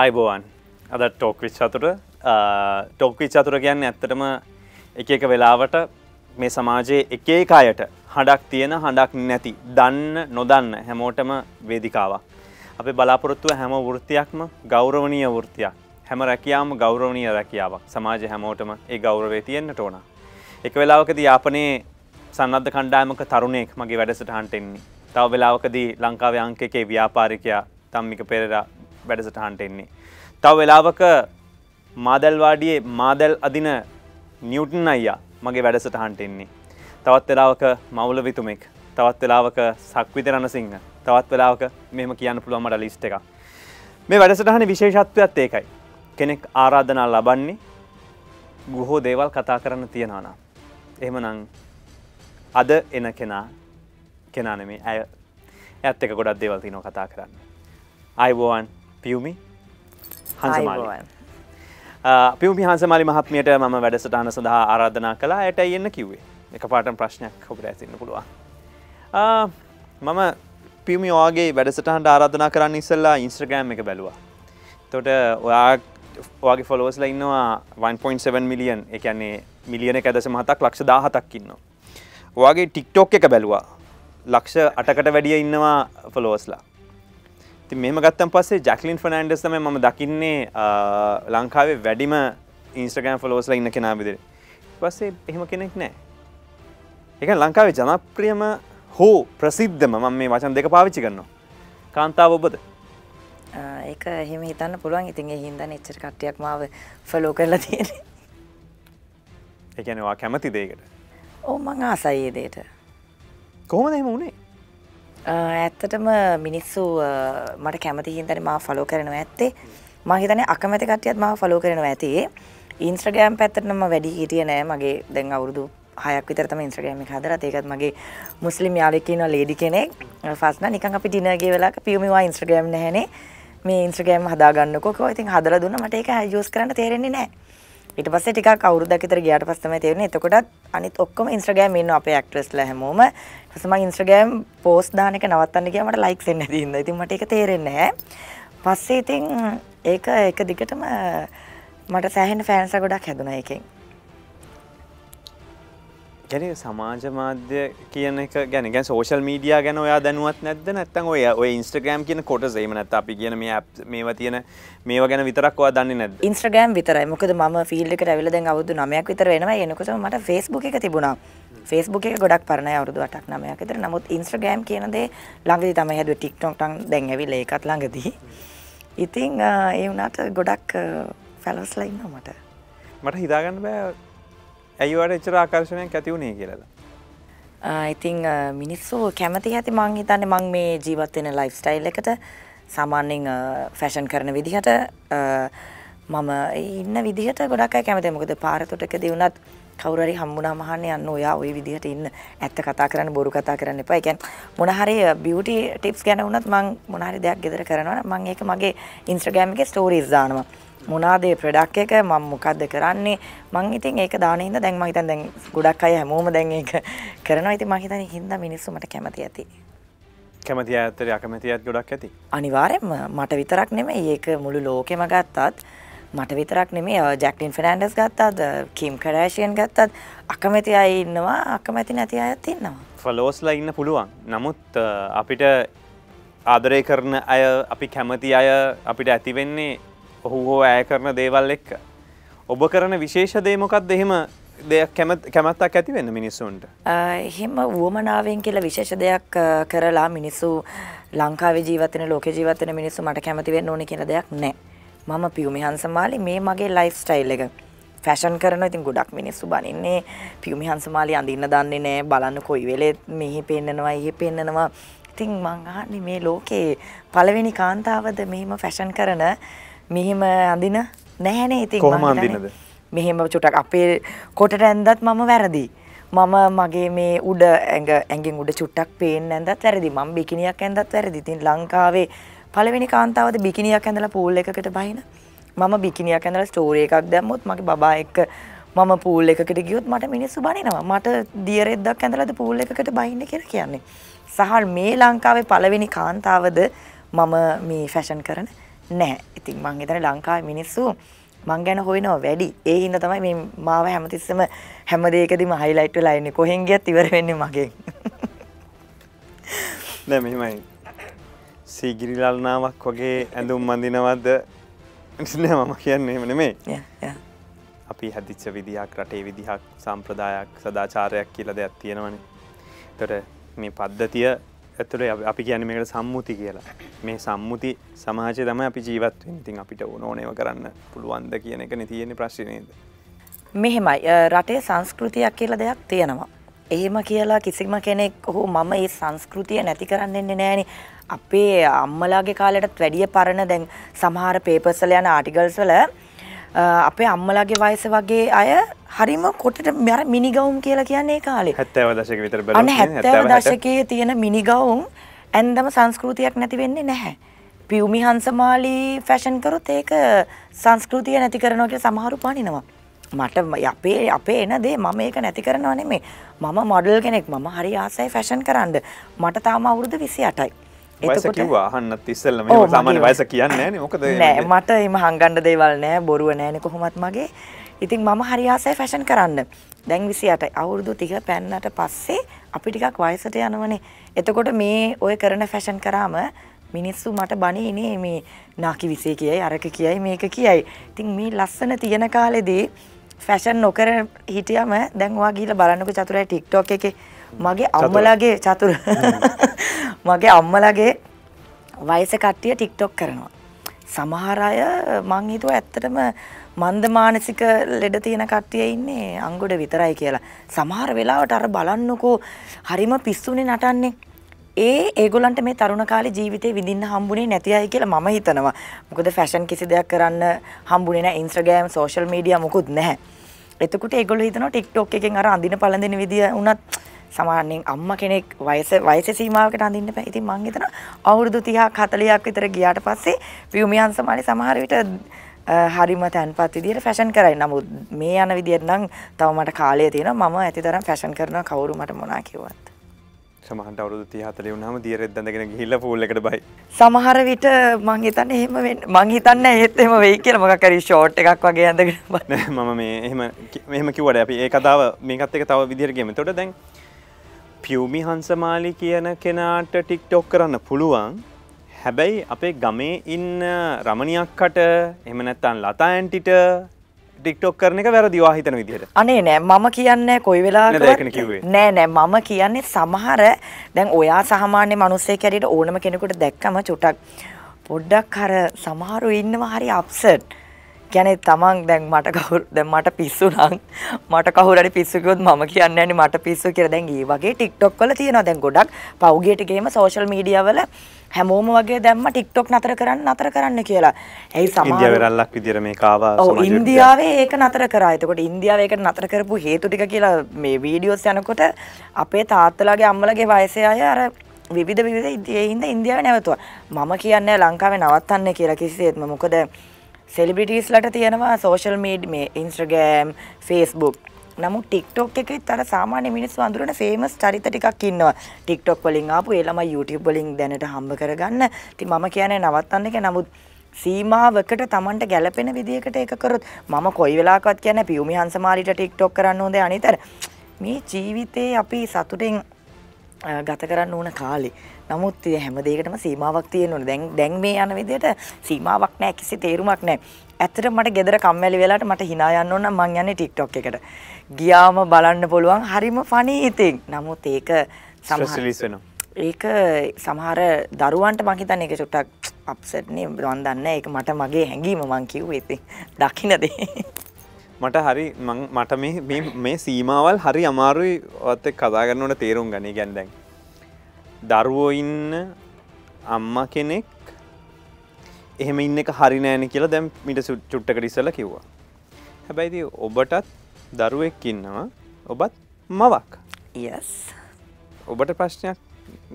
අයිබෝවන් අද ටෝක්විච් චතුර ටෝක්විච් චතුර කියන්න ඇත්තටම එක එක වෙලාවට මේ සමාජයේ එක එක අයට හඬක් තියෙන හඬක් නැති දන්න නොදන්න හැමෝටම වේදිකාවක්. අපේ බලාපොරොත්තුව හැම වෘත්තියක්ම ගෞරවනීය වෘත්තියක් හැම රැකියාම ගෞරවනීය රැකියාවක් සමාජ හැමෝටම ඒ ගෞරවේ තියෙන්න්නට ඕන. එක වෙලාවකද යාපනයේ සන්නද්ධ කණ්ඩායමක තරුණයෙක් මගේ වැඩසටහන්ට එන්නේ. තව වෙලාවකදී ලංකාවේ අංක එකේ ව්‍යාපාරිකයා තම්මික පෙරලා වැඩසටහන්ට එන්නේ. තව වෙලාවක මාදැල්වාඩියේ මාදැල් අදින නිියවටන් අයියා මගේ වැඩසටහන්ට එන්නේ. තවත් වෙලාවක මවුල විතුමෙක් තවත් වෙලාවක සක්විත රණසිංහ තවත් වෙලාවක මෙම කියන්න පුළුවන් මට ලිස්ට එක. මේ වැඩසටහන විශේෂත්වයක් ඒකයි. කෙනෙක් ආරාධනා ලබන්නේ ගුහෝ දේවල් කතා කරන්න තියෙනනා. එහෙමනං අද එන කෙනා කෙනාන මේ ඇය ඇත් එක ගොඩක් දේවල් තිනෝ කතා කරන්න. අයිබෝවන් පියවමි හංසමාලි. පිවමි හන්සමාලි මහත්මියට මම වැඩසටාන සඳහා ආරාධනා කලා ඇයට එන්න කිව්වේ එක පාටන් ප්‍රශ්නයක් ඔබට ඇතින්න පුළුවන්. මම පිමි වාගේ වැඩසටහන්ට ආරාධනා කරන්න ඉස්සල්ලා ඉන්ස්ට්‍රගෑම් එක බැලවා. තොට ඔයා වාගේ ෆොලෝස්ල ඉන්නවා 1.7 මිලියන් එකන්නේ මිලියන ඇදස මහතක් ලක්ෂ දාහතක්කින්න. වගේ ටික්ටෝක් එක බැලවා ලක්ෂ අටකට වැඩිය ඉන්නවා ෆොලෝස්ලා ති මෙම ගත්තන් පස්සේ ජැක්ලින් ෆනන්ඩස් තම ම දකින්නේ ලංකාවේ වැඩිම ඉන්ස්ට්‍රගන් ෆලෝස්ල ඉන්න කෙනා විදිර පස්සේ එහෙම කෙනෙක් නෑ එක ලංකාවේ ජනප්‍රියම හෝ ප්‍රසිද්ධම මම මේ වචන් දෙක පාවිච්චි කරනවා කාන්තාව ඔබද ඒක එහෙම හිතන්න පුළුවන් ඉතින් හින්දන්න එච්චර කට්ටියක් මාව ෆලෝ කරලා තියෙන එකනවා කැමති දේකට ඕ මං ආසයේ දේට කොහොමද එහෙම උනේ ඇත්තටම මිනිස්සු මට කැමති හින්දන මා ෆලෝ කරනවා ඇත්තේ මහිතන අකමැති කටයත් මා ෆලෝ කරනවා ඇතිේ ඉන්ස්ත්‍රගෑම් පැත්තටනම වැඩි හිටිය නෑ මගේ දැන් අවුරුදු හයක් විතරම ඉන්ස්ත්‍රගෑමි හදර ඒකත් මගේ මුස්ලිම් යාලකන ලේඩි කෙනෙක් ෆස්න නිකන් අපි ටිනගේ වෙලා පියමිවා ඉන්ස්ත්‍රගෑම් නැහැනේ මේ ඉන්ස්ත්‍රගෑම් හදාගන්නකො ඉතින් හදර දුන්න මට එක යෝස් කරන්න තේරෙන්නේ නෑ ඊට පස්සේ ටිකක් අවුරුද්දක් විතර ගියාට පස්සේ තමයි තේරෙන්නේ. එතකොටත් අනිත් ඔක්කොම Instagram ඉන්න අපේ ඇක්ට්‍රස්ලා හැමෝම. ඊට පස්සේ මම Instagram post දාන එක නවත්තන්න ගියා මට likes එන්නේ නැති ඉඳලා. ඉතින් මට ඒක තේරෙන්නේ නැහැ. පස්සේ ඉතින් ඒක එක දිගටම මට සෑහෙන ෆෑන්ස්ලා ගොඩක් හැදුනා ඒකෙන්. ගැන සමාජ මාධ්‍ය කියන එක ගැන ගැ සෝශල් මීඩිය ගැන ඔයා දැනුවත් නැද නැත්තන් ඔය ඔය ඉන්ස්ට්‍රගෑම් කියන කොට සේම නැත් අපි කියන මේ මේවා තියෙන මේ ගැන විතරක්වා දන්න නැද ඉන්ස්ට්‍රගෑම් විතරයි මොකද ම ෆිල්ි රැවිල දැන් අවුදු නමයක් විතර වෙනවා එනකොට මට ෆෙස්බුක් එක තිබුණා ෆෙස්බුක් එක ගොඩක් පරණ අවුරුදු අටක් නමයක් විතර නමුත් ඉන්ස්ට්‍රගෑම් කියන දේ ළඟදී තමයි හැදුවේ ටික්ටොක්ටන් දැන් ඇවිල්ලා ඒකත් ළඟදී. ඉතින් ඒ වුණාට ගොඩක් ෆැලොස්ලා ඉන්නවා මට. මට හිතාගන්න බෑ ඇයිවට එච්චර ආකර්ශණයක් ඇති වුණේ කියලා. ඉතිං uh, uh, මිනිස්සු කැමති ඇති මං හිතන්න මං මේ ජීවත්වෙන ලයිෆ් ස්ටයිල් එකට සාමාන්‍යෙන් ෆැෂන් uh, කරන විදිහට මම ඉන්න විදිහට ගොඩක් කැමති මොකද පාරතුටක දෙවුණත් කවුරරි හම්බුණා මහන්න යන්න ඔයා ඔය විදිහට ඉන්න ඇත්ත කතා කරන්න බොරු කතා කරන්න එපා. ඒ කියන්නේ මොනහරි බියුටි ටිප්ස් ගැන වුණත් මම මොනහරි දෙයක් ගෙදර කරනවා නම් මම ඒක මගේ Instagram එකේ ස්ටෝරීස් දානවා. මොනාදේ ප්‍රොඩක්ට් එක මම මොකද්ද කරන්නේ මං ඉතින් ඒක දාන හින්දා දැන් මං හිතන් දැන් ගොඩක් අය හැමෝම දැන් ඒක කරනවා ඉතින් මං හිතන්නේ හින්දා මිනිස්සු මට කැමති ඇති කැමති අය ඇත්තට අකමැති අයත් ගොඩක් ඇති අනිවාර්යයෙන්ම මට විතරක් නෙමෙයි ඒක මුළු ලෝකෙම ගත්තත් මට විතරක් නෙමේ ජැක්ලින් ෆිනන්ඩස් ගත්තාද කීම් කරෑශයෙන් ගත්තත් අකමැති අය ඉන්නවා අකමැති නැති අයත් ඉන්නවා. ෆලෝස්ලා ඉන්න පුළුවන් නමුත් අපිට ආදරය කරන අය අපි කැමති අය අපිට ඇතිවෙන්නේ ඔහු හෝ ඇය කරන දේවල් එක්ක. ඔබ කරන විශේෂදේ මොකක්ද එහෙම දෙයක් කැමත්තක් ඇති වෙන්න මිනිස්සුන්ට. එහෙම වුවමනාවෙන් කියලා විශේෂ දෙයක් කරලා මිනිස්සු ලංකාවේ ජීවතන ලෝක ජීවතන මිනිස්සු මට කැමතිවෙන්න ඕන කියන දෙයක් නෑ. මම පියුමි හන්සමාලි මේ මගේ ලයිෆ් ස්ටයිල් එක. ෆැෂන් කරන ඉතින් ගොඩක් මිනිස්සු බනින්නේ පියුමි හන්සමාලි අඳන්න දන්නේ නෑ බලන්න කොයි වෙලෙත් මෙහි පෙන්න්නනවා ඒ පෙන්න්නනවා ඉතින් මං අහන්නේ මේ ලෝකයේ පළවෙනි කාන්තාවද මෙහෙම ෆැෂන් කරන මෙහෙම අඳින නැහැනේ ඉතින් කොහොම අඳිනද? මෙහෙම චුට්ටක් අපේ කොටට ඇඳත් මම වැරදි. මම මගේ මේ උඩ ඇඟ ඇඟෙන් උඩ චුට්ටක් පේන්න ඇඳත් වැරදි. මම බිකිනියක් ඇඳත් වැරදි. ඉතින් ලංකාවේ පළවෙනි කාන්තාවද බිකිනියක් ඇඳලා pool එකකට බහින. මම බිකිනියක් ඇඳලා ස්ටෝරි එකක් දැම්මොත් මගේ බබා එක්ක මම pool එකකට ගියොත් මට මිනිස්සු බනිනවා. මට දියරෙද්දක් ඇඳලාද pool එකකට බහින්න කියලා කියන්නේ. සහ මේ ලංකාවේ පළවෙනි කාන්තාවද මම මේ ෆැෂන් කරන නැහැ. ඉතින් මං හිතන්නේ ලංකාවේ මිනිස්සු මං ගැන හොයනවා වැඩි. ඒ හින්දා තමයි මේ මාව හැමතිස්සෙම හැම දෙයකදීම highlight වෙලා ඉන්නේ. කොහෙන් ගියත් ඉවර වෙන්නේ මගෙන්. නෑ මෙහෙමයි. සීගිරි ලල්නාවක් වගේ ඇඳුම් අඳිනවද? නෑ මම කියන්නේ එහෙම නෙමෙයි. අපි හැදිච්ච විදිහක් රටේ විදිහක් සම්ප්‍රදායක් සදාචාරයක් කියලා දෙයක් තියෙනවනේ. ඒතර මේ පද්ධතිය ඇතුළේ අපි කියන මේකට සම්මුති කියලා මේ සම්මුති සමාජය තම අපි ජීවත්වෙන් ඉතින් අපිට ඕනෝනව කරන්න පුළුවන්ද කියන එක තියෙන ප්‍රශ්නයද. මෙහෙමයි රටේ සංස්කෘතියක් කියලා දෙයක් තියෙනවා. එහෙම කියලා කිසිම කෙනෙක් ඔහු මම ඒ සංස්කෘතිය නැති කරන්න එන්නේ නෑනේ අපේ අම්මලාගේ කාලයටත් වැඩිය පරණ දැන් සමහර පේපර්ස් වල යන ආටිකල්ස් වල අපේ අම්මලගේ වයස වගේ අය හරිම කොටට මෙර මිනිගවුම් කියලා කියන්නේ කාලේ හැත්තව දශක විතර බල හැත්තව දශකයේ තියෙන මිනිගවුම් ඇන්දම සංස්කෘතියක් නැති වෙන්නේ නැහැ. පියුමි හන්සමාලී ෆැෂන් කරොත් ඒක සංස්කෘතිය නැති කරනවා කියලා සමහරු පනිනවා. මට අපේ අපේ එන දේ මම ඒක නැති කරනවා නෙමෙයි. මම මොඩල් කෙනෙක්. මම හරි ආසයි ෆැෂන් කරන්න. මට තාම අවුරුදු 28යි. වයස කිව්වා අහන්නත් ඉස්සෙල්ලම මේක සාමාන්‍ය වයස කියන්නේ නෑනේ මොකද නෑ මට එහෙම හංගන්න දේවල් නෑ බොරුව නෑනේ කොහොමත් මගේ ඉතින් මම හරි ආසයි ෆැෂන් කරන්න දැන් 28යි අවුරුදු 30 පෑන්නට පස්සේ අපි ටිකක් වයසට යනවනේ එතකොට මේ ඔය කරන ෆැෂන් කරාම මිනිස්සු මට බනිනේ මේ නාකි විසේ කියයි අරක කියයි මේක කියයි ඉතින් මේ ලස්සන තියෙන කාලෙදී ෆැෂන් නොකර හිටියම දැන් ඔයා ගිහලා බලන්නකෝ චතුරායි ටික්ටොක් එකේ මගේ අම්මලාගේ චතුර මගේ අම්මලගේ වයස කට්ටිය ටික්ටොක් කරනවා. සමහර අය මං හිතුව ඇත්තටම මන්ද මානසික ලෙඩ තියෙන කට්ටිය ඉන්නේ අංගොඩ විතරයි කියලා. සමහර වෙලාවට අර බලන්නකෝ හරිම පිස්සුනේ නටන්නේ. ඒ ඒගොල්ලන්ට මේ තරුණ කාලේ ජීවිතේ විඳින්න හම්බුනේ නැති අය කියලා මම හිතනවා. මොකද ෆැෂන් කිසි දෙයක් කරන්න හම්බුනේ නැහැ. Instagram, social media මොකුත් නැහැ. එතකොට ඒගොල්ලෝ හිතනවා TikTok එකෙන් අර අඳින පළඳින විදිය උනත් සමානෙන් අම්ම කෙනෙක් වයස වයස සීමාවකට අඳින්න බෑ. ඉතින් මං හිතන අවුරුදු 30ක් 40ක් විතර ගියාට පස්සේ පියුමියන් සමානේ සමහර විට හරිම තැන්පත් විදියට ෆැෂන් කරයි. නමුත් මේ යන විදියට නම් තව මට කාලය තියෙනවා. මම ඇතිතරම් ෆැෂන් කරනවා කවුරු මට මොනා කිව්වත්. සමහන්ට අවුරුදු 30 40 වුණාම දියරෙත් දඳගෙන ගිහිල්ලා pool එකට බයි. සමහර විට මං හිතන්නේ එහෙම වෙන්න මං හිතන්නේ ඒත් එහෙම වෙයි කියලා මොකක් හරි ෂෝට් එකක් වගේ ඇඳගෙන බයි. නෑ මම මේ එහෙම මෙහෙම කිව්වට අපි ඒ කතාව මේකත් එක තව විදියට ගියම. එතකොට දැන් පියවමි හන්සමාලි කියන කෙනාට ටික්ටොක් කරන්න පුළුවන් හැබැයි අපේ ගමේ ඉන්න රමණයක්කට එමනැත්තන් ලතා ඇන්ටිට ටික්ටොක් කරන එක වැර දිවාහිතන විදිහට අනේ නෑ මම කියන්න කොයි වෙලා නෑ නෑ මම කියන්නේ සමහර දැන් ඔයා සාමාන්‍ය මනුස්සේ කැරට ඕනම කෙනෙකුට දැක්කම චුටක් පොඩ්ඩක් හර සමහරු ඉන්නවා හරි අප්සට් කියන්නේ තමන් දැන් මට කවුරු දැන් මට පිස්සු නම් මට කවුරු හරි පිස්සු කිව්වොත් මම කියන්නේ නැහැ මට පිස්සු කියලා දැන් ඒ වගේ TikTok වල තියෙනවා දැන් ගොඩක් පෞගියට ගේම social media වල හැමෝම වගේ දැම්ම TikTok නතර කරන්න නතර කරන්න කියලා. ඇයි සමහර ඉන්දියාව වෙරල්ලක් විදියට මේක ආවා ඔව් ඉන්දියාවේ ඒක නතර කරා. එතකොට ඉන්දියාවේ ඒක නතර කරපු හේතු ටික කියලා මේ වීඩියෝස් යනකොට අපේ තාත්තලාගේ අම්මලාගේ වයසේ අය අර විවිධ විවිධ ඒ හින්දා ඉන්දියාවේ නැවතුවා. මම කියන්නේ ලංකාවේ නවත්තන්න කියලා කිසිසේත්ම. මොකද සෙලිබිටිස්ලට තියෙනවා සෝෂල් මීඩ් මේ ඉන්ස්ට්‍රගෑම් ෆේස්බුක් නමු ටික්ටොක් එකේ තර සාමාන්‍ය මිනිස්සු අඳුරන ෆේමස් චරිත ටිකක් ඉන්නවා. ටික්ටොක් වලින් ආපු ඒ ළමයි YouTube වලින් දැනට හම්බ කරගන්න. ඉතින් මම කියන්නේ නවත්තන්න එක නමුත් සීමාවකට Tamanට ගැළපෙන විදියකට ඒක කරොත් මම කොයි වෙලාවකවත් කියන්නේ පියුමි හංසමාලිට ටික්ටොක් කරන්න හොඳේ අනිතර. මේ ජීවිතේ අපි සතුටින් ගත කරන්න ඕන කාලේ. නමුත් හැම දෙයකටම සීමාවක් තියෙන්න ඕනේ. දැන් දැන් මේ යන විදිහට සීමාවක් නැහැ කිසි තේරුමක් නැහැ. ඇත්තට මට ගෙදර කම්මැලි වෙලාවට මට hina යන්න ඕන නම් මං යන්නේ TikTok එකට. ගියාම බලන්න පුළුවන් හරිම funny ඉතින්. නමුත් ඒක සමහර ඒක සමහර දරුවන්ට මං හිතන්නේ ඒක චුට්ටක් අප්සෙට් නේ. මම දන්නේ ඒක මට මගේ හැඟීම මං කිව්වේ ඉතින්. දකින්න දේ. මට හරි මට මේ සීමාවල් හරි අමාරුයි ඔත්ත කදාගන්නට තේරුම් ගනි ගැන්දැන්. දරුවෝ ඉන්න අම්ම කෙනෙක් එහෙම ඉන්න එක හරි නෑන කියලා දැම් මිට චුට්ටකට ඉසල කිව්වා. හැබැයිති ඔබටත් දරුවෙක් ඉන්නවා ඔබත් මවක් ඔබට ප්‍රශ්නයක්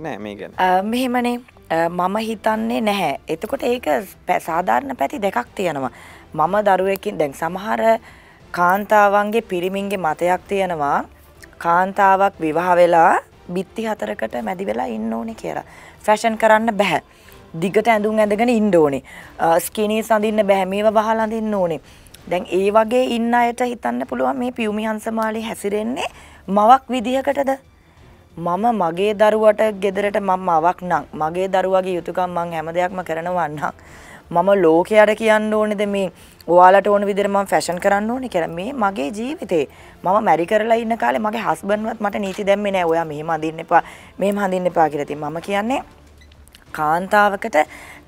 නෑ මේ ගැන මෙහෙමනේ මම හිතන්නේ නැහැ එතකොට ඒක සාධාරණ පැති දෙකක් තියෙනවා මම දරුවකින් දැන් සමහර කාන්තාවන්ගේ පිරිමින්ගේ මතයක් තියෙනවා කාන්තාවක් විවාහ වෙලා බිත්ති හතරකට මැදි වෙලා ඉන්න ඕනේ කියලා. ෆැෂන් කරන්න බෑ. දිගට ඇඳුම් ඇඳගෙන ඉන්න ඕනේ. ස්කිනී සඳින්න බෑ. මේව වහලා අඳින්න ඕනේ. දැන් ඒ වගේ ඉන්න අයට හිතන්න පුළුවන් මේ පියුමි හංසමාලේ හැසිරෙන්නේ මවක් විදිහකටද? මම මගේ දරුවට ගෙදරට මම මවක් නම් මගේ දරුවගේ යුතුයකම් මං හැම දෙයක්ම කරනවා නම් මම ලෝකයට කියන්න ඕනේද මේ ඔයාලට ඕන විදිහට මම ෆැෂන් කරන්න ඕනේ කියලා මේ මගේ ජීවිතේ මම මැරි කරලා ඉන්න කාලේ මගේ හස්බන්ඩ්වත් මට නීති දැම්මේ නෑ ඔයා මෙහෙම අඳින්න එපා මෙහෙම අඳින්න එපා කියලා ඉතින් මම කියන්නේ කාන්තාවකට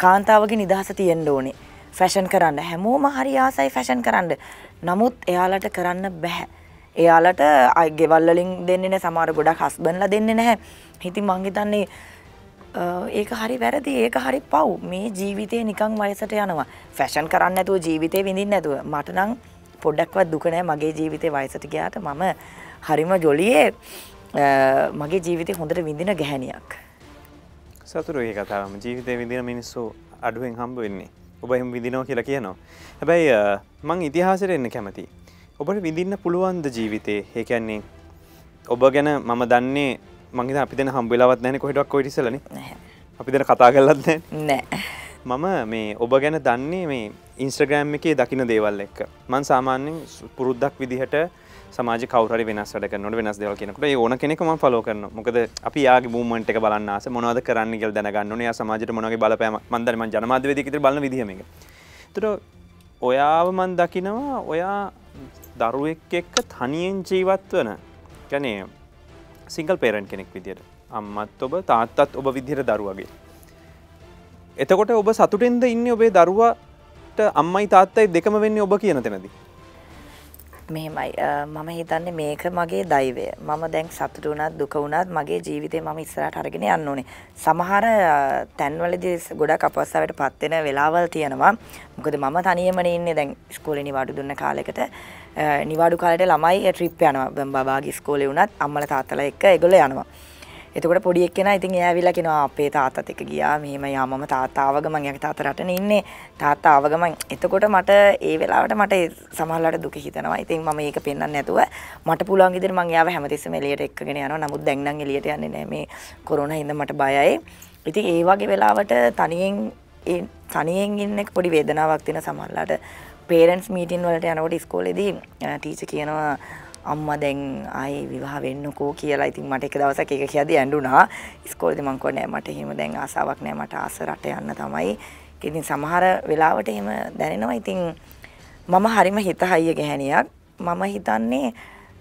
කාන්තාවගේ නිදහස තියෙන්න ඕනේ ෆැෂන් කරන්න හැමෝම හරි ආසයි ෆැෂන් කරන්න නමුත් එයාලට කරන්න බෑ එයාලට අයි ගෙවල්ලින් දෙන්නේ නෑ සමහර ගොඩක් හස්බන්ලා දෙන්නේ නැහැ ඉතින් මං හිතන්නේ ඒක හරි වැරදි ඒක හරි පව් මේ ජීවිතය නිකං වයසට යනවා ෆැෂන් කරන්න ඇතුව ජීවිතය විඳින් නැතුව මටනං පොඩ්ඩක්වත් දුකනෑ මගේ ජීවිතය වයසට ගයාට මම හරිම ජොලියේ මගේ ජීවිතය හොඳට විඳින ගැහැනියක් සතුරු ඒ කතාවම ජීවිතය විඳින මිනිස්සු අඩුවෙන් හම්බ වෙන්නේ ඔබ එහම විදිනෝ කියලා කියනවා හැබැයි මං ඉතිහාසට එන්න කැමති ඔබට විඳින්න පුළුවන්ද ජීවිතය ඒකැන්නේ ඔබ ගැන මම දන්නේ මගේ අපි හම්බවෙලාවත් නැන කොටක් කොටිසලන අපි දෙන කතා කරලත් නෑ මම මේ ඔබ ගැන දන්නේ මේ ඉන්ස්ට්‍රග්‍රෑම් එකේ දකින දේවල් එක්ක මන් සාමාන්‍යෙන් පුරුද්දක් විදිහට සමාජ කවර වෙනස්සට නොට වෙනස් දෙවල් කෙනකට ඕන කෙනෙකම පලෝ කරන මොකද අපි යාගේ බූමන්ට එක බලන්නස මොනවද කරන්නගල් දැනගන්න යා සමාජයට මොනගේ බලපෑම මන්දරම ජනමාධවදකිත බල විදීම තුර ඔයාව මන් දකිනවා ඔයා දරුවෙක් එක්ක තනියෙන් ජීවත් වන ගැනේ සිංගල් පේරන් කෙනෙක් විදියට අම්මත් ඔබ තාත්තත් ඔබ විදිහට දරුවගේ. එතකොට ඔබ සතුටෙන්ද ඉන්න ඔබේ දරුවට අම්මයි තාත්තයි දෙකම වෙන්න ඔබ කියන තැනදී මෙහෙමයි මම හිතන්නේ මේක මගේ දෛවය. මම දැන් සතුටු වුණත් දුක වුණත් මගේ ජීවිතේ මම ඉස්සරහට අරගෙන යන්න ඕනේ. සමහර තැන්වලදී ගොඩක් අපහසුතාවයට පත් වෙන වෙලාවල් තියෙනවා. මොකද මම තනියමනේ ඉන්නේ දැන් ඉස්කෝලේ නිවාඩු දුන්න කාලෙකට. නිවාඩු කාලේට ළමයි ට්‍රිප් යනවා. බබාගේ ඉස්කෝලේ වුණත් අම්මලා තාත්තලා එක්ක ඒගොල්ලෝ යනවා. එතකොට පොඩි එක්කෙනා ඉතින් එයා ඇවිල්ලා කියනවා අපේ තාත්තත් එක්ක ගියා මෙහෙම යා මම තාත්තා ආව ගමන් යාගේ තාත්තා රටන ඉන්නේ තාත්තා ආව ගමන් එතකොට මට ඒ වෙලාවට මට සමහරවිට දුක හිතෙනවා ඉතින් මම ඒක පෙන්වන්න නැතුව මට පුළුවන් විදිහට මම එයාව හැමතිස්සෙම එළියට එක්කගෙන යනවා නමුත් දැන් නම් එළියට යන්නේ නැහැ මේ කොරෝනා හින්දා මට බයයි ඉතින් ඒ වගේ වෙලාවට තනියෙන් ඒ තනියෙන් ඉන්න එක පොඩි වේදනාවක් තියෙන සමහරලාට පේරන්ට්ස් මීටින් වලට යනකොට ඉස්කෝලේදී ටීචර් කියනවා අම්මා දැන් ආයේ විවාහ වෙන්නකෝ කියලා ඉතින් මට එක දවසක් ඒක කියද්දී ඇඬුණා. ඉස්කෝලේදී මං කිව්වා නෑ මට එහෙම දැන් ආසාවක් නෑ මට ආස රට යන්න තමයි. ඉතින් සමහර වෙලාවට එහෙම දැනෙනවා. ඉතින් මම හරිම හිත හයිය ගැහණියක්. මම හිතන්නේ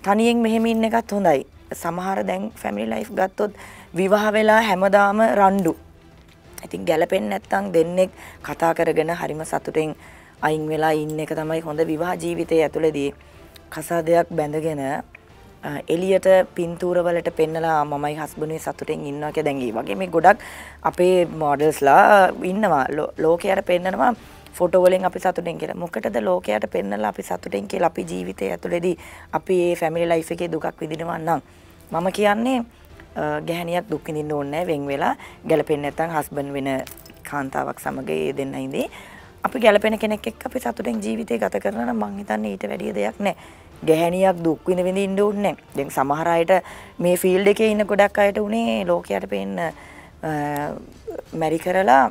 තනියෙන් මෙහෙම ඉන්න එකත් හොඳයි. සමහර දැන් ෆැමිලි ලයිෆ් ගත්තොත් විවාහ වෙලා හැමදාම රණ්ඩු. ඉතින් ගැලපෙන්නේ නැත්නම් දෙන්නෙක් කතා කරගෙන හරිම සතුටෙන් අයින් වෙලා ඉන්න එක තමයි හොඳ විවාහ ජීවිතයේ ඇතුළේදී. කසාදයක් බැඳගෙන එලියට පින්තූරවලට පෙන්නලා මමයි හස්බනේ සතුටෙන් ඉන්නක දැඟී වගේ මේ ගොඩක් අපේ මෝඩල්ස්ලා ඉන්නවා ලෝකයට පෙන්නවා ෆොටෝවලින් අපි සතුටෙන් කියලා මොකටද ලෝකයට පෙන්නලා අපි සතුටෙන් කියලා අපි ජීවිතය ඇතුළේදී අපි මේ ෆැමිලි ලයිෆ් එකේ දුකක් විඳිනවා නම් මම කියන්නේ ගැහණියක් දුක් විඳින්න ඕනේ වෙන් වෙලා ගැලපෙන්නේ නැත්නම් හස්බන්ඩ් වෙන කාන්තාවක් සමග ඒ දෙන්න ඉඳී අපි ගැලපෙන කෙනෙක් එක්ක අපි සතුටෙන් ජීවිතය ගත කරනවා නම් මං හිතන්නේ ඊට වැඩිය දෙයක් නැහැ ගැහැණියක් දුක් විඳ විඳ ඉන්න ඕනේ නැහැ. දැන් සමහර අයට මේ ෆීල්ඩ් එකේ ඉන්න ගොඩක් අයට උනේ ලෝකයට පේන්න මැරි කරලා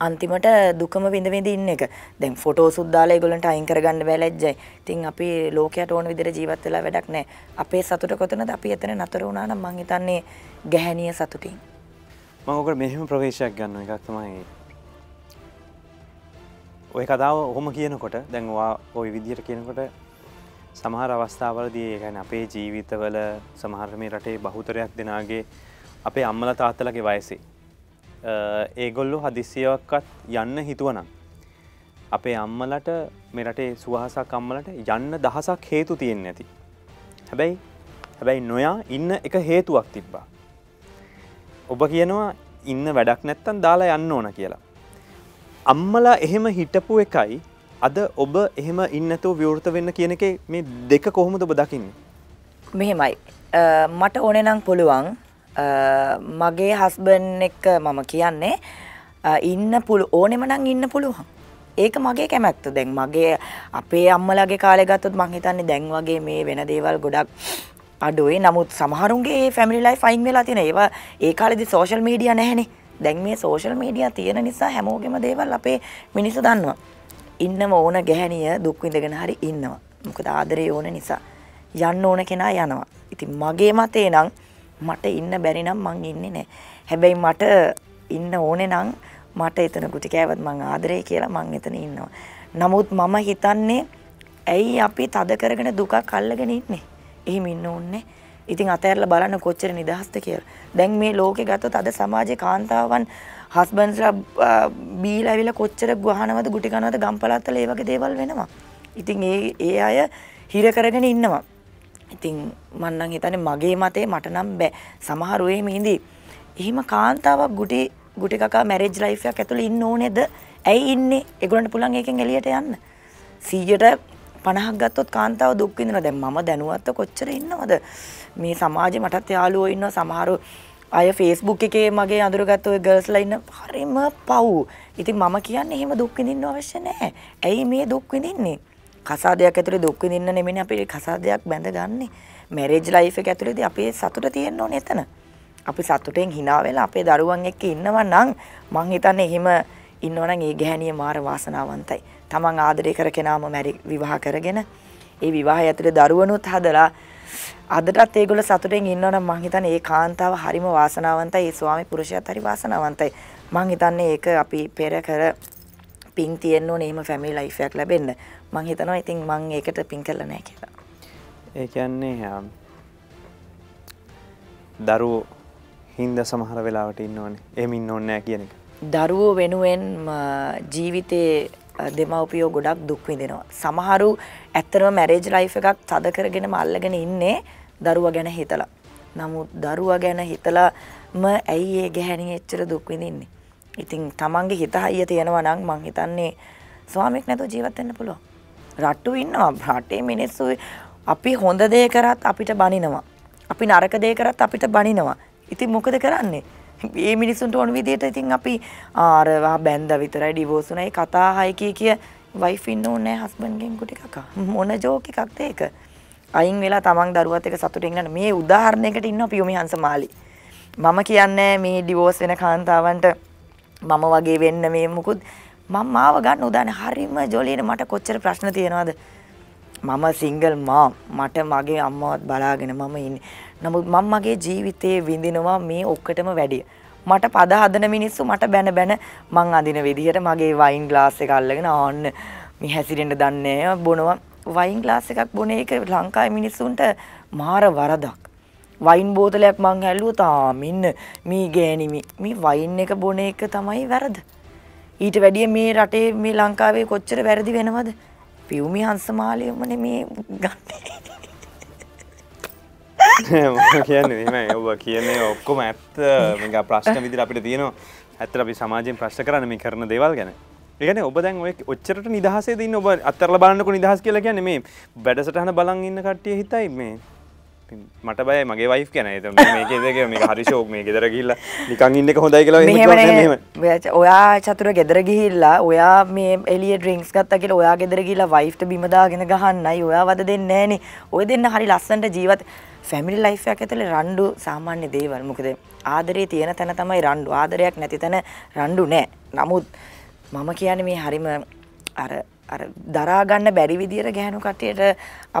අන්තිමට දුකම විඳ විඳ ඉන්න එක. දැන් ෆොටෝසුත් දාලා ඒගොල්ලන්ට අයින් කරගන්න බෑ ලැජ්ජයි. ඉතින් අපි ලෝකයට ඕන විදිහට ජීවත් වෙලා වැඩක් නැහැ. අපේ සතුට කොතනද? අපි එතන නතර වුණා නම් මං හිතන්නේ ගැහැණිය සතුටින්. මම ඔකට මෙහෙම ප්‍රවේශයක් ගන්න එකක් තමයි. ඔය කතාව ඔහොම කියනකොට දැන් ඔය විදිහට කියනකොට සමහර අවස්ථාවලදී ඒ කියන්නේ අපේ ජීවිතවල සමහර මේ රටේ බහුතරයක් දෙනාගේ අපේ අම්මලා තාත්තලාගේ වයසේ ඒගොල්ලෝ හදිස්සියවක්වත් යන්න හිතුවනම් අපේ අම්මලට මේ රටේ සුවහසක් අම්මලට යන්න දහසක් හේතු තියෙන් නැති. හැබැයි හැබැයි නොයා ඉන්න එක හේතුවක් තිබ්බා. ඔබ කියනවා ඉන්න වැඩක් නැත්තන් දාලා යන්න ඕන කියලා. අම්මලා එහෙම හිටපු එකයි අද ඔබ එහෙම ඉන්නතෝ විවෘත වෙන්න කියන එක මේ දෙක කොහොමද ඔබ දකින්න. මෙහෙමයි. මට ඕනේ නම් පුළුවන් මගේ හස්බන් එක මම කියන්නේ ඉන්න පුළු ඕනෙම නම් ඉන්න පුළුවන්. ඒක මගේ කැමැත්ත දැන් මගේ අපේ අම්මලගේ කාලෙ ගත්තොත් මං හිතන්නේ දැන් වගේ මේ වෙන දේවල් ගොඩක් අඩුවේ නමුත් සමහරුන්ගේ ෆැමිලි ලයිෆ් අයින් වෙලා තියෙන ඒවා ඒ කාලෙදි සෝෂල් මීඩියා නැහැනේ. දැන් මේ සෝෂල් මීඩියා තියෙන නිසා හැමෝගෙම දේවල් අපේ මිනිස්සු දන්නවා. ඉන්නම ඕන ගැහැණිය දුක් විඳගෙන හරි ඉන්නවා. මොකද ආදරේ ඕන නිසා. යන්න ඕන කෙනා යනවා. ඉතින් මගේ මතේ නම් මට ඉන්න බැරි නම් මං ඉන්නේ නැහැ. හැබැයි මට ඉන්න ඕනේ නම් මට එතන ගුටි කෑවත් මං ආදරේ කියලා මං එතන ඉන්නවා. නමුත් මම හිතන්නේ ඇයි අපි තද කරගෙන දුකක් අල්ලගෙන ඉන්නේ? එහෙම ඉන්න ඕනේ ඉතින් අතහැරලා බලන්න කොච්චර නිදහස්ද කියලා. දැන් මේ ලෝකේ ගත්තොත් අද සමාජයේ කාන්තාවන් හස්බන්ස්ලා බීලා ඇවිල්ලා කොච්චර ගහනවද ගුටි කනවද ගම්පලත්තල ඒ වගේ දේවල් වෙනවා. ඉතින් ඒ ඒ අය හිර කරගෙන ඉන්නවා. ඉතින් මම නම් හිතන්නේ මගේ මතේ මට නම් බෑ. සමහරු එහෙම ඉඳී. එහෙම කාන්තාවක් ගුටි ගුටි කකා මැරේජ් ලයිෆ් එකක් ඇතුළේ ඉන්න ඕනේද? ඇයි ඉන්නේ? ඒගොල්ලන්ට පුළුවන් ඒකෙන් එළියට යන්න. 100ට 50ක් ගත්තොත් කාන්තාව දුක් විඳිනවා. දැන් මම දැනුවත්ව කොච්චර ඉන්නවද? මේ සමාජේ මටත් යාළුවෝ ඉන්නවා සමහරව අය ෆේස්බුක් එකේ මගේ අඳුරගත් ඔය ගර්ල්ස්ලා ඉන්න හරිම පව්. ඉතින් මම කියන්නේ එහෙම දුක් විඳින්න අවශ්‍ය නැහැ. ඇයි මේ දුක් විඳින්නේ? කසාදයක් ඇතුලේ දුක් විඳින්න නෙමෙයි අපි කසාදයක් බැඳගන්නේ. මැරේජ් ලයිෆ් එක ඇතුලේදී අපේ සතුට තියෙන්න ඕනේ එතන. අපි සතුටෙන් hina වෙලා අපේ දරුවන් එක්ක ඉන්නවා නම් මං හිතන්නේ එහෙම ඉන්නවා නම් ඒ ගැහණිය මාර වාසනාවන්තයි. තමන් ආදරය කර කෙනාම මැරි විවාහ කරගෙන ඒ විවාහය ඇතුලේ දරුවනුත් හදලා අදටත් ඒගොල්ල සතුටෙන් ඉන්නවනම් මං හිතන්නේ ඒ කාන්තාව හරිම වාසනාවන්තයි. ඒ ස්වාමි පුරුෂයාත් හරි වාසනාවන්තයි. මං හිතන්නේ ඒක අපි පෙර කර පින් තියෙන්න ඕනේ එහෙම ෆැමිලි ලයිෆ් එකක් ලැබෙන්න. මං හිතනවා ඉතින් මං ඒකට පින් කළා නෑ කියලා. ඒ කියන්නේ දරුවෝ හින්ද සමහර වෙලාවට ඉන්නවනේ. එහෙම ඉන්න ඕනේ නෑ කියන එක. දරුවෝ වෙනුවෙන් ජීවිතේ දෙමව්පියෝ ගොඩක් දුක් විඳිනවා. සමහරු ඇත්තටම මැරේජ් ලයිෆ් එකක් තද කරගෙනම අල්ලගෙන ඉන්නේ දරුවා ගැන හිතලා. නමුත් දරුවා ගැන හිතලාම ඇයි ඒ ගැහණිය එච්චර දුක් විඳින්නේ? ඉතින් තමන්ගේ හිත හයිය තියෙනවා නම් මං හිතන්නේ ස්වාමීක් නැතුව ජීවත් වෙන්න පුළුවන්. රට්ටු ඉන්නවා රටේ මිනිස්සු අපි හොඳ දේ කරත් අපිට බනිනවා. අපි නරක දේ කරත් අපිට බනිනවා. ඉතින් මොකද කරන්නේ? ඒ මිනිස්සුන්ට ඕන විදිහට ඉතින් අපි ආරවා බැන්ද විතරයි ඩිවෝස් උනායි කතා හයි කිය කිය වයිෆ් ඉන්න ඕනේ හස්බන්ඩ් ගෙන් කුටි කකා මොන ජෝක් එකක්ද ඒක අයින් වෙලා තමන් දරුවත් එක්ක සතුටින් ඉන්න මේ උදාහරණයකට ඉන්නවා පියුමි හංසමාලි මම කියන්නේ මේ ඩිවෝස් වෙන කාන්තාවන්ට මම වගේ වෙන්න මේ මොකුත් මම මාව ගන්න උදානේ හරිම ජොලියනේ මට කොච්චර ප්‍රශ්න තියෙනවද මම සිංගල් මා මට මගේ අම්මවත් බලාගෙන මම ඉන්නේ නමුත් මම මගේ ජීවිතයේ විඳිනවා මේ ඔක්කටම වැඩිය. මට පද හදන මිනිස්සු මට බැන බැන මං අඳින විදිහට මගේ වයින් ග්ලාස් එක අල්ලගෙන ආන්න මේ හැසිරෙන්න දන්නේ බොනවා වයින් ග්ලාස් එකක් බොන එක ලංකාවේ මිනිස්සුන්ට මාර වරදක්. වයින් බෝතලයක් මං හැල්ලුවා තාමින්න මේ ගෑණිමි මේ වයින් එක බොන එක තමයි වැරද. ඊට වැඩිය මේ රටේ මේ ලංකාවේ කොච්චර වැරදි වෙනවද? පියුමි හංසමාලියමනේ මේ ගන්නේ. කියන්නේ මේ ඔබ කියන්නේ ඔක්කොම ඇත්ත මේ ප්‍රශ්න විදිහට අපිට තියෙනවා ඇත්තට අපි සමාජයෙන් ප්‍රශ්න කරන්න මේ කරන දේවල් ගැන. ඒ කියන්නේ ඔබ දැන් ඔය ඔච්චරට නිදහසේ ඉන්න ඔබ අත්තරලා බලන්නකො නිදහස් කියලා කියන්නේ මේ වැඩසටහන බලන් ඉන්න කට්ටිය හිතයි මේ මට බය මගේ වයිෆ් කැන ත මේකෙදක මේ හරිශෝක් මේ ගෙදර ගිල්ල නිකං ඉන්න හොඳයි කියලා ඔයා චතුර ගෙදර ගිහිල්ලා ඔයා මේ එලිය ඩ්‍රිංක්ස් ගත්ත කියල ඔයා ගෙදර කියලා වයිෆ්ට බිමදාගෙන ගහන්නයි ඔයා වද දෙන්න ෑනේ ඔය දෙන්න හරි ලස්සන්ට ජීවත් ෆැමිලි ලයිෆ් එකක් ඇතුලේ රණ්ඩු සාමාන්‍ය දේවල්. මොකද ආදරේ තියෙන තැන තමයි රණ්ඩු. ආදරයක් නැති තැන රණ්ඩු නෑ. නමුත් මම කියන්නේ මේ හරිම අර අර දරා ගන්න බැරි විදියට ගෑනු කට්ටියට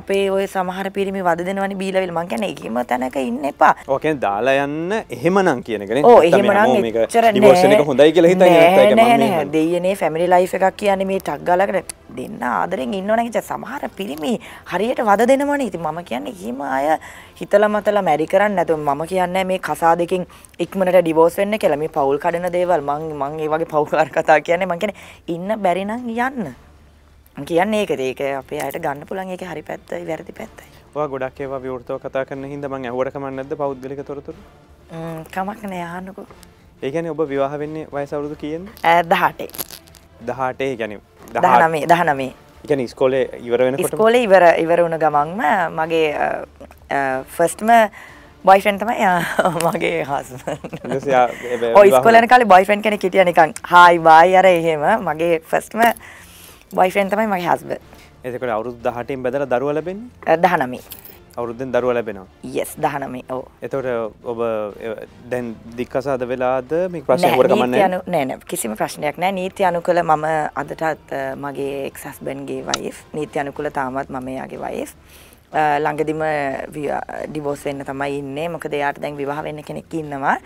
අපේ ওই සමහර පිරිමි වද දෙනවනේ බීලවිල මං කියන්නේ ඒකෙම තැනක ඉන්න එපා. ඔව් කියන්නේ දාලා යන්න එහෙමනම් කියන එකනේ. ඔව් එහෙමනම් එච්චර නෑ. ඩිවෝෂන් එක හොඳයි කියලා හිතන්නේ නැත්නම් ඒක මම නෑ. දෙයියනේ ෆැමිලි ලයිෆ් එකක් කියන්නේ මේ ටක් ගාලකට දෙන්න ආදරෙන් ඉන්නවනේ කියලා සමහර පිරිමි හරියට වද දෙනවනේ. ඉතින් මම කියන්නේ එහෙම අය හිතලා මතලා මැරි කරන්නේ නැතුව මම කියන්නේ මේ කසා දෙකෙන් ඉක්මනට ඩිවෝස් වෙන්න කියලා මේ පවුල් කඩන දේවල් මං මං ඒ වගේ පවුල් කතා කියන්නේ මං කියන්නේ ඉන්න බැරි නම් යන්න. කියන්නේ ඒක ඒක අපේ අයට ගන්න පුළන් ඒක හරි පැත්තයි වැරදි පැත්තයි වා ගොඩක් ඒවා විවෘතව කතා කරන්න හිද මං ඇහුවට කමන්න නැද්ද පෞද්ගලික තොරතුරු කමක් නෑ අහන්නකෝ ඒ කියන්නේ ඔබ විවාහ වෙන්නේ වයස අවුරුදු කියන්නේ 18 18 කියන්නේ 19 19 ඉගෙන ස්කෝලේ ඉවර වෙනකොට ස්කෝලේ ඉවර ඉවර වුණ ගමන්ම මගේ ෆස්ට්ම බොයිෆන් තමයි මගේ හස් ඔය ස්කෝලන කාලේ බොයිෆන් කෙනෙක් හිටියා නිකන් හායි බායි අර එහෙම මගේ ෆස්ට්ම බොයිෆන් තමයි මගේ හස්බ එතකට අවුරුදු දහටෙන් බැදල දරුව ලබෙන් දහනමි අවුරුද්දෙන් දරුව ලැබෙනවා යෙස් දහනමේ ඕ එතවට ඔබ දැන් දික්කසාද වෙලාද මේ ප්‍රශ්නකට ගමන්න යනු නෑන කිසිම ප්‍රශ්නයක් නෑ නීති අනු කළ මම අදටත් මගේ එක්සස්බන්ගේ වයි නීති අනු කළ තාමත් මමයාගේ වයිස් ළඟදිම ඩිබෝසෙන්න්න තමයි ඉන්නේ මොක දෙයාට දැන් විවාහ වෙන්න කෙනෙක් ඉන්නවා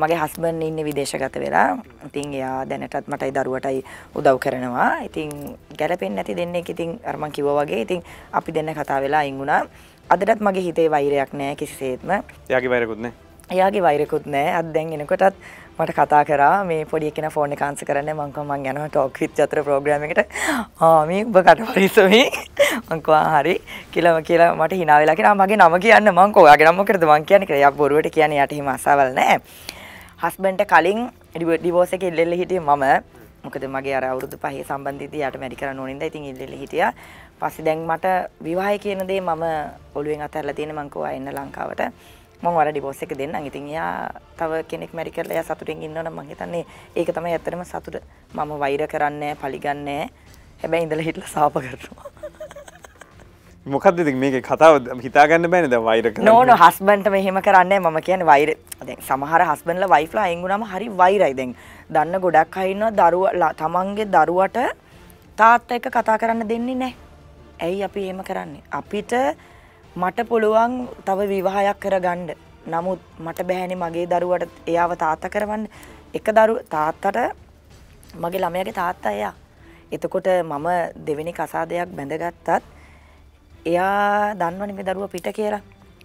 මගේ හස්බන් ඉන්න විදේශගත වෙලා ඉතින් එයා දැනටත් මටයි දරුවටයි උදව් කරනවා ඉතින් ගැලපෙන් නැති දෙන්නේ ඉතින් අරමං කිව වගේ ඉතින් අපි දෙන්න කතා වෙලා ඉංගුණා අදටත් මගේ හිතේ වෛරයක් නෑ කිසිසේත්ම යාගේ වෛරකුත්නේ එයාගේ වෛරකුත් නෑ අත් දැන් එනකොටත් මට කතා කරා මේ පොඩි එකන ෆෝන් කාන්ස කරන්න මංකව මං යනවා ටෝක් විත් චතර ප්‍රෝග්‍රෑම් එකට ආමී ඔබ කට පරිස්සමි මංකවා හරි කියලා කියලා මට හිනා වෙලා කියලා මගේ නම කියන්න මංකෝ ඔයාගේ නම මොකටද මං කියන්නේ කියලා යක් බොරුවට කියන්නේ යට හිම අසවල් නෑ හස්බන්ට කලින් ඩිවෝස එක ඉල්ලෙල්ල හිටිය මම මොකද මගේ අර අවුරුදු පහේ සම්බන්ධීතියට මැරි කරන්න ඕනින්ද ඉතින් ඉල්ලෙල්ල හිටිය පස්සේ දැන් මට විවාහය කියන දේ මම ඔළුවෙන් අතහැරලා තියෙන මං කෝවා එන්න ලංකාවට මම වර ඩිවෝස් එක දෙන්නම් ඉතින් එයා තව කෙනෙක් මැරි කරලා එයා සතුටින් ඉන්නවනම් මං හිතන්නේ ඒක තමයි ඇත්තටම සතුට මම වෛර කරන්නේ නැහැ පලිගන්නේ නැහැ හැබැයි ඉඳලා හිටලා සාප කරනවා මොකක්ද ඉතින් මේකේ කතාව හිතාගන්න බෑනේ දැන් වෛර කරන්න. නෝ නෝ හස්බන්ඩ්ට මෙහෙම කරන්නේ මම කියන්නේ වෛර. දැන් සමහර හස්බන්ඩ්ලා වයිෆ්ලා අයින් වුණාම හරි වෛරයි දැන්. දන්න ගොඩක් අය ඉන්නවා දරුවා තමන්ගේ දරුවට තාත්තා එක කතා කරන්න දෙන්නේ නැහැ. ඇයි අපි එහෙම කරන්නේ? අපිට මට පුළුවන් තව විවාහයක් කරගන්න. නමුත් මට බෑනේ මගේ දරුවට එයාව තාත්තා කරවන්න. එක දරු තාත්තට මගේ ළමයාගේ තාත්තා එයා. එතකොට මම දෙවෙනි කසාදයක් බැඳගත්තත් එයා දන්නවන මේ දරුව පිට කියලා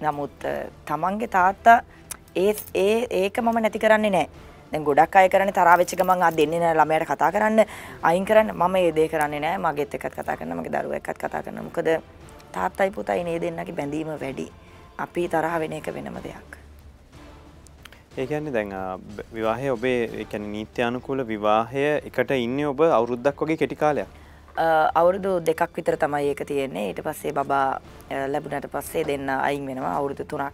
නමුත් තමන්ගේ තාත්තා ඒ ඒ ඒක මම නැති කරන්නේ නෑ දැන් ගොඩක් අය කරන්නේ තරාවෙච්ච ගමන් ආ දෙන්නේ නෑ ළමයට කතා කරන්න අයින් කරන්න මම ඒ දේ කරන්නේ නෑ මගෙත් එකත් කතා කරන්න මගේ දරුවා එක්කත් කතා කරන්න මොකද තාත්තයි පුතයි මේ දෙන්නගේ බැඳීම වැඩි අපි තරහ වෙන එක වෙනම දෙයක් ඒ කියන්නේ දැන් විවාහය ඔබේ කියන්නේ නීත්‍යානුකූල විවාහය එකට ඉන්නේ ඔබ අවුරුද්දක් වගේ කෙටි කාලයක් අවුරුදු දෙකක් විතර තමයි ඒක තියෙන්නේ ඊට පස්සේ බබා ලැබුණට පස්සේ දෙන්න අයින් වෙනවා අවුරුදු තුනක්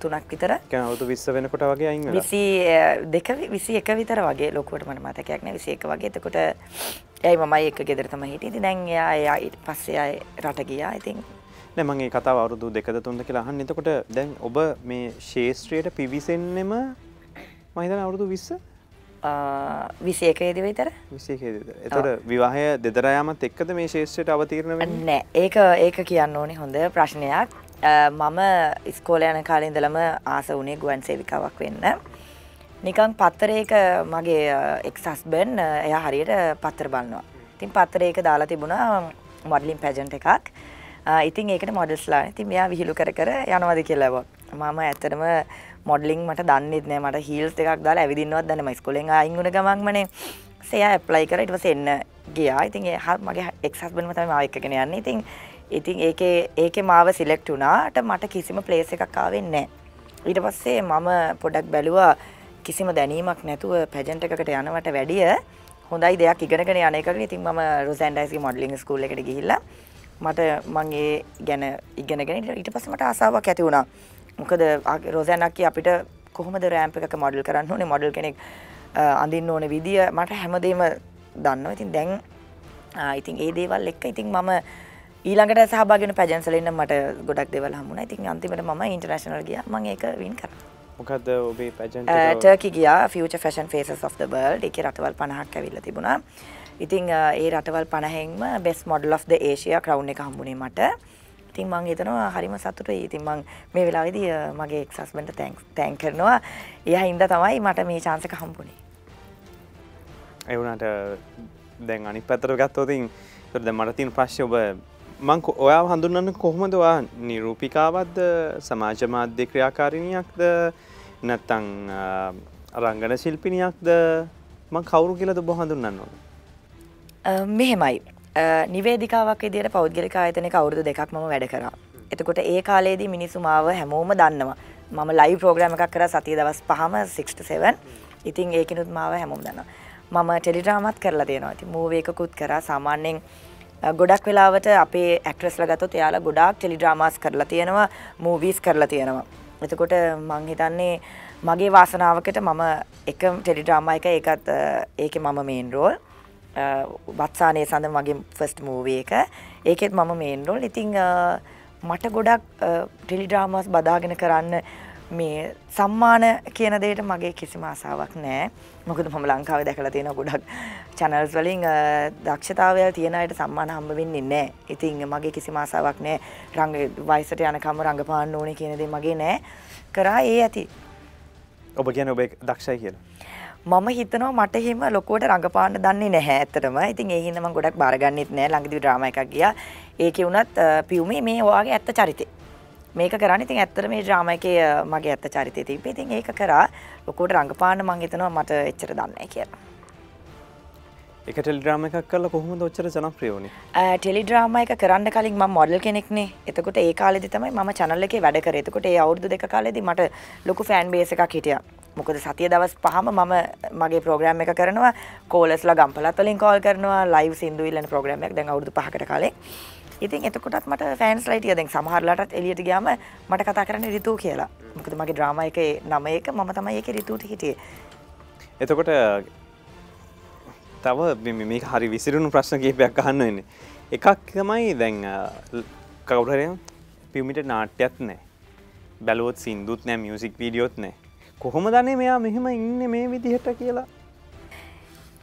තුනක් විතර අවුරුදු විස්ස වෙනකොට වගේ අයින් විසි දෙක විසි එක විතර වගේ ලොකුවට මට මතකයක් නෑ විසි එක වගේ එතකොට ඇයි මමයි එක ගෙදර තමයි හිටියේ ඉතින් දැන් එයා එයා ඊට පස්සේ ආයේ රට ගියා ඉතින් නෑ මම මේ කතාව අවුරුදු දෙකද තුනද කියලා අහන්නේ එතකොට දැන් ඔබ මේ ශාස්ත්‍රයට පිවිසෙන්නෙම මම හිතන අවුරුදු 20 විසයකේද විතර එතට විවාහය දෙදරයාමත් එක්කද මේ ශේෂයට අවතීරණ වෙන්න ඒක ඒක කියන්න ඕනේ හොඳ ප්‍රශ්නයක් මම ඉස්කෝල යන කාලින්දලම ආස වනේ ගුවන් සේවිකාවක් වෙන්න නිකන් පත්තරයක මගේ එක්සස්බන් එය හරියට පත්තර බලන්නවා තින් පත්තරයක දාලා තිබුණා මොඩලින් පැජන්ට එකක් ඉතින් ඒකට මොඩස්ලා ඉතින් මෙයා විහිළු කර කර යනවද කියලව මම ඇතරම මොඩලින් මට දන්නෙත් නෑ මට හිල්ස් එකක් දාලා ඇවිදින්නවත් දන්නම ඉස්කෝලෙන් ආයින් උන ගමන්මනේ සෙයා ඇප්ලයි කරා ඊට පස්සේ එන්න ගියා. ඉතින් ඒ මගේ එක්ස් හස්බන්ඩ්ම තමයි මාව එක්කගෙන යන්නේ. ඉතින් ඉතින් ඒකේ ඒකේ මාව සිලෙක්ට් වුණාට මට කිසිම ප්ලේස් එකක් ආවේ නැහැ. ඊට පස්සේ මම පොඩක් බැලුවා කිසිම දැනීමක් නැතුව පැජන්ට එකකට යනවට වැඩිය හොඳයි දෙයක් ඉගෙනගෙන යන එකගෙන ඉතින් මම රොසන්ඩයිස්ගේ මොඩලිං ස්කූල් එකට ගිහිල්ලා මට මං ඒ ගැන ඉගෙනගෙන ඊට පස්සේ මට ආසාවක් ඇති වුණා මොකද රෝසයනක්කි අපිට කොහොමද රෑම්ප එකක මොඩල් කරන්න ඕනේ මොඩල් කෙනෙක් අඳින්න ඕන විදිිය මට හැමදේම දන්න ඉතින් දැන් ඉතින් ඒ දේවල් එක්ක ඉතින් මම ඊළඟට සහභාගෙන පැජන්සලන්න මට ගොඩක් දෙවල් හමුණ ඉතින් අන්තිමට ම ඉන්ටර්නශනල් ගිය මං ඒක වන් කර මොකද ඔබේ පැජන් ටර්කි ගිය future fashion faces of the බල් එක රටවල් පණහක් ඇවිල්ල තිබුණා ඉතිං ඒ රටවල් පණහෙෙන්ම best model of the Asia කරව් එක හම්බුණේ මට ඉතින් මං හිතනවා හරිම සතුටුයි. ඉතින් මං මේ වෙලාවේදී මගේ එක්ස් හස්බන්ඩ්ට තෑන්ක්ස් තෑන්ක් කරනවා. එයා හින්දා තමයි මට මේ chance එක හම්බුනේ. ඒ වුණාට දැන් අනිත් පැත්තට ගත්තොත් ඉතින් ඒතර දැන් මට තියෙන ප්‍රශ්නේ ඔබ මං ඔයා හඳුන්වන්න කොහොමද ඔයා නිරූපිකාවක්ද සමාජ මාධ්‍ය ක්‍රියාකාරිණියක්ද නැත්තං රංගන ශිල්පිනියක්ද මං කවුරු කියලද බොහඳුන්න්නවද මෙහෙමයි නිවේදිකාවක් විදියට පෞද්ගලික ආයතනයක අවුරුදු දෙකක් මම වැඩ කරා. එතකොට ඒ කාලේදී මිනිස්සු මාව හැමෝම දන්නවා. මම ලයිව් ප්‍රෝග්‍රෑම් එකක් කරා සතිය දවස් 5ම 6 to 7. ඉතින් ඒකිනුත් මාව හැමෝම දන්නවා. මම ටෙලිඩ්‍රාමත් කරලා දෙනවා. ඉතින් මූවී එකකුත් කරා. සාමාන්‍යයෙන් ගොඩක් වෙලාවට අපේ ඇක්ට්‍රස්ලා ගත්තොත් එයාලා ගොඩාක් ටෙලිඩ්‍රාමාස් කරලා තියෙනවා, මූවීස් කරලා තියෙනවා. එතකොට මං හිතන්නේ මගේ වාසනාවකට මම එක ටෙලිඩ්‍රාමා එක ඒකත් ඒකේ මම මේන් රෝල්. වත්සානය සඳ මගේ ෆස්ට මූවේ එක ඒකෙත් මම මේන්රෝල් ඉතිං මට ගොඩක් ටෙලිඩ්‍රාමස් බදාගෙන කරන්න මේ සම්මාන කියන දේට මගේ කිසිම ආසාවක් නෑ මොකද මම ලංකාව දැකලා තියෙන ගොඩක් චැනල්ස් වලින් දක්ෂතාවය තියෙන අයට සම්මාන හම්බ වෙන්නේ නෑ. ඉතින් මගේ කිසිම ආසාවක් නෑ. රංග වයසට යනකම රඟපාන්න ඕනේ කියන දේ මගේ නෑ. කරා ඒ ඇති. ඔබ කියන්නේ ඔබ දක්ෂයි කියලා. මම හිතනවා මට එහෙම ලොකුවට රඟපාන්න දන්නේ නැහැ ඇත්තටම. ඉතින් ඒ හින්දා මම ගොඩක් බාරගන්නෙත් නැහැ. ළඟදී ඩ්‍රාමා එකක් ගියා. ඒකේ වුණත් පියුමේ මේ ඔයාගේ ඇත්ත චරිතේ. මේක කරන්නේ ඉතින් ඇත්තට මේ ඩ්‍රාමා එකේ මගේ ඇත්ත චරිතය තිබ්බේ. ඉතින් ඒක කරා ලොකුවට රඟපාන්න මම හිතනවා මට එච්චර දන්නේ නැහැ කියලා. ඒක ටෙලිඩ්‍රාම එකක් කරලා කොහොමද ඔච්චර ජනප්‍රිය වුනේ? ටෙලිඩ්‍රාම එක කරන්න කලින් මම මොඩල් කෙනෙක්නේ. එතකොට ඒ කාලෙදි තමයි මම channel එකේ වැඩ කරේ. එතකොට ඒ අවුරුදු දෙක කාලෙදි මට ලොකු ෆෑන් බේස් එකක් හිටියා. මොකද සතිය දවස් පහම මම මගේ ප්‍රෝග්‍රෑම් එක කරනවා කෝලස්ලා ගම්පලත් වලින් කෝල් කරනවා ලයිව් සින්දු ඉල්ලන ප්‍රෝග්‍රෑම් එකක් දැන් අවුරුදු 5කට කලින්. ඉතින් එතකොටත් මට ෆෑන්ස් ලයිටිය දැන් සමහරලාටත් එළියට ගියාම මට කතා කරන්නේ රිතු කියලා. මොකද මගේ ඩ්‍රාමා එකේ නම එක මම තමයි ඒකේ රිතුට හිටියේ. එතකොට තව මේ හරි විසිරුණු ප්‍රශ්න කිහිපයක් අහන්න වෙන්නේ. එකක් තමයි දැන් කවුරු හරි පියුමිට නාට්‍යයක් නැහැ. බැලුවොත් සින්දුත් නැහැ මියුසික් වීඩියෝත් නැහැ. කොහොම දනේ මෙයා මෙහෙම ඉන්න මේ විදිහට කියලා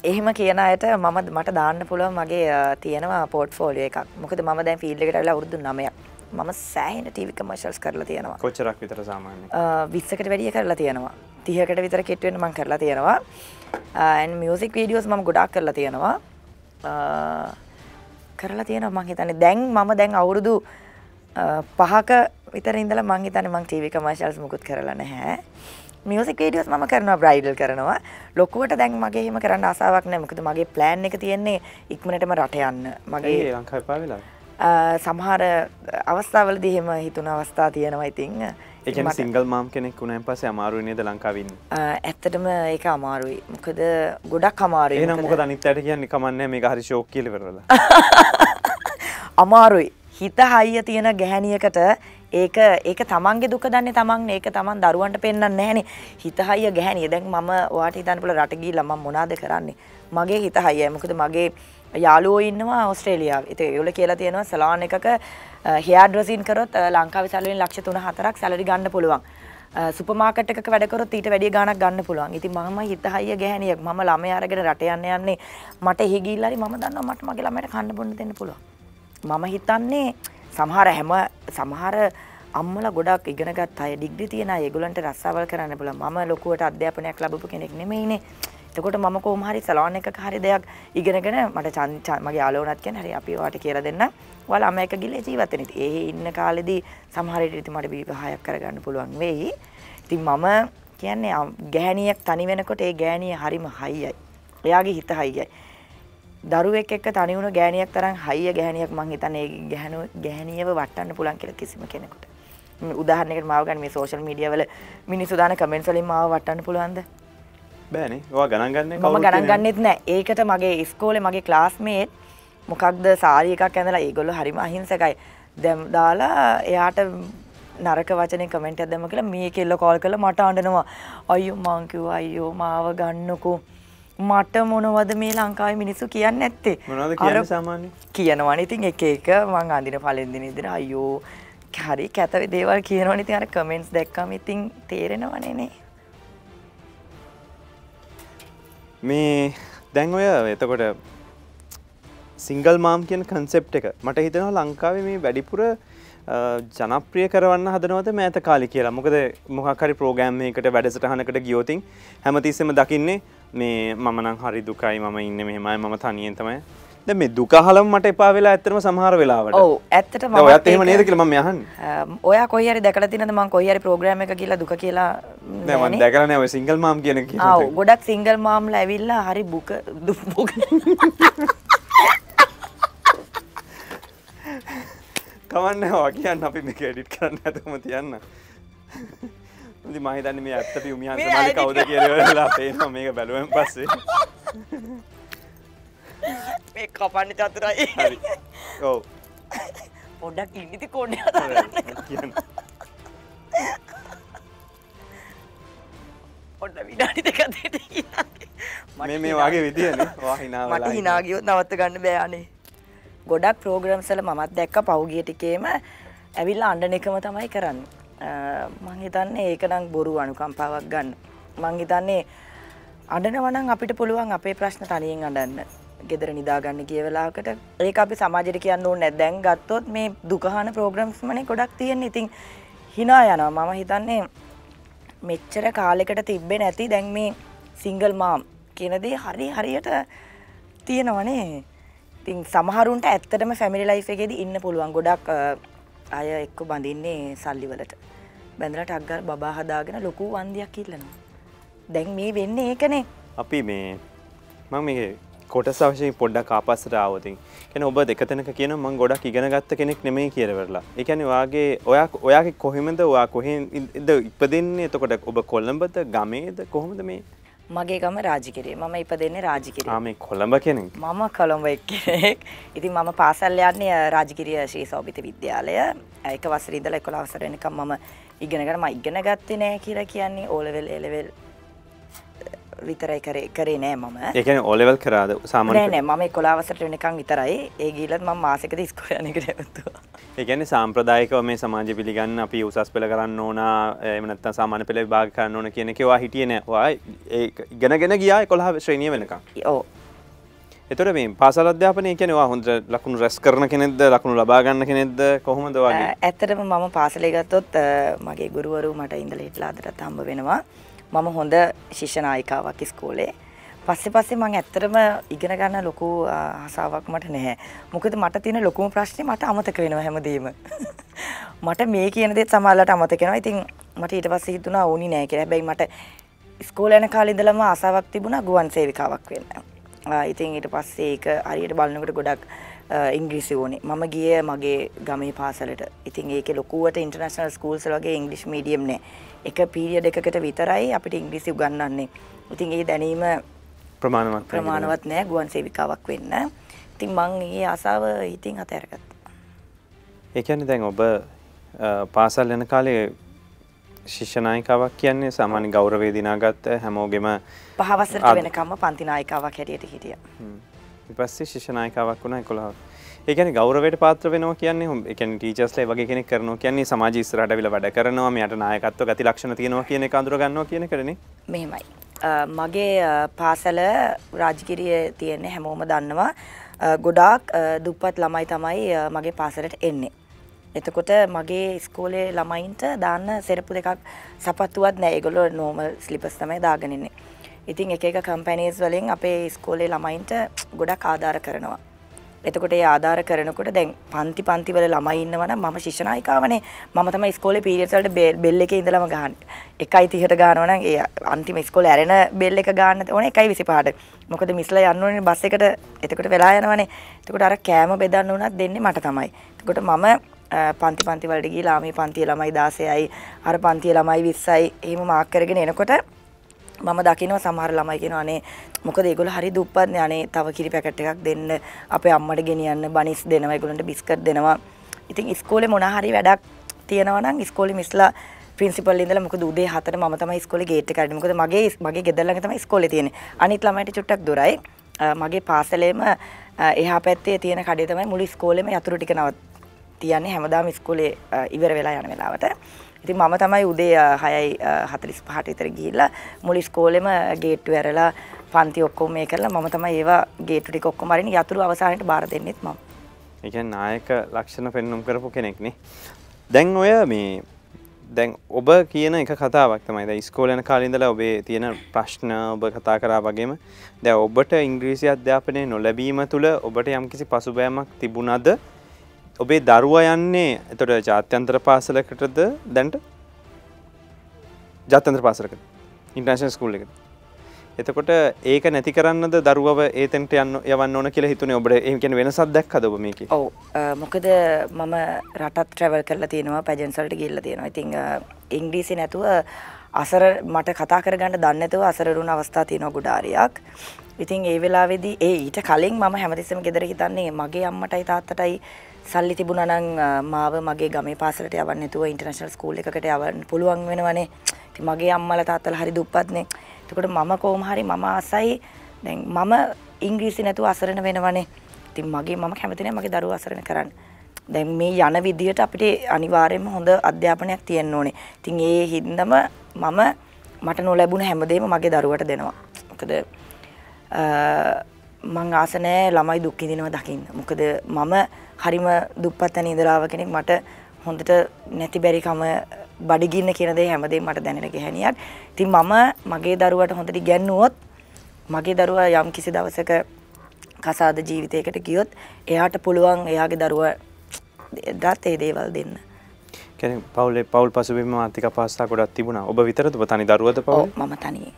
එහෙම කියන අයට මම මට දාන්න පුළුවන් මගේ තියෙනවා පෝට්ෆෝලියෝ එකක්. මොකද මම දැන් ෆීල්ඩ් එකට ඇවිල්ලා අවුරුදු 9ක්. මම සෑහෙන ටීවී කමර්ෂල්ස් කරලා තියෙනවා. කොච්චරක් විතර සාමාන්‍යයෙන්? 20කට වැඩිය කරලා තියෙනවා. 30කට විතර කෙට් වෙන්න මම කරලා තියෙනවා. and music videos මම ගොඩාක් කරලා තියෙනවා. කරලා තියෙනවා මම හිතන්නේ දැන් මම දැන් අවුරුදු 5ක විතර ඉඳලා මම හිතන්නේ මම ටීවී කමර්ෂල්ස් මුකුත් කරලා නැහැ. මියසික් වීඩියෝස් මම කරනවා බ්‍රයිඩල් කරනවා ලොකුවට දැන් මගේ එහෙම කරන්න ආසාවක් නැහැ මොකද මගේ ප්ලෑන් එක තියෙන්නේ ඉක්මනටම රට යන්න මගේ ලංකාවේ පාවිලා සමහර අවස්ථාවලදී එහෙම හිතුන අවස්ථා තියෙනවා ඉතින් ඒ සිංගල් මාම් කෙනෙක් වුණන් පසේ අමාරුයි නේද ලංකාවන්න ඇත්තටම ඒක අමාරුයි මොකද ගොඩක් අමාරු එන මොක අනිත්තයට කියන්නේ කමන්න මේ හරි ශෝක් කියලිවරල අමාරුයි හිත හයිය තියෙන ගැහැනියකට ඒක ඒක තමන්ගේ දුක දන්නේ තමන් ඒක තමන් දරුවන්ට පෙන්වන්නේ නැහනේ. හිත හයිය ගැහණිය. දැන් මම ඔයාට හිතන්න පුළුවන් රට ගිහිල්ලා මම මොනවද කරන්නේ? මගේ හිත හයියයි. මොකද මගේ යාළුවෝ ඉන්නවා ඕස්ට්‍රේලියාවේ. ඉතින් ඒගොල්ලෝ කියලා තියෙනවා සලාන් එකක හෙයා ඩ්‍රෙසින් කරොත් ලංකාවේ සැලරියෙන් ලක්ෂ 3-4ක් සැලරි ගන්න පුළුවන්. සුපර් මාකට් එකක වැඩ කරොත් ඊට වැඩිය ගාණක් ගන්න පුළුවන්. ඉතින් මම හිත හයිය ගැහණියක්. මම ළමයා අරගෙන රට යන්න යන්නේ මට එහි ගිහිල්ලා හරි මම දන්නවා මට මගේ ළමයට කන්න බොන්න දෙන්න පුළුවන්. මම හිතන්නේ සමහර හැම සමහර අම්මල ගොඩක් ඉගෙනගත් අය ඩිග්‍රි තියෙන ඒගොලන්ට රස්සාවල් කරන්න පුළ ම ලොකුවට අධ්‍යාපනයක් ලබපු කෙනෙක් නෙමෙයිනේ එතකොට මම කෝමහරි සලෝන් එක හරි දෙයක් ඉගෙනගෙන මට චංචන්මගේ අලෝනත් කියෙන හරි අපි වාට කියර දෙන්න වල අම එක ගිල්ල ජීවතනත් ඒ ඉන්න කාලෙදී සමහරයට ඉති මට බිවිහයක් කරගන්න පුළුවන් වෙයි ඉතින් මම කියන්නේ ගෑනියක් තනි වෙනකොට ඒ ගෑනිය හරිම හයියි එයාගේ හිත හයියි දරුවෙක් එක්ක තනි වුණ ගෑණියක් තරම් හයිය ගැහණියක් මං හිතන්නේ ඒ ගැහණුව ගැහණියව වටන්න පුළුවන් කියලා කිසිම කෙනෙකුට. උදාහරණයකට මාව ගන්න මේ සෝෂල් මීඩියා වල මිනිස්සු දාන කමෙන්ට්ස් වලින් මාව වටන්න පුළුවන්ද? බෑනේ. ඔයා ගණන් ගන්නේ කවුරුද? මම ගණන් ගන්නෙත් නෑ. ඒකට මගේ ඉස්කෝලේ මගේ ක්ලාස්මේට් මොකක්ද සාරි එකක් ඇඳලා ඒගොල්ලෝ හරිම අහිංසකයි. දැන් දාලා එයාට නරක වචනේ කමෙන්ට් එකක් දැම්ම කියලා මේ කෙල්ල කෝල් කරලා මට අඬනවා. අයියෝ මං කිව්වා අයියෝ මාව ගන්නකෝ. මට මොනවද මේ ලංකාවේ මිනිස්සු කියන්න ඇත්තේ අර කියනවන ඉතින් එක එක මං අඳින පලෙන්දින ඉදින අයෝ හරි කැතව දේවල් කියනවන ඉතින් අර කමෙන්ට්ස් දැක්කම ඉතින් තේරෙනවනනේ මේ දැන් ඔය එතකොට සිංගල් මාම් කියන කන්සෙප් එක මට හිතෙනවා ලංකාවේ මේ වැඩිපුර ජනප්‍රිය කරවන්න හදනවත මෑත කාලි කියලා මොකද මොහකරි ප්‍රෝගෑම්මයකට වැඩසටහනකට ගියෝතින් හැමතිස්සම දකින්නේ මේ මමනං හරි දුකයි ම ඉන්න මෙහෙමයි ම තනියෙන් තමයි ද මේ දුකහලම් මට එපා වෙලා ඇත්තම සමහර වෙලාවට ඕ ඇත්තට ම ඇත්තම නේද කියලම යහන් ඔය කොයි දැකල තින ම කොයිහරි ප්‍රෝග්‍රම එක කියලා දුක කියලා නවන් දැකලන සිංගල් මාම් කියන ගොඩක් සිංගල් මාම්ල ඇවිල්ලා හරි බුක දුක් කවන්න වා කියන්න අපි මේක එඩිට් කරන්න ඇතම තියන්න ඉති මහිතන්න මේ ඇත්ත පියුමියන් මලි කවුද කියරලා පේනවා මේක බැලුවෙන් පස්සේ මේ කපන්න චතුරයි ඔව පොඩක් ඉනිති කොඩ කියන්න ඔන්න විනාඩි දෙක මේ මේ වගේ විදියන මට හිනාගියොත් නවත්ත ගන්න බෑනේ ගොඩක් ප්‍රෝග්‍රම් සල මමත් දැක්ක පෞගිය ටිකේම ඇවිල්ලා අන්ඩන එකම තමයි කරන්න මං හිතන්නේ ඒක නම් බොරු අනුකම්පාවක් ගන්න. මං හිතන්නේ අඩනවනම් අපිට පුළුවන් අපේ ප්‍රශ්න තනියෙන් අඩන්න. ගෙදර නිදාගන්න කියවලාකට ඒක අපි සමාජයට කියන්න ඕනේ දැන් ගත්තොත් මේ දුකහන ප්‍රෝග්‍රම්ස් මනේ ගොඩක් තියෙන ඉතින් හිනා යනවා මම හිතන්නේ මෙච්චර කාලෙකට තිබ්බේ නැති දැන් මේ සිංගල් මාම් කියන දේ හරි හරියට තියෙනවනේ. ඉතින් සමහරුන්ට ඇත්තටම ෆැමිලි ලයිෆ් එකේදී ඉන්න පුළුවන් ගොඩක් අය එක්ක බඳින්නේ සල්ලි වලට. බැඳලා ටක් ගාලා බබා හදාගෙන ලොකු වන්දියක් ඉල්ලනවා. දැන් මේ වෙන්නේ ඒකනේ. අපි මේ මම මේ කොටස වශයෙන් පොඩ්ඩක් ආපස්සට ආවතින් කියන ඔබ දෙකතනක කියන මං ගොඩක් ඉගෙන ගත්ත කෙනෙක් නෙමෙයි කියරවරලා. ඒ කියන්නේ ඔයාගේ ඔයා ඔයාගේ කොහෙමද ඔයා කොහෙන් ඉද ඉපදෙන්නේ? එතකොට ඔබ කොළඹද ගමේද කොහොමද මේ? මගේ ගම රාජිකිරිය. මම ඉපදෙන්නේ රාජිකිරිය. ආ මේ කොළඹ කෙනෙක්. මම කොළඹ එක්කෙනෙක්. ඉතින් මම පාසල් යන්නේ රාජිකිරිය ශ්‍රී සෝභිත විද්‍යාලය. ඒක වසර ඉඳලා 11 වසර වෙනකම් මම ඉගෙනකරම ඉගෙන ගත්තේ නෑ කියලා කියන්නේ ඕලෙවල් එලෙවල් විතරයි කරේ කරේ නෑ මම ඒකන ඕලෙවල් කරාද සාමානෑ මම කොලාවසට වෙනකං විතරයි ඒ ගීලත් ම මාසකද ස්කොයනකට ඇත්තුවා ඒගැන සාම්ප්‍රදායකව මේ සමාජ පිළිගන්න අපි උසස් පෙළ කරන්න ඕන එමනත්ත සාමාන පෙළ භාග කරන්න ඕන කියනෙකවා හිටියනවාඒ ගෙනගෙන ගියා කොලා ශ්‍රණය වෙනකම් ඕ එතොට මේ පාසල් අධ්‍යාපනය කියනවා හොඳ ලකුණු රැස් කරන කෙනෙද ලකුණු ලබාගන්න කෙනෙද කොහොමද වගේ ඇත්තටම මම පාසලේ ගත්තොත් මගේ ගුරුවරු මට ඉඳල හිටලා අදටත් හම්බ වෙනවා මම හොඳ ශිෂ්‍යනායිකාවක් ඉස්කෝලේ පස්සේ පස්සේ මං ඇත්තටම ඉගෙන ගන්න ලොකු ආසාවක් මට නැහැ මොකද මට තියෙන ලොකුම ප්‍රශ්නේ මට අමතක වෙනවා හැමදේම මට මේ කියන දේත් සමහරවිට අමතක වෙනවා ඉතින් මට ඊට පස්සේ හිතුණා ඕනි නෑ කියලා හැබැයි මට ඉස්කෝලේ යන කාලේ ඉඳලම ආසාවක් තිබුණා ගුවන් සේවිකාවක් වෙන්න ඉතින් ඊට පස්සේ ඒක හරියට බලනකොට ගොඩක් ඉංග්‍රීසි ඕනේ මම ගිය මගේ ගමේ පාසලට ඉතින් ඒක ලොකුවට ඉන්ටර්නශනල් ස්කූල්ස් වගේ ඉංග්ලිෂ් මීඩියම් නෑ එක පීරියඩ් එකකට විතරයි අපිට ඉංග්‍රීසි උගන්වන්නේ ඉතින් ඒ දැනීම ප්‍රමාණවත් ප්‍රමාණවත් නෑ ගුවන් සේවිකාවක් වෙන්න ඉතින් මං ඒ ආසාව ඉතින් අතහැරගත්තා ඒ කියන්නේ දැන් ඔබ පාසල් යන කාලේ ශිෂ්‍යනායිකාවක් කියන්නේ සාමාන්‍ය ගෞරවේ දිනාගත්ත හැමෝගෙම පහවසරට වෙනකම්ම පන්තිනායිකාවක් හැටියට හිටිය. ඉපස්සේ ශිෂනායකාවක් වුණ එකොළහ. ඒකන ගෞරවට පාත්‍ර වෙන කියන්නේ හම එක ටීචස්ලේ වගේ කෙනෙ කරන කියන්නේ සමාජීස් රටවිල වැඩ කරනවා මයට නායකත්ව ගති ලක්ෂණ තියෙනවා කියන කඳුර ගන්නවා කියන කරන මෙහෙමයි. මගේ පාසල රාජකිරිය තියෙන්නේ හැමෝම දන්නවා ගොඩාක් දුප්පත් ළමයි තමයි මගේ පාසලට එන්නේ. එතකොට මගේ ස්කෝලේ ළමයින්ට දාන්න සෙරපු දෙකක් සපත්තුවත් නෑ ඒගොල්ලෝ නෝමල් ස්ලිපස් තමයි දාගෙනන්නේ. ඉතින් එක එක කම්පැනීස් වලින් අපේ ස්කෝලේ ළමයින්ට ගොඩක් ආධාර කරනවා. එතකොට ඒ ආධාර කරනකොට දැන් පන්ති පන්ති වල ළමයි ඉන්නවනම් මම ශිෂ්‍ය නායිකාවනේ. මම තමයි ස්කෝලේ පීරියඩ්ස් වලට බෙල් එකේ ඉඳලාම ගහන්නේ. 1:30ට ගහනවනම් ඒ අන්තිම ස්කෝලේ ඇරෙන බෙල් එක ගන්න ඕනේ 1:25ට. මොකද මිස්ලා යන්න ඕනේ බස් එකට. එතකොට වෙලා යනවනේ. එතකොට අර කෑම බෙදන්න උනත් දෙන්නේ මට තමයි. එතකොට මම පන්ති පන්ති වලට ගිහිලා මේ පන්තියේ ළමයි 16යි අර පන්තියේ ළමයි 20යි එහෙම මාක් කරගෙන එනකොට මම දකිනවා සමහර ළමයි කියනවා අනේ මොකද ඒගොල්ලෝ හරි දුප්පත්නේ අනේ තව කිරි පැකට් එකක් දෙන්න අපේ අම්මට ගෙනියන්න බනිස් දෙනවා ඒගොල්ලන්ට බිස්කට් දෙනවා ඉතින් ඉස්කෝලේ මොන හරි වැඩක් තියෙනවා නම් ඉස්කෝලේ මිස්ලා ප්‍රින්සිපල් ඉඳලා මොකද උදේ 7ට මම තමයි ඉස්කෝලේ ගේට් එක අරින්නේ මොකද මගේ මගේ ගෙදර ළඟ තමයි ඉස්කෝලේ තියෙන්නේ අනිත් ළමයිට චුට්ටක් දුරයි මගේ පාසලේම එහා පැත්තේ තියෙන කඩේ තමයි මුළු ඉස්කෝලේම යතුරු ටික නවත් තියන්නේ හැමදාම ඉස්කෝලේ ඉවර වෙලා යන වෙලාවට ඉතින් මම තමයි උදේ 6:45ට විතර ගිහිල්ලා මුළු ඉස්කෝලේම ගේට්ටු ඇරලා පන්ති ඔක්කොම මේ කරලා මම තමයි ඒවා ගේට්ටු ටික ඔක්කොම අරින් යතුරු අවසානයේ බාර දෙන්නෙත් මම. ඒ කියන්නේ නායක ලක්ෂණ පෙන්වුම් කරපු කෙනෙක් නේ. දැන් ඔය මේ දැන් ඔබ කියන එක කතාවක් තමයි දැන් ඉස්කෝලේ යන කාලේ ඉඳලා ඔබේ තියෙන ප්‍රශ්න ඔබ කතා කරා වගේම දැන් ඔබට ඉංග්‍රීසි අධ්‍යාපනය නොලැබීම තුළ ඔබට යම්කිසි පසුබෑමක් තිබුණද ඔබේ දරුවා යන්නේ එතොට ජාත්‍යන්තර පාසලකටද දැන්ට ජාතන්ත්‍ර පාසලකට ඉන්ටර්ශන් ස්කූල් එකට එතකොට ඒක නැති කරන්නද දරුවව ඒතන්ට යන්න යවන්න ඕන කියලා හිතුනේ ඔබට ඒ කියන්නේ වෙනසක් දැක්කද ඔබ මේකේ? ඔව්. මොකද මම රටත් ට්‍රැවල් කරලා තියෙනවා, පැජන්ට්ස් වලට ගිහිල්ලා තියෙනවා. ඉතින් ඉංග්‍රීසි නැතුව අසර මට කතා කරගන්න දන්නේ නැතුව අසරරුණ අවස්ථා තියෙනවා ගොඩාරියක්. ඉතින් ඒ වෙලාවේදී ඒ ඊට කලින් මම හැමතිස්සෙම ගෙදර හිතන්නේ මගේ අම්මටයි තාත්තටයි සල්ලි තිබුණා නම් මාව මගේ ගමේ පාසලට යවන්න නැතුව ඉන්ටර්නැෂනල් ස්කූල් එකකට යවන්න පුළුවන් වෙනවනේ. ඉතින් මගේ අම්මලා තාත්තලා හරි දුප්පත්නේ. එතකොට මම කොහොම හරි මම ආසයි දැන් මම ඉංග්‍රීසි නැතුව අසරණ වෙනවනේ. ඉතින් මගේ මම කැමති නැහැ මගේ දරුවා අසරණ කරන්න. දැන් මේ යන විදියට අපිට අනිවාර්යයෙන්ම හොඳ අධ්‍යාපනයක් තියෙන්න ඕනේ. ඉතින් ඒ හින්දම මම මට නොලැබුණ හැමදේම මගේ දරුවට දෙනවා. මොකද මං ආස නැහැ ළමයි දුක් විඳිනවා දකින්න. මොකද මම හරිම දුප්පත් තැන ඉඳලාව කෙනෙක් මට හොඳට නැති බැරිකම බඩිගින්න කියන දේ හැමදේ මට දැනෙන ගැහැණියක්. ඉතින් මම මගේ දරුවට හොඳට ඉගැන්නුවොත් මගේ දරුවා යම් කිසි දවසක කසාද ජීවිතයකට ගියොත් එයාට පුළුවන් එයාගේ දරුවා දත් ඒ දේවල් දෙන්න. කෙනෙක් පවුලේ පවුල් පසුබිම ආර්ථික අපහසුතා ගොඩක් තිබුණා. ඔබ විතරද ඔබ තනි දරුවද පවුල? මම තනියෙන්.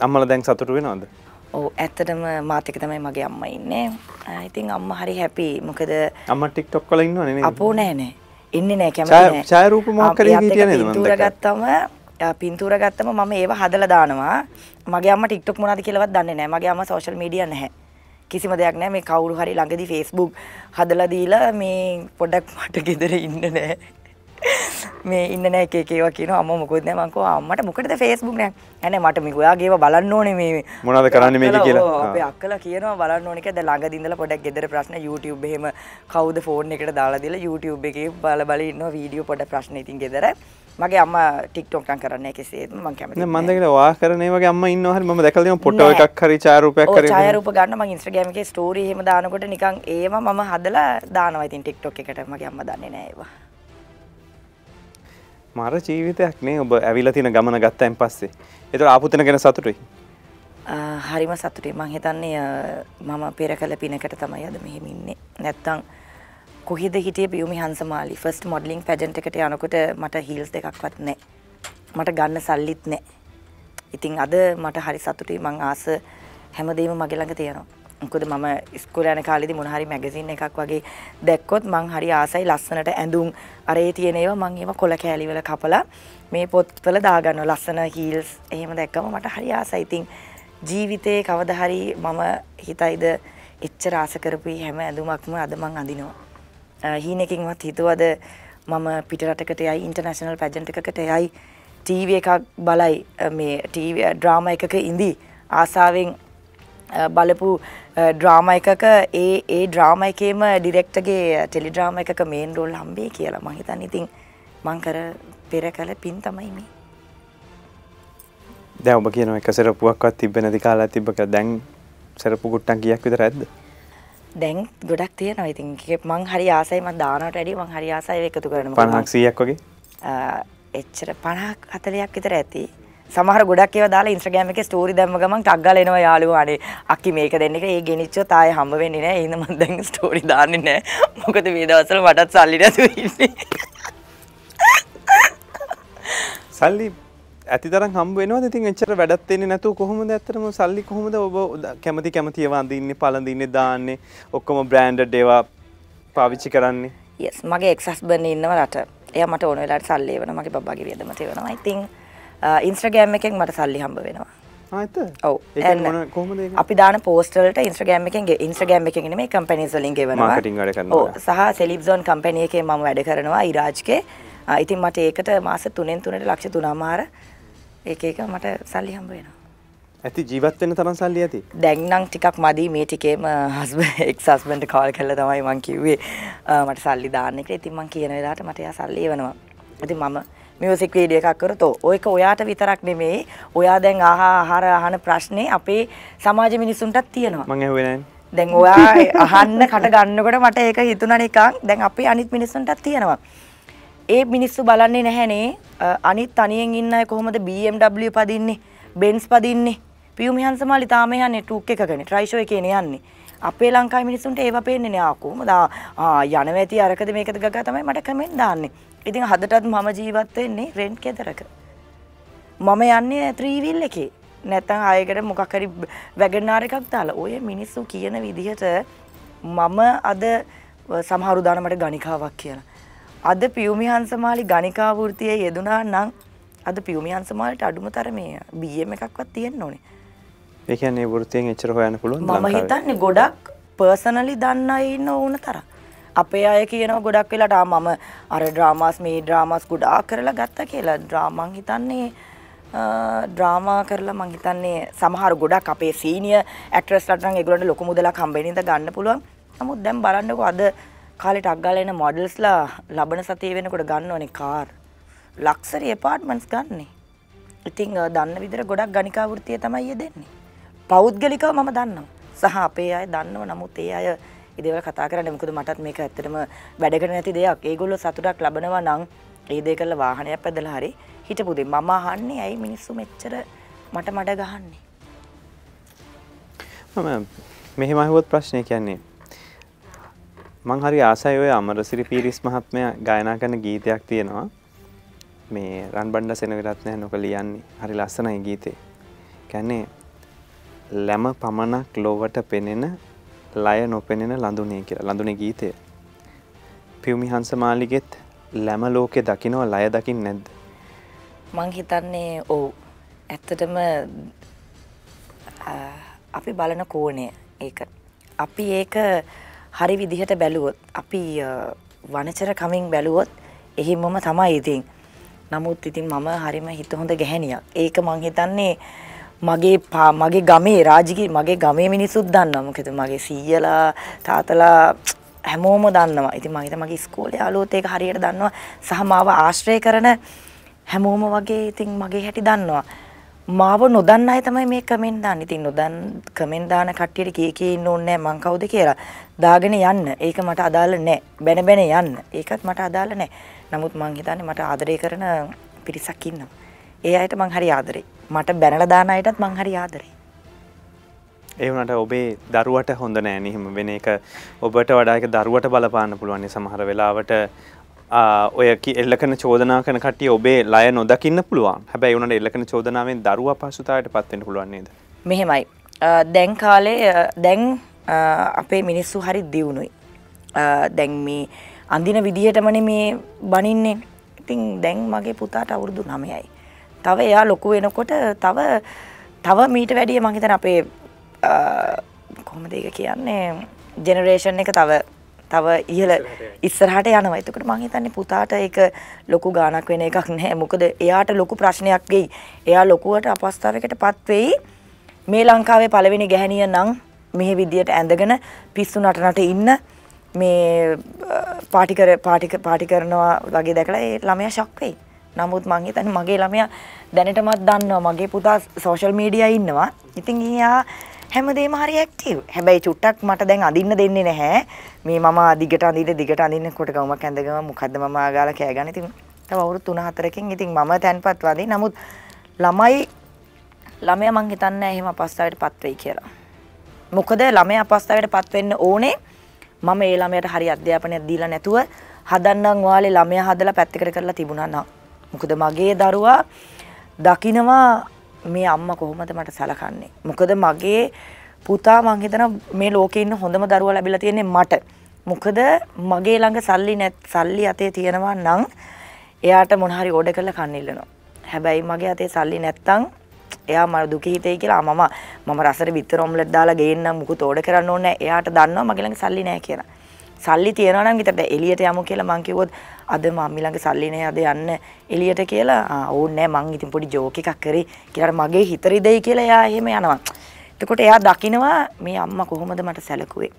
අම්මලා දැන් සතුටු වෙනවද? ඔව් ඇත්තටම මාත් එක තමයි මගේ අම්මා ඉන්නේ. ඉතින් අම්මා හරි හැපි. මොකද අම්මා TikTok වල ඉන්නවනේ නේද? අපෝ නෑ නෑ. ඉන්නේ නෑ කැමති නෑ. ඡාය රූප මොකක් හරි හිටියේ නේද මම? පින්තූර ගත්තම පින්තූර ගත්තම මම ඒව හදලා දානවා. මගේ අම්මා TikTok මොනවද කියලාවත් දන්නේ නෑ. මගේ අම්මා social media නැහැ. කිසිම දෙයක් නෑ මේ කවුරු හරි ළඟදී Facebook හදලා දීලා මේ පොඩ්ඩක් මට ගෙදර ඉන්න නෑ. මේ ඉන්න නෑ එක එක ඒවා කියනවා අම්මා මොකද නෑ මං කෝ අම්මට මොකටද Facebook නෑ නෑ මට මේ ඔයාගේ ඒවා බලන්න ඕනේ මේ මොනවද කරන්නේ මේක කියලා අපේ අක්කලා කියනවා බලන්න ඕනේ කියලා දැන් ළඟදී ඉඳලා පොඩක් ගෙදර ප්‍රශ්න YouTube එහෙම කවුද ෆෝන් එකට දාලා දීලා YouTube එකේ බල බල ඉන්නවා වීඩියෝ පොඩ ප්‍රශ්න ඉතින් ගෙදර මගේ අම්ම ටික්ටොක් නම් කරන්නේ කෙසේ මම කැමතියි මම දැකලා ඔයා කරන ඒ වගේ අම්මා ඉන්නවා හරි මම දැකලා තියෙනවා ෆොටෝ එකක් හරි ඡායාරූපයක් හරි ඡායාරූප ගන්න මම Instagram එකේ ස්ටෝරි එහෙම දානකොට නිකන් ඒව මම හදලා දානවා ඉතින් ටික්ටොක් එකට මගේ අම්මා දන්නේ නෑ ඒවා මර ජීවිතයක් මේ ඔබ ඇවිල තින ගමන ගත්තයන් පස්සේ එතුට ආපුතන ගැෙන සතුටුයි හරිම සතුටේ මං හිතන්නේ මම පෙර කල පිනකට තමයි අද මෙහෙමින්නේ නැත්තං කොහෙද හිටිය පියුමි හන්සමාලි ෆස්ට මොඩලිින් පැජන්ට එකට යනකොට මට හිල්ස් දෙකක්වත් නෑ මට ගන්න සල්ලිත් නෑ ඉතිං අද මට හරි සතුටේ මං ආස හැමදේම මගෙළඟ තියෙනවා මොකද මම ඉස්කෝලේ යන කාලේදී මොන හරි මැගසින් එකක් වගේ දැක්කොත් මං හරි ආසයි ලස්සනට ඇඳුම් අර ඒ තියෙන ඒවා මං ඒවා කොළ කෑලි වල කපලා මේ පොත්වල දාගන්නවා ලස්සන හීල්ස් එහෙම දැක්කම මට හරි ආසයි. ඉතින් ජීවිතේ කවදා හරි මම හිතයිද එච්චර ආස කරපු හැම ඇඳුමක්ම අද මං අඳිනවා. හීනකින්වත් හිතුවද මම පිටරටකට යයි ඉන්ටර්නැෂනල් පැජන්ට් එකකට යයි ටීවී එකක් බලයි මේ ටීවී ඩ්‍රාමා එකක ඉඳි ආසාවෙන් බලපු ඩ්‍රාම uh, එකක ඒ ඒ ඩ්‍රාම එකේම ඩිරෙක්ටගේ ටෙලිඩ්‍රාම uh, එකක මේන් රෝල් හම්බේ කියලා මං හිතන්නේ ඉතින් මං කර පෙර කළ පින් තමයි මේ. දැන් ඔබ කියන එක සරපුවක්වත් තිබ්බ නැති කාලා තිබ්බක දැන් සරපු ගුට්ටන් කීයක් විතර ඇද්ද? දැන් ගොඩක් තියෙනවා ඉතින් මං හරි ආසයි මං දානවට වැඩිය මං හරි ආසයි එකතු කරනවා. 50ක් 100ක් වගේ? Uh, එච්චර 50ක් 40ක් විතර ඇති. සමහර ගොඩක් ඒවා දාලා Instagram එකේ ස්ටෝරි දැම්ම ගමන් ටග් ගාලා එනවා යාළුවෝ අනේ අක්කි මේක දෙන්න එක ඒ ගෙනිච්චොත් ආයේ හම්බ වෙන්නේ නැහැ ඒ හින්දා මම දැන් ස්ටෝරි දාන්නේ නැහැ මොකද මේ දවස්වල මටත් සල්ලි නැතුව ඉන්නේ සල්ලි ඇති තරම් හම්බ වෙනවද ඉතින් එච්චර වැඩක් දෙන්නේ නැතුව කොහොමද ඇත්තටම සල්ලි කොහොමද ඔබ කැමති කැමති ඒවා අඳින්නේ පළඳින්නේ දාන්නේ ඔක්කොම බ්‍රෑන්ඩඩ් ඒවා පාවිච්චි කරන්නේ yes මගේ එක්සස් බර්න් ඉන්නව රට එයා මට ඕන වෙලාවට සල්ලි එවනවා මගේ බබ්බාගේ වියදම තේවනවා ඉතින් ඉන්ස්ට්‍රගෑම් එකෙන් මට සල්ලි හම්බ වෙනවා ඔව අපි දාන පෝස්ටල්ට ඉන්ස්ට්‍රගෑම් එකගේ ඉන්ස්ට්‍රගෑම් එකගෙන මේ කම්පැනිස් වලින් ගෙවනවා සහ සෙලිබ්සෝන් කම්පැනිය එකේ මම වැඩ කරනවා ඉරාජ්ගේ ඉතින් මට ඒකට මාස තුනෙන් තුනට ලක්ෂ තුනමාර ඒක එක මට සල්ලි හම්බ වෙනවා ඇති ජීවත්වෙන තරන් සල්ලි ඇති දැන්නම් ටිකක් මදී මේ ටිකේම හස්බ එක් සස්බන්ට කාල් කල්ල තමයි මං කිව්වේ මට සල්ලි දාන්නෙක ඉතින් මං කියන වෙලාට මට යා සල්ලි වනවා ඇති මම මියුසික් වීඩියෝ එකක් කරතෝ ඔයක ඔයාට විතරක් නෙමෙයි ඔයා දැන් ආහා ආහාර අහන ප්‍රශ්නේ අපේ සමාජ මිනිසුන්ටත් තියෙනවා මං ඇහුවේ නැහැ දැන් ඔයා අහන්න කට ගන්නකොට මට ඒක හිතුණා නිකන් දැන් අපේ අනිත් මිනිසුන්ටත් තියෙනවා ඒ මිනිස්සු බලන්නේ නැහැනේ අනිත් තනියෙන් ඉන්න අය කොහොමද BMW පදින්නේ බෙන්ස් පදින්නේ පියුම් හන්සමාලි තාම යන්නේ ටූක් එකගෙන ට්‍රයිෂෝ එකේන යන්නේ අපේ ලංකාවේ මිනිස්සුන්ට ඒව පේන්නේ නෑ ආ කොහමද යන වැටි අරකද මේකද ගගා තමයි මට කමෙන්ට් දාන්නේ ඉතින් හදටත් මම ජීවත් වෙන්නේ රෙන්ට් කෙදරක. මම යන්නේ ත්‍රීවිල් එකේ. නැත්තම් ආයෙකට මොකක් හරි වැගනාර එකක් දාලා ඔය මිනිස්සු කියන විදිහට මම අද සමහරු දානමට ගණිකාවක් කියලා. අද පියුමි හංසමාලි ගණිකා වෘත්තියේ යෙදුනා නම් අද පියුමි හංසමාලට අඩුම තරමේ BM එකක්වත් තියෙන්න ඕනේ. ඒ කියන්නේ වෘත්තියෙන් එච්චර හොයන්න පුළුවන් මම හිතන්නේ ගොඩක් පර්සනලි දන්න අය ඉන්න ඕන තරම්. අපේ අය කියනව ගොඩක් වෙලාට මම අර ඩ්‍රාමාස් මේ ඩ්‍රාමාස් ගොඩාක් කරලා ගත්තා කියලා ඩ්‍රාමං හිතන්නේ ඩ්‍රාමා කරලා මං හිතන්නේ සමහර ගොඩක් අපේ සීනියර් ඇක්ට්‍රස්ලාට නම් ඒගොල්ලන්ට ලොකු මුදලක් හම්බෙන ඉඳ ගන්න පුළුවන්. නමුත් දැන් බලන්නකෝ අද කාලේ ටක් ගාලා එන මොඩල්ස්ලා ලබන සතිය වෙනකොට ගන්න ඕනේ කාර්. ලක්සරි ඇපාර්ට්මන්ට්ස් ගන්නනේ. ඉතින් දන්න විදිහට ගොඩක් ගණිකා වෘත්තිය තමයි යෙදෙන්නේ. පෞද්ගලිකව මම දන්නවා. සහ අපේ අය දන්නව නමුත් ඒ අය ඒ දේවල් කතා කරන්න මොකද මටත් මේක ඇත්තටම වැඩ කරන නැති දෙයක්. ඒගොල්ලෝ සතුටක් ලබනවා නම් ඒ දේ කරලා වාහනයක් පැදලා හරි හිටපු දෙ මම අහන්නේ ඇයි මිනිස්සු මෙච්චර මට මඩ ගහන්නේ? මම මෙහෙම අහුවොත් ප්‍රශ්නය කියන්නේ මං හරි ආසයි ඔය අමරසිරි පීරිස් මහත්මය ගායනා කරන ගීතයක් තියෙනවා. මේ රන් බණ්ඩ සෙනවිරත් නැහැ නොක ලියන්නේ. හරි ලස්සනයි ගීතේ. කියන්නේ ලැම පමණක් ලොවට පෙනෙන ලය නොපෙනෙන ලඳුනේ කියලා ලඳුන ගීතය පියුමි හන්සමාලිගෙත් ලැම ලෝකෙ දකිනව ලය දකිින් නැද්ද මං හිතන්නේ ඔවු ඇත්තටම අපි බලන කෝණය ඒක අපි ඒක හරි විදිහට බැලුවොත් අපි වනචර කමින් බැලුවොත් එහි මම තමයි ඉතින් නමුත් ඉතින් මම හරිම හිත හොඳ ගැහැනියක් ඒක මං හිතන්නේ මගේ මගේ ගමේ රාජිකි මගේ ගමේ මිනිස්සුත් දන්නවා මොකද මගේ සීයලා තාතලා හැමෝම දන්නවා. ඉතින් මම හිතා මගේ ඉස්කෝලේ අලුත් ඒක හරියට දන්නවා සහ මාව ආශ්‍රය කරන හැමෝම වගේ ඉතින් මගේ හැටි දන්නවා. මාව නොදන්න අය තමයි මේ කමෙන්ට් දාන්නේ. ඉතින් නොදන් කමෙන්ට් දාන කට්ටියට කී කී ඉන්න ඕනේ නැහැ මං කවුද කියලා. දාගෙන යන්න. ඒක මට අදාළ නැහැ. බැන බැන යන්න. ඒකත් මට අදාළ නැහැ. නමුත් මං හිතන්නේ මට ආදරය කරන පිරිසක් ඉන්නවා. ඒ අයට මං හරි ආදරේ මට බැනල දාන අයටත් මං හරි ආදරේ ඒ වුණට ඔබේ දරුවට හොඳ නෑ නිහිම වෙන එක ඔබට වඩාක දරුවට බලපාන්න පුළුවන්නේ සමහර වෙලාවට ඔය එල්ලකන චෝදනා කන කටිය ඔබේ ලය නොදකින්න පුළුවන් හැබැයි වුණට එල්ලකන චෝදනාවෙන් දරුව පසුතායට පත්වෙන පුළුවන්න්නේද මෙහෙමයි දැන් කාලේ දැන් අපේ මිනිස්සු හරි දියුණුයි දැන් මේ අඳින විදිහටමන මේ බනින්නේ ඉතින් දැන් මගේ පුතාට අවුරුදු නමයයි තව එයා ලොකු වෙනකොට තව තව මීට වැඩිය මං හිතන අපේ කොහොමද ඒක කියන්නේ ජෙනරේෂන් එක තව තව ඉහළ ඉස්සරහට යනවා. එතකොට මං හිතන්නේ පුතාට ඒක ලොකු ගාණක් වෙන එකක් නෑ. මොකද එයාට ලොකු ප්‍රශ්නයක් වෙයි. එයා ලොකුවට අපස්ථාවයකටපත් වෙයි. මේ ලංකාවේ පළවෙනි ගැහණිය නම් මේ විදියට ඇඳගෙන පිස්සු නටනට ඉන්න මේ පාටිකර පාටික පාටි කරනවා වගේ දැකලා ඒ ළමයා ෂොක් වෙයි. නමුත් මං හිතන්නේ මගේ ළමයා දැනටමත් දන්නවා මගේ පුතා සෝෂල් මීඩියා ඉන්නවා. ඉතින් එයා හැමදේම හරි ඇක්ටිව්. හැබැයි චුට්ටක් මට දැන් අඳින්න දෙන්නේ නැහැ. මේ මම දිගට අඳින්න දිගට අඳින්න කොට ගමක් ඇඳගම මොකද්ද මම ආගාලා කෑ ගන්න. ඉතින් තව අවුරුදු 3 4කින් ඉතින් මම තැන්පත් වදී. නමුත් ළමයි ළමයා මං හිතන්නේ නැහැ එහෙම අපස්ථාවට පත් වෙයි කියලා. මොකද ළමයා අපස්ථාවට පත් වෙන්න ඕනේ මම ඒ ළමයට හරි අධ්‍යාපනයක් දීලා නැතුව හදන්නම් වාලේ ළමයා හදලා පැත්තකට කරලා තිබුණා නම්. මොකද මගේ දරුවා දකිනවා මේ අම්ම කොහොමද මට සලකන්නේ. මොකද මගේ පුතා මං හිතන මේ ලෝකේ ඉන්න හොඳම දරුවා ලැබිලා තියෙන්නේ මට. මොකද මගේ ළඟ සල්ලි නැත් සල්ලි අතේ තියෙනවා නම් එයාට මොන හරි ඕඩර් කරලා කන්න ඉල්ලනවා. හැබැයි මගේ අතේ සල්ලි නැත්තම් එයා මම දුකේ හිතේ කියලා මම මම රසර බිත්තර ඔම්ලට් දාලා ගේන්නම් මුකුත් ඕඩර් කරන්න ඕනේ නැහැ. එයාට දන්නවා මගේ ළඟ සල්ලි නැහැ කියලා. සල්ලි තියනවා නම් හිතට එළියට යමු කියලා මං කිව්වොත් අද මම්මි ළඟ සල්ලි නෑ අද යන්න එළියට කියලා ආ ඕනේ නෑ මං ඉතින් පොඩි ජෝක් එකක් කරේ කියලා මගේ හිත රිදෙයි කියලා එයා එහෙම යනවා. එතකොට එයා දකිනවා මේ අම්මා කොහොමද මට සැලකුවේ.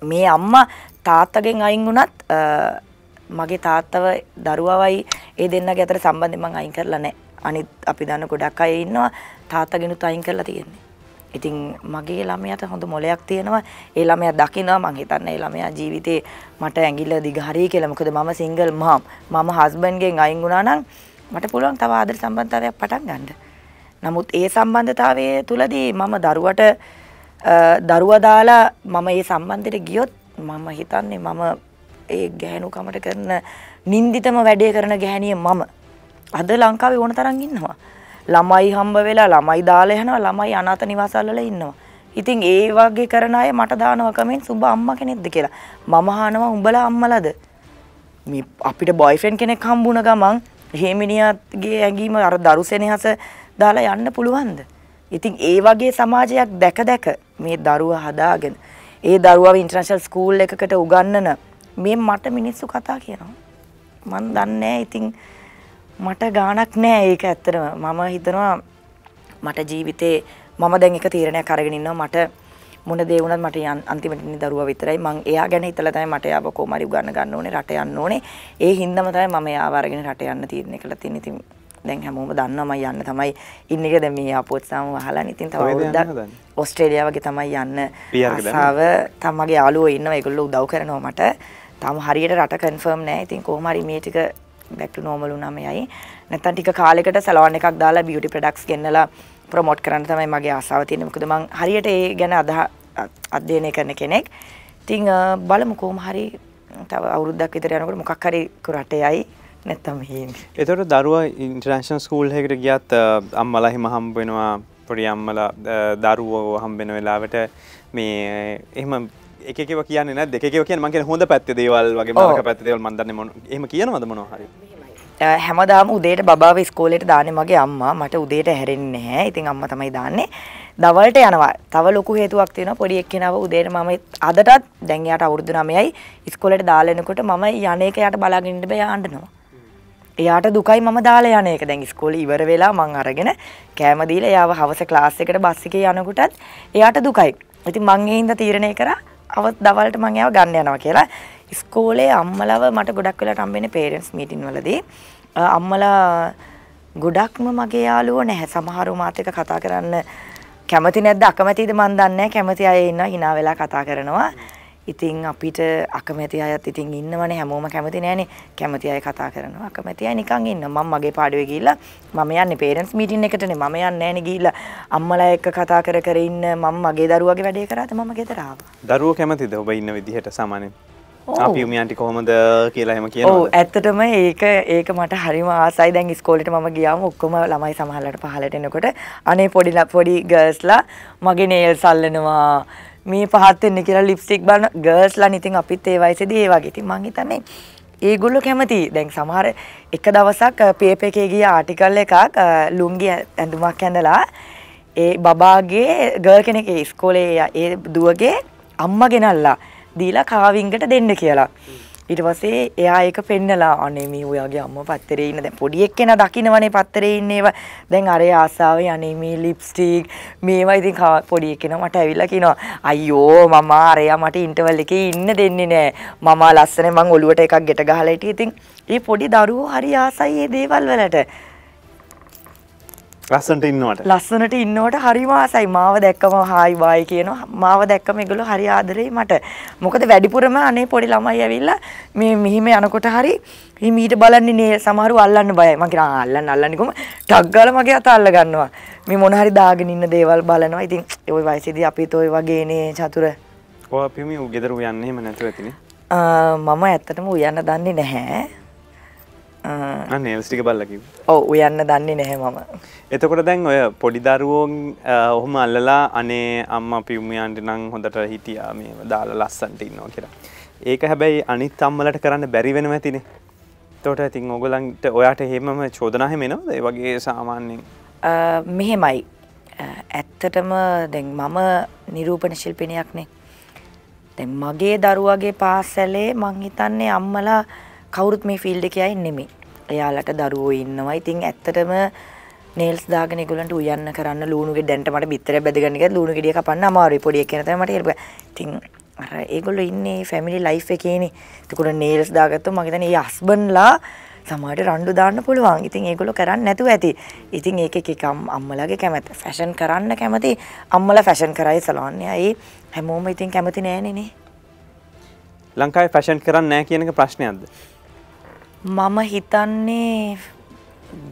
මේ අම්මා තාත්තගෙන් අයින් වුණත් මගේ තාත්තව දරුවවයි ඒ දෙන්නගේ අතර සම්බන්ධය මං අයින් කරලා නෑ. අනිත් අපි දන්න ගොඩක් අය ඉන්නවා තාත්තගෙනුත් අයින් කරලා තියෙන්නේ. ඉතින් මගේ ළමයට හොඳ මොලයක් තියෙනවා. ඒ ළමයා දකිනවා මං හිතන්නේ ඒ ළමයා ජීවිතේ මට ඇඟිල්ල දිග හරියි කියලා. මොකද මම සිංගල් මම්. මම හස්බන්ඩ් ගෙන් අයින් වුණා නම් මට පුළුවන් තව ආදර සම්බන්ධතාවයක් පටන් ගන්න. නමුත් ඒ සම්බන්ධතාවයේ තුලදී මම දරුවට දරුවා දාලා මම ඒ සම්බන්ධයට ගියොත් මම හිතන්නේ මම ඒ ගැහණු කමට කරන නින්දිතම වැඩේ කරන ගැහණිය මම අද ලංකාවේ ඕන තරම් ඉන්නවා. ළමයි හම්බ වෙලා ළමයි දාලා යනවා ළමයි අනාථ නිවාසවල ඉන්නවා. ඉතින් ඒ වගේ කරන අය මට දානවා කමෙන් සුබ අම්මා කෙනෙක්ද කියලා. මම අහනවා උඹලා අම්මලාද? මේ අපිට බොයිෆ්‍රෙන්ඩ් කෙනෙක් හම්බුණ ගමන් හේමිනියාගේ ඇඟීම අර දරු සෙනෙහස දාලා යන්න පුළුවන්ද? ඉතින් ඒ වගේ සමාජයක් දැක දැක මේ දරුවා හදාගෙන ඒ දරුවා ඉන්ටර්නැෂනල් ස්කූල් එකකට උගන්නන මේ මට මිනිස්සු කතා කියනවා. මන් දන්නේ ඉතින් මට ගානක් නෑ ඒක ඇත්තටම මම හිතනවා මට ජීවිතේ මම දැන් එක තීරණයක් අරගෙන ඉන්නවා මට මොන දේ වුණත් මට අන්තිමට ඉන්නේ දරුවා විතරයි මං එයා ගැන හිතලා තමයි මට යාව කොහොම හරි උගන්න ගන්න ඕනේ රට යන්න ඕනේ ඒ හින්දාම තමයි මම යාව අරගෙන රට යන්න තීරණය කළා තියෙන්නේ ඉතින් දැන් හැමෝම දන්නවා මම යන්න තමයි ඉන්නේ කියලා දැන් මේ ආපුවත් සම වහලානේ ඉතින් තව අවුරුද්දක් ඕස්ට්‍රේලියාව වගේ තමයි යන්න ආසාව තමගේ යාළුවෝ ඉන්නවා ඒගොල්ලෝ උදව් කරනවා මට තාම හරියට රට කන්ෆර්ම් නෑ ඉතින් කොහොම හරි මේ ටික බැක්ට නෝමල් වුණාම යයි. නැත්තම් ටික කාලයකට සලෝන් එකක් දාලා බියුටි ප්‍රොඩක්ට්ස් ගෙන්නලා ප්‍රොමෝට් කරන්න තමයි මගේ ආසාව තියෙන්නේ. මොකද මං හරියට ඒ ගැන අදහ අධ්‍යයනය කරන කෙනෙක්. ඉතින් බලමු කොහොම හරි තව අවුරුද්දක් විතර යනකොට මොකක් හරි රටේයි නැත්තම් හීන්. එතකොට දරුවා ඉන්ටර්නැෂනල් ස්කූල් එකකට ගියත් අම්මලා හිම හම්බ වෙනවා පොඩි අම්මලා දරුවෝ හම්බ වෙන වෙලාවට මේ එහෙම එකව කියන න දෙකව කිය මගේ හොඳ පැත්ති දේවල් වගේ මක පැත් දේවල් මදන්න මො එම කියනවද මොනහරි හැමදාම උදේට බාව ස්කෝලට දාන මගේ අම්මා මට උදේට හැරෙන් නැහැ ඉතින් අම්ම තමයි දාන්නේ දවල්ට යනවා තව ලොකු හේතුවක් තියෙන පොඩි එක්කෙනාව උදේට මම අදටත් දැන්යාට අවුරුදු නමයයි ඉස්කොලට දාලනකොට මම යනක යට බලාගින්ට බෑ අන්ඩනවා එයාට දුකයි මම දාලා යන එක දැන් ඉස්කෝලේ ඉවර වෙලා මං අරගෙන කෑම දීලා එයාව හවස ක්ලාස් එකට බස් එකේ යනකොටත් එයාට දුකයි. ඉතින් මං ඒ හින්දා තීරණය කරා අවත් දවල්ට මං එයාව ගන්න යනවා කියලා ඉස්කෝලේ අම්මලව මට ගොඩක් වෙලාට හම්බෙන්නේ පේරන්ට්ස් මීටින් වලදී අම්මලා ගොඩක්ම මගේ යාළුවෝ නැහැ සමහරව මාත් එක්ක කතා කරන්න කැමති නැද්ද අකමැතිද මන් දන්නේ නැහැ කැමති අය ඉන්නවා hina වෙලා කතා කරනවා ඉතින් අපිට අකමැති අයත් ඉතින් ඉන්නවනේ හැමෝම කැමති නෑනේ කැමති අය කතා කරනවා අකමැති අය නිකන් ඉන්න මම මගේ පාඩුවේ ගිහිල්ලා මම යන්නේ පේරන්ට්ස් මීටින් එකටනේ මම යන්නේ නෑනේ ගිහිල්ලා අම්මලා එක්ක කතා කර කර ඉන්න මම මගේ දරුවාගේ වැඩේ කරාද මම ගෙදර ආවා දරුවෝ කැමතිද ඔබ ඉන්න විදිහට සාමාන්‍යයෙන් අපි උමියන්ටි කොහොමද කියලා එහෙම කියනවා ඇත්තටම ඒක ඒක මට හරිම ආසයි දැන් ඉස්කෝලේට මම ගියාම ඔක්කොම ළමයි සමහරලාට පහලට එනකොට අනේ පොඩි පොඩි ගර්ල්ස්ලා මගේ නේල් සල්ලනවා මේ පහත් වෙන්න කියලා ලිප්ස්ටික් බලන ගර්ල්ස්ලා ඉතින් අපිත් ඒ වයසේදී ඒ වගේ. ඉතින් මං හිතන්නේ ඒගොල්ලෝ කැමති. දැන් සමහර එක දවසක් පේපර් uh, එකේ ගිය ආටිකල් එකක් uh, ලුංගි ඇඳුමක් ඇඳලා ඒ බබාගේ ගර්ල් කෙනෙක් ඒ ඉස්කෝලේ ඒ දුවගේ අම්මා ගෙනල්ලා දීලා කාවින්කට දෙන්න කියලා. ඊට පස්සේ එයා ඒක පෙන්නලා අනේ මේ ඔයාගේ අම්මා පත්තරේ ඉන්න දැන් පොඩි එක්කෙනා දකින්නවනේ පත්තරේ ඉන්නේ ඒවා දැන් අර ආසාවේ අනේ මේ ලිප්ස්ටික් මේවා ඉතින් පොඩි එක්කෙනා මට ඇවිල්ලා කියනවා අයියෝ මම අරයා මට ඉන්ටර්වල් එකේ ඉන්න දෙන්නේ නෑ මම ලස්සනේ මං ඔලුවට එකක් ගෙට ගහලා ඉතින් ඒ පොඩි දරුවෝ හරි ආසයි මේ දේවල් වලට ලස්සනට ඉන්නවට ලස්සනට ඉන්නවට හරිම ආසයි මාව දැක්කම හායි බායි කියනවා මාව දැක්කම ඒගොල්ලෝ හරි ආදරෙයි මට මොකද වැඩිපුරම අනේ පොඩි ළමයි ඇවිල්ලා මේ මෙහිම යනකොට හරි මීට බලන්නේ නේ සමහරු අල්ලන්න බයයි මම කියනවා අල්ලන්න අල්ලන්න කොහොම ටක් ගාලා මගේ අත අල්ල ගන්නවා මේ මොන හරි දාගෙන ඉන්න දේවල් බලනවා ඉතින් ওই වයසේදී අපිත් ওই වගේනේ චතුර ඔය අපි මේ උගෙදර උයන්නේ එහෙම නැතුව ඇතිනේ මම ඇත්තටම උයන්න දන්නේ නැහැ අනේ නෙල්ස් ටික බලලා කිව්වා ඔව් උයන්න දන්නේ නැහැ මම එතකොට දැන් ඔය පොඩිදරුවෝන් ඔහොම අල්ලලා අනේ අම්ම පියුමියන්ට නං හොඳට හිටියා මේ දාල ලස්සන්ට ඉන්නවා කියලා. ඒක හැබැයි අනිත් අම්මලට කරන්න බැරි වෙන ඇතිනේ. තොට ඇතින් ඔගොලන්ට ඔයාට හෙමම චෝදනාහෙමෙනවද වගේ සාමාන්‍යෙන්. මෙහෙමයි. ඇත්තටම දැන් මම නිරූපණ ශිල්පිනයක්නේ. දැන් මගේ දරුවගේ පාසැලේ මං හිතන්නේ අම්මලා කවුරුත් මේ ෆිල්ඩ් එකයි නෙමෙයි. එයාලට දරුවෝ ඉන්නවා. ඉතින් ඇත්තටම නේල්ස් දාගෙන ඒගොල්ලන්ට උයන්න කරන්න ලුණුගේ දැන්ට මට බිත්තරයක් බැදගන්න කියලා ලුණු ගෙඩිය කපන්න අමාරුයි පොඩි එකේ තමයි මට හෙල්ප් ඉතින් අර ඒගොල්ලෝ ඉන්නේ ෆැමිලි ලයිෆ් එකේනේ ඒකට නේල්ස් දාගත්තොත් මගේ දැන් ඒ හස්බන්ඩ්ලා සමහරට රණ්ඩු දාන්න පුළුවන්. ඉතින් ඒගොල්ලෝ කරන්නේ නැතුව ඇති. ඉතින් ඒක එක අම්මලාගේ කැමැත්ත. ෆැෂන් කරන්න කැමති අම්මලා ෆැෂන් කරයි සලෝන් ඒ හැමෝම ඉතින් කැමති නෑනේ නේ. ලංකාවේ ෆැෂන් කරන්නේ නැහැ කියන එක ප්‍රශ්නයක්ද? මම හිතන්නේ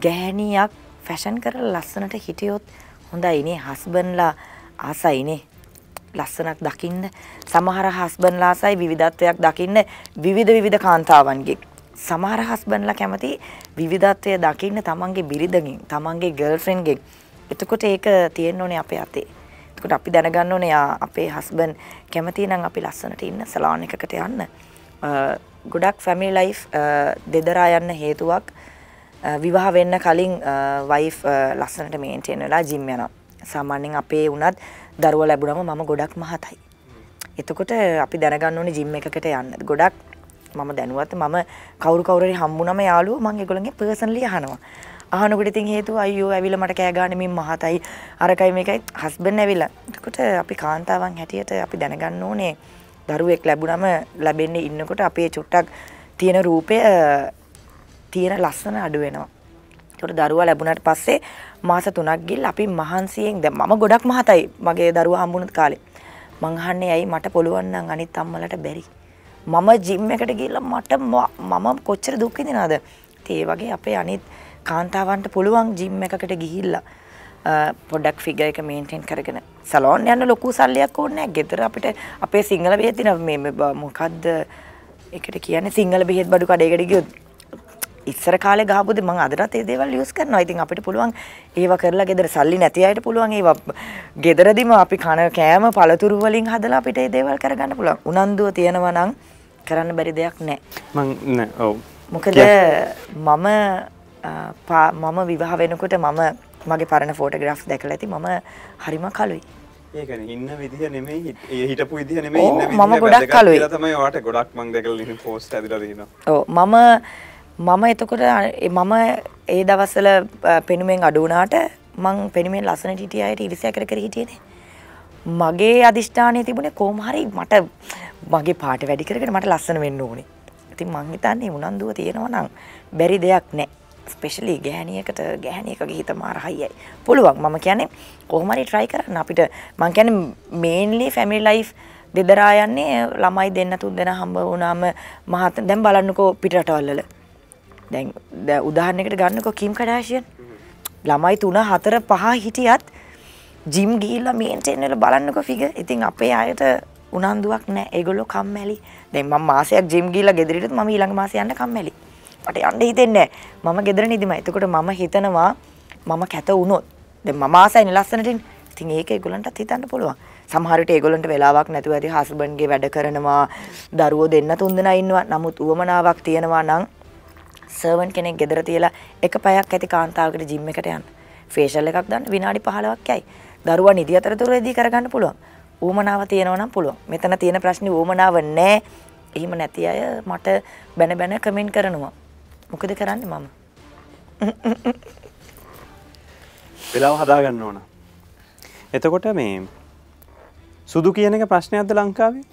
ගැහණියක් ෆැෂන් කරලා ලස්සනට හිටියොත් හොඳයිනේ හස්බන්ලා ආසයිනේ ලස්සනක් දකින්න සමහර හස්බන්ලා ආසයි විවිධත්වයක් දකින්න විවිධ විවිධ කාන්තාවන්ගේ සමහර හස්බන්ලා කැමති විවිධත්වය දකින්න තමන්ගේ බිරිඳගෙන් තමන්ගේ ගර්ල්ෆ්‍රෙන්ඩ්ගෙන් එතකොට ඒක තියෙන්න ඕනේ අපේ අතේ එතකොට අපි දැනගන්න ඕනේ අපේ හස්බන් කැමති නම් අපි ලස්සනට ඉන්න සලාන් එකකට යන්න. ගොඩක් ෆැමිලි ලයිෆ් දෙදරා යන්න හේතුවක් විවාහ වෙන්න කලින් වයිෆ් ලස්සනට මේන්ටේන් වෙලා ජිම් යනවා. සාමාන්‍යයෙන් අපේ උනත් දරුවෝ ලැබුණම මම ගොඩක් මහතයි. එතකොට අපි දැනගන්න ඕනේ ජිම් එකකට යන්න. ගොඩක් මම දැනුවත් මම කවුරු කවුරුරි හම්බුනම යාළුවෝ මම ඒගොල්ලන්ගේ පර්සනලි අහනවා. අහනකොට ඉතින් හේතුව අයියෝ ඇවිල්ලා මට කෑ ගන්න මින් මහතයි අරකයි මේකයි හස්බන්ඩ් ඇවිල්ලා. එතකොට අපි කාන්තාවන් හැටියට අපි දැනගන්න ඕනේ දරුවෙක් ලැබුණම ලැබෙන්නේ ඉන්නකොට අපේ චුට්ටක් තියෙන රූපය තියෙන ලස්සන අඩු වෙනවා. ඒකට දරුවා ලැබුණාට පස්සේ මාස 3ක් ගිහින් අපි මහන්සියෙන් දැන් මම ගොඩක් මහතයි මගේ දරුවා හම්බුණ කාලේ. මං අහන්නේ ඇයි මට පුළුවන් නම් අනිත් අම්මලට බැරි. මම ජිම් එකට ගිහිල්ලා මට මම කොච්චර දුක් විඳිනවද? ඒ වගේ අපේ අනිත් කාන්තාවන්ට පුළුවන් ජිම් එකකට ගිහිල්ලා පොඩක් ෆිග එක මේන්ටෙන් කරගෙන සලෝන් යන්න ලොකු සල්ලියක් ඕනේ නැහැ. ගෙදර අපිට අපේ සිංහල බෙහෙත් දින මේ මොකද්ද එකට කියන්නේ සිංහල බෙහෙත් බඩු කඩේකට ගියොත් ඉස්සර කාලේ ගහපුද මම අදටත් ඒ දේවල් යූස් කරනවා. ඉතින් අපිට පුළුවන් ඒව කරලා ගෙදර සල්ලි නැති අයට පුළුවන් ඒව ගෙදරදීම අපි කන කෑම පළතුරු වලින් හදලා අපිට ඒ දේවල් කරගන්න පුළුවන්. උනන්දුව තියෙනවා නම් කරන්න බැරි දෙයක් නැහැ. මං නෑ. ඔව්. මොකද මම මම විවාහ වෙනකොට මම මගේ පරණ ෆෝටෝග්‍රාෆ් දැකලා ඇති මම හරිම කලුයි. ඒක ඉන්න විදිහ නෙමෙයි හිටපු විදිහ නෙමෙයි ඉන්න විදිහ. මම ගොඩක් කලුයි. තමයි ඔයාලට ගොඩක් මං දැකලා ඉන්න පෝස්ට් ඇදලා දිනවා. ඔව් මම මම එතකොට මම ඒ දවස්සල පෙනුමෙන් අඩුවනාට මං පෙනුමෙන් ලස්සන ටිටිය අයට ඉරිසිය කර කර හිටියනේ මගේ අධිෂ්ඨානය තිබුණේ කෝම හරි මට මගේ පාට වැඩි කරකට මට ලස්සන වෙන්න ඕනේ ඉතින් මං හිතන්නේ උනන්දුව තියෙනවා නම් බැරි දෙයක් නෑ ස්පෙෂලි ගෑනියකට ගෑනියකගේ හිත මාර හයියයි පුළුවන් මම කියන්නේ කොහොම හරි try කරන්න අපිට මං කියන්නේ mainly family life දෙදරා යන්නේ ළමයි දෙන්න තුන් දෙනා හම්බ වුණාම මහත් දැන් බලන්නකෝ පිටරටවල් වල දැන් උදාහරණයකට ගන්නකො කිම් කඩාෂියන් ළමයි තුන හතර පහ හිටියත් ජිම් ගිහිල්ලා මේන්ටේන් වෙලා බලන්නකො ෆිගර්. ඉතින් අපේ අයට උනන්දුවක් නැහැ. ඒගොල්ලෝ කම්මැලි. දැන් මම මාසයක් ජිම් ගිහිල්ලා ගෙදරිටත් මම ඊළඟ මාසේ යන්න කම්මැලි. මට යන්න හිතෙන්නේ නැහැ. මම ගෙදර නිදිමයි. එතකොට මම හිතනවා මම කැත වුණොත් දැන් මම ආසයිනේ ලස්සනට ඉතින් ඒක ඒගොල්ලන්ටත් හිතන්න පුළුවන්. සමහර විට ඒගොල්ලන්ට වෙලාවක් නැතුව ඇති හස්බන්ඩ්ගේ වැඩ කරනවා, දරුවෝ දෙන්න තුන් දෙනා ඉන්නවා. නමුත් උවමනාවක් තියෙනවා නම් සර්වන් කෙනෙක් ගෙදර තියලා එක පැයක් ඇති කාන්තාවකට ජිම් එකට යන්න. ෆේෂල් එකක් දාන්න විනාඩි 15ක් යයි. දරුවා නිදි අතරතුරේදී කරගන්න පුළුවන්. ඌමනාව තියෙනවා නම් පුළුවන්. මෙතන තියෙන ප්‍රශ්නේ ඌමනාව නැහැ. එහෙම නැති අය මට බැන බැන කමෙන්ට් කරනවා. මොකද කරන්නේ මම? වෙලාව හදාගන්න ඕන. එතකොට මේ සුදු කියන එක ප්‍රශ්නයක්ද ලංකාවේ?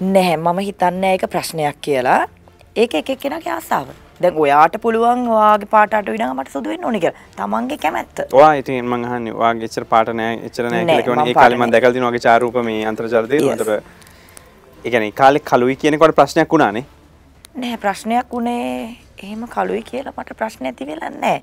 නැහැ මම හිතන්නේ ඒක ප්‍රශ්නයක් කියලා. ඒක එක එක්කෙනාගේ ආසාව. දැන් ඔයාට පුළුවන් ඔයාගේ පාට අට විනා මට සුදු වෙන්න ඕනේ කියලා. තමන්ගේ කැමැත්ත. ඔයා ඉතින් මම අහන්නේ ඔයාගේ එච්චර පාට නෑ එච්චර නෑ කියලා කියන්නේ ඒ කාලේ මම දැකලා තියෙනවා ඔයාගේ චාරූප මේ අන්තර්ජාල දේරුවට. ඒ කියන්නේ ඒ කාලේ කළුයි කියනකොට ප්‍රශ්නයක් වුණානේ. නෑ ප්‍රශ්නයක් උනේ එහෙම කළුයි කියලා මට ප්‍රශ්න ඇති වෙලා නෑ.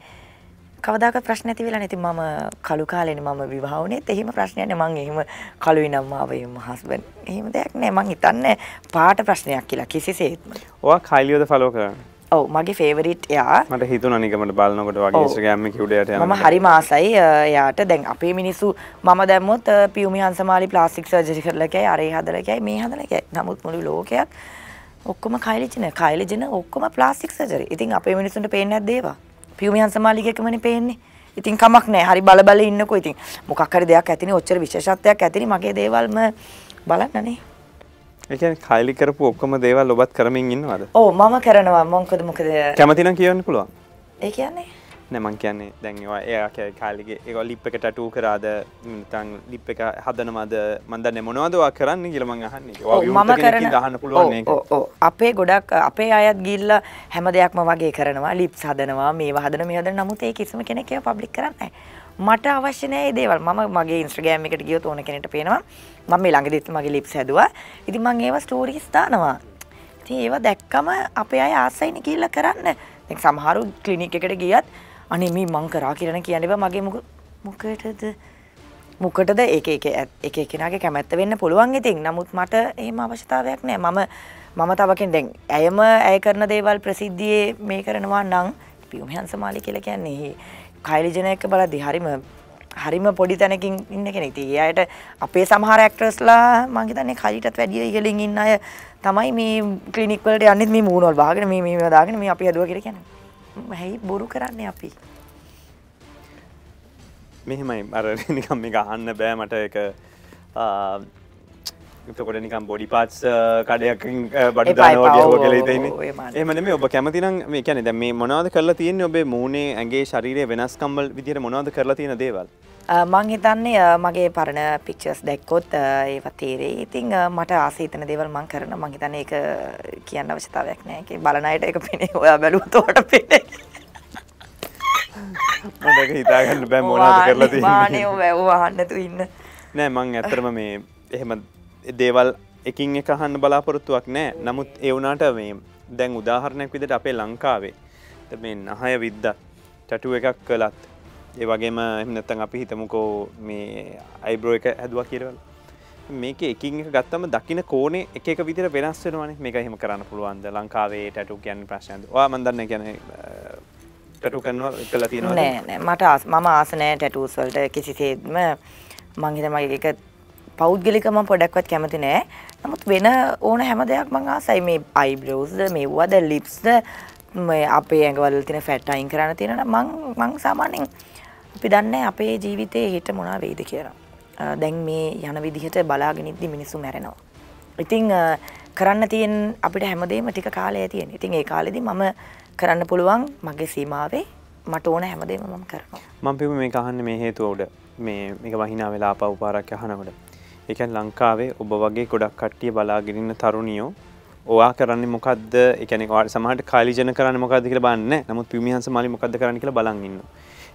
කවදාකවත් ප්‍රශ්න ඇති වෙලා නැති මම කළු කාලේනේ මම විවාහ වුණේත් එහෙම ප්‍රශ්නයක් නෑ මං එහෙම කළුයි නම් ආව එහෙම හස්බන්ඩ් එහෙම දෙයක් නෑ මං හිතන්නේ පාට ප්‍රශ්නයක් කියලා කිසිසේත්ම. ඔයා කයිලියෝද ෆලෝ කරන්නේ? ඔව මගේ ෆේවරිට් එයා මට හිතුන නිකමට බලනකොට වගේ ගෑම කිවඩට ම හරි මාසයි එයාට දැන් අපේ මිනිස්සු මම දැම්මොත් පියමි හන්සමාලි ප්ලාස්ටික් සර්ජි කරලකයි අරේ හදලකයි මේ හදලකයි නමුත් මුළු ලෝකයක් ඔක්කොම කයිලිජන කයිලජන ඔක්කොම ප්ලාස්ටික් සජර ඉතින් අපේ මිනිසුන්ට පේන ඇදේවා පියමි හන්සමාලිකමන පේන්නේ ඉතින් කමක් නෑ හරි බලබල ඉන්නකො ඉතින් මොකක්කර දෙයක් ඇතින ඔච්චර විශෂත්වයක් ඇතිනි මගේ දේවල්ම බලන්නනේ එකන් කයිලි කරපු ඔක්කොම දේවල් ඔබත් කරමින් ඉන්නවද ඕ මම කරනවා මොංකොද මොකද කැමතින කියන්න පුළුවන් ඒ කියන්නේ නැමං කියන්නේ දැන්වා එයා කාලිගේ ඒ ලිප් එක ටටූ කරාද තන් ලිප් එක හදනමද මන්ද නෙමොනවාදවා කරන්න ගිලමං අහන්නේ මම කරන දහන්න පුළුවන් අපේ ගොඩක් අපේ අයත් ගිල්ල හැම දෙයක්ම වගේ කරනවා ලිප් සදනවා මේ හදන මේ හදන නමුත් ඒ කිසිම කෙනෙක් පබ්ලික් කරන්න මට අවශ්‍ය නෑ ඒ දේවල් මම මගේ ඉන්ස්ට්‍රගෑම් එකට ගියොත් ඕන කෙනෙට පේනවා මම මේ ළඟදිත් මගේ ලිප්ස් හැදුවා. ඉතින් මම ඒවා ස්ටෝරීස් දානවා. ඉතින් ඒවා දැක්කම අපේ අය ආසයිනේ කියලා කරන්න. දැන් සමහරු ක්ලිනික් එකට ගියත් අනේ මේ මං කරා කියලා කියන්නේ බෑ මගේ මොකටද මොකටද ඒක ඒක එක එකනාගේ කැමැත්ත වෙන්න පුළුවන් ඉතින්. නමුත් මට එහෙම අවශ්‍යතාවයක් නැහැ. මම මම තව කෙනෙක් දැන් ඇයම ඇය කරන දේවල් ප්‍රසිද්ධියේ මේ කරනවා නම් පියුම් හංසමාලි කියලා කියන්නේ කයිලි ජනක බලද්දි හරිම හරිම පොඩි තැනකින් ඉන්න කෙනෙක්. ඉතින් එයාට අපේ සමහර ඇක්ටර්ස්ලා මම හිතන්නේ කලිටත් වැඩිය ඉහළින් ඉන්න අය තමයි මේ ක්ලිනික් වලට යන්නේ මේ මූණ වල බාගෙන මේ මේව දාගෙන මේ අපි හදුවා කියලා කියන්නේ. ඇයි බොරු කරන්නේ අපි? මෙහෙමයි අර නිකම් මේක අහන්න බෑ මට ඒක තකොට නිකම් බොඩි පාස් කඩයක් බඩු දානවට එමන මේ ඔබ කැමතිනම් මේ කැනෙ දැ මේ මොනාද කරලා තියන්නේ ඔබේ මූුණේ ඇගේ ශරීරය වෙනස්කම්බල් විදිර මොනාද කරලා තියෙන දේවල් මං හිතන්නේ මගේ පරණ පික්ෂස් දැක්කොත් ඒව තේරේ ඉතිං මට ආසීතන දේවල් මං කරන මංහිතන එක කියන්න අවශ්‍යතාවයක් නෑක බලනයට එක පෙනේ ඔයා බැලුවතෝට පෙනේ මට හිතාගන්න බෑ මොනාද කරලා තිවානය වැැව්වාහන්නතු ඉන්න නෑ මං ඇතරම මේ එහෙම දේවල් එකින් එක හන්න බලාපොරොත්තුවක් නෑ නමුත් එවුනාට මේ දැන් උදාහරණයක් විදට අපේ ලංකාවේ මේ අහය විද්ද ටටුව එකක් කළත් ඒ වගේම එමනැත්තන් අපි හිතමුකෝ මේ අයිබ්‍රෝ එක ඇදවා කියරවල මේක එකින් ගත්තම දකින කෝනේ එක විදිර වෙනස්සෙනවාන මේක හෙම කරන්න පුළුවන්ද ලංකාවේ ටටු කියන්න ප්‍රශ්නද වා මන්දන්න ගැන ටටු කන්නවා කල තියෙනවා නෑ මට මම ආසනෑ ටටූස්වල්ට කිසිසේත්ම මංහිතමගේ එක පෞද්ගලික මම පොඩක්වත් කැමති නෑ නමුත් වෙන ඕන හැම දෙයක් මං ආසයි මේ අයිබ්‍රෝස්ද මෙව්වද ලිප්ස්ද අපේ ඇඟවල තින ෆැට්ටයින් කරන්න තියෙනට මං මං සාමානෙන් අපි දන්න අපේ ජීවිතය හෙට මොනා වෙයිද කියලා දැන් මේ යන විදිහට බලාගෙනනිද්දි මිනිස්සු මැරෙනවා ඉතිං කරන්න තියෙන් අපිට හැමදේම ටික කාලය තියෙන් ඉතින් ඒ කාලෙදි මම කරන්න පුළුවන් මගේ සීමාවේ මට ඕන හැමදේම මම කරනවා මං පිම මේ අහන්න මේ හේතුව උඩ මේ එක වහිනා වෙලා අප උපාරක් අහනකොට එකන් ලංකාවේ ඔබ වගේ ගොඩක් කට්ටිය බලාගෙනන්න තරුණියෝ ඔයා කරන්න මොකක්ද එකන සමට කාලිජන කරන්න මොකද කියල බන්න නමුත් පිමිහන්ස මලි මොකද කරන කියල බලගන්න.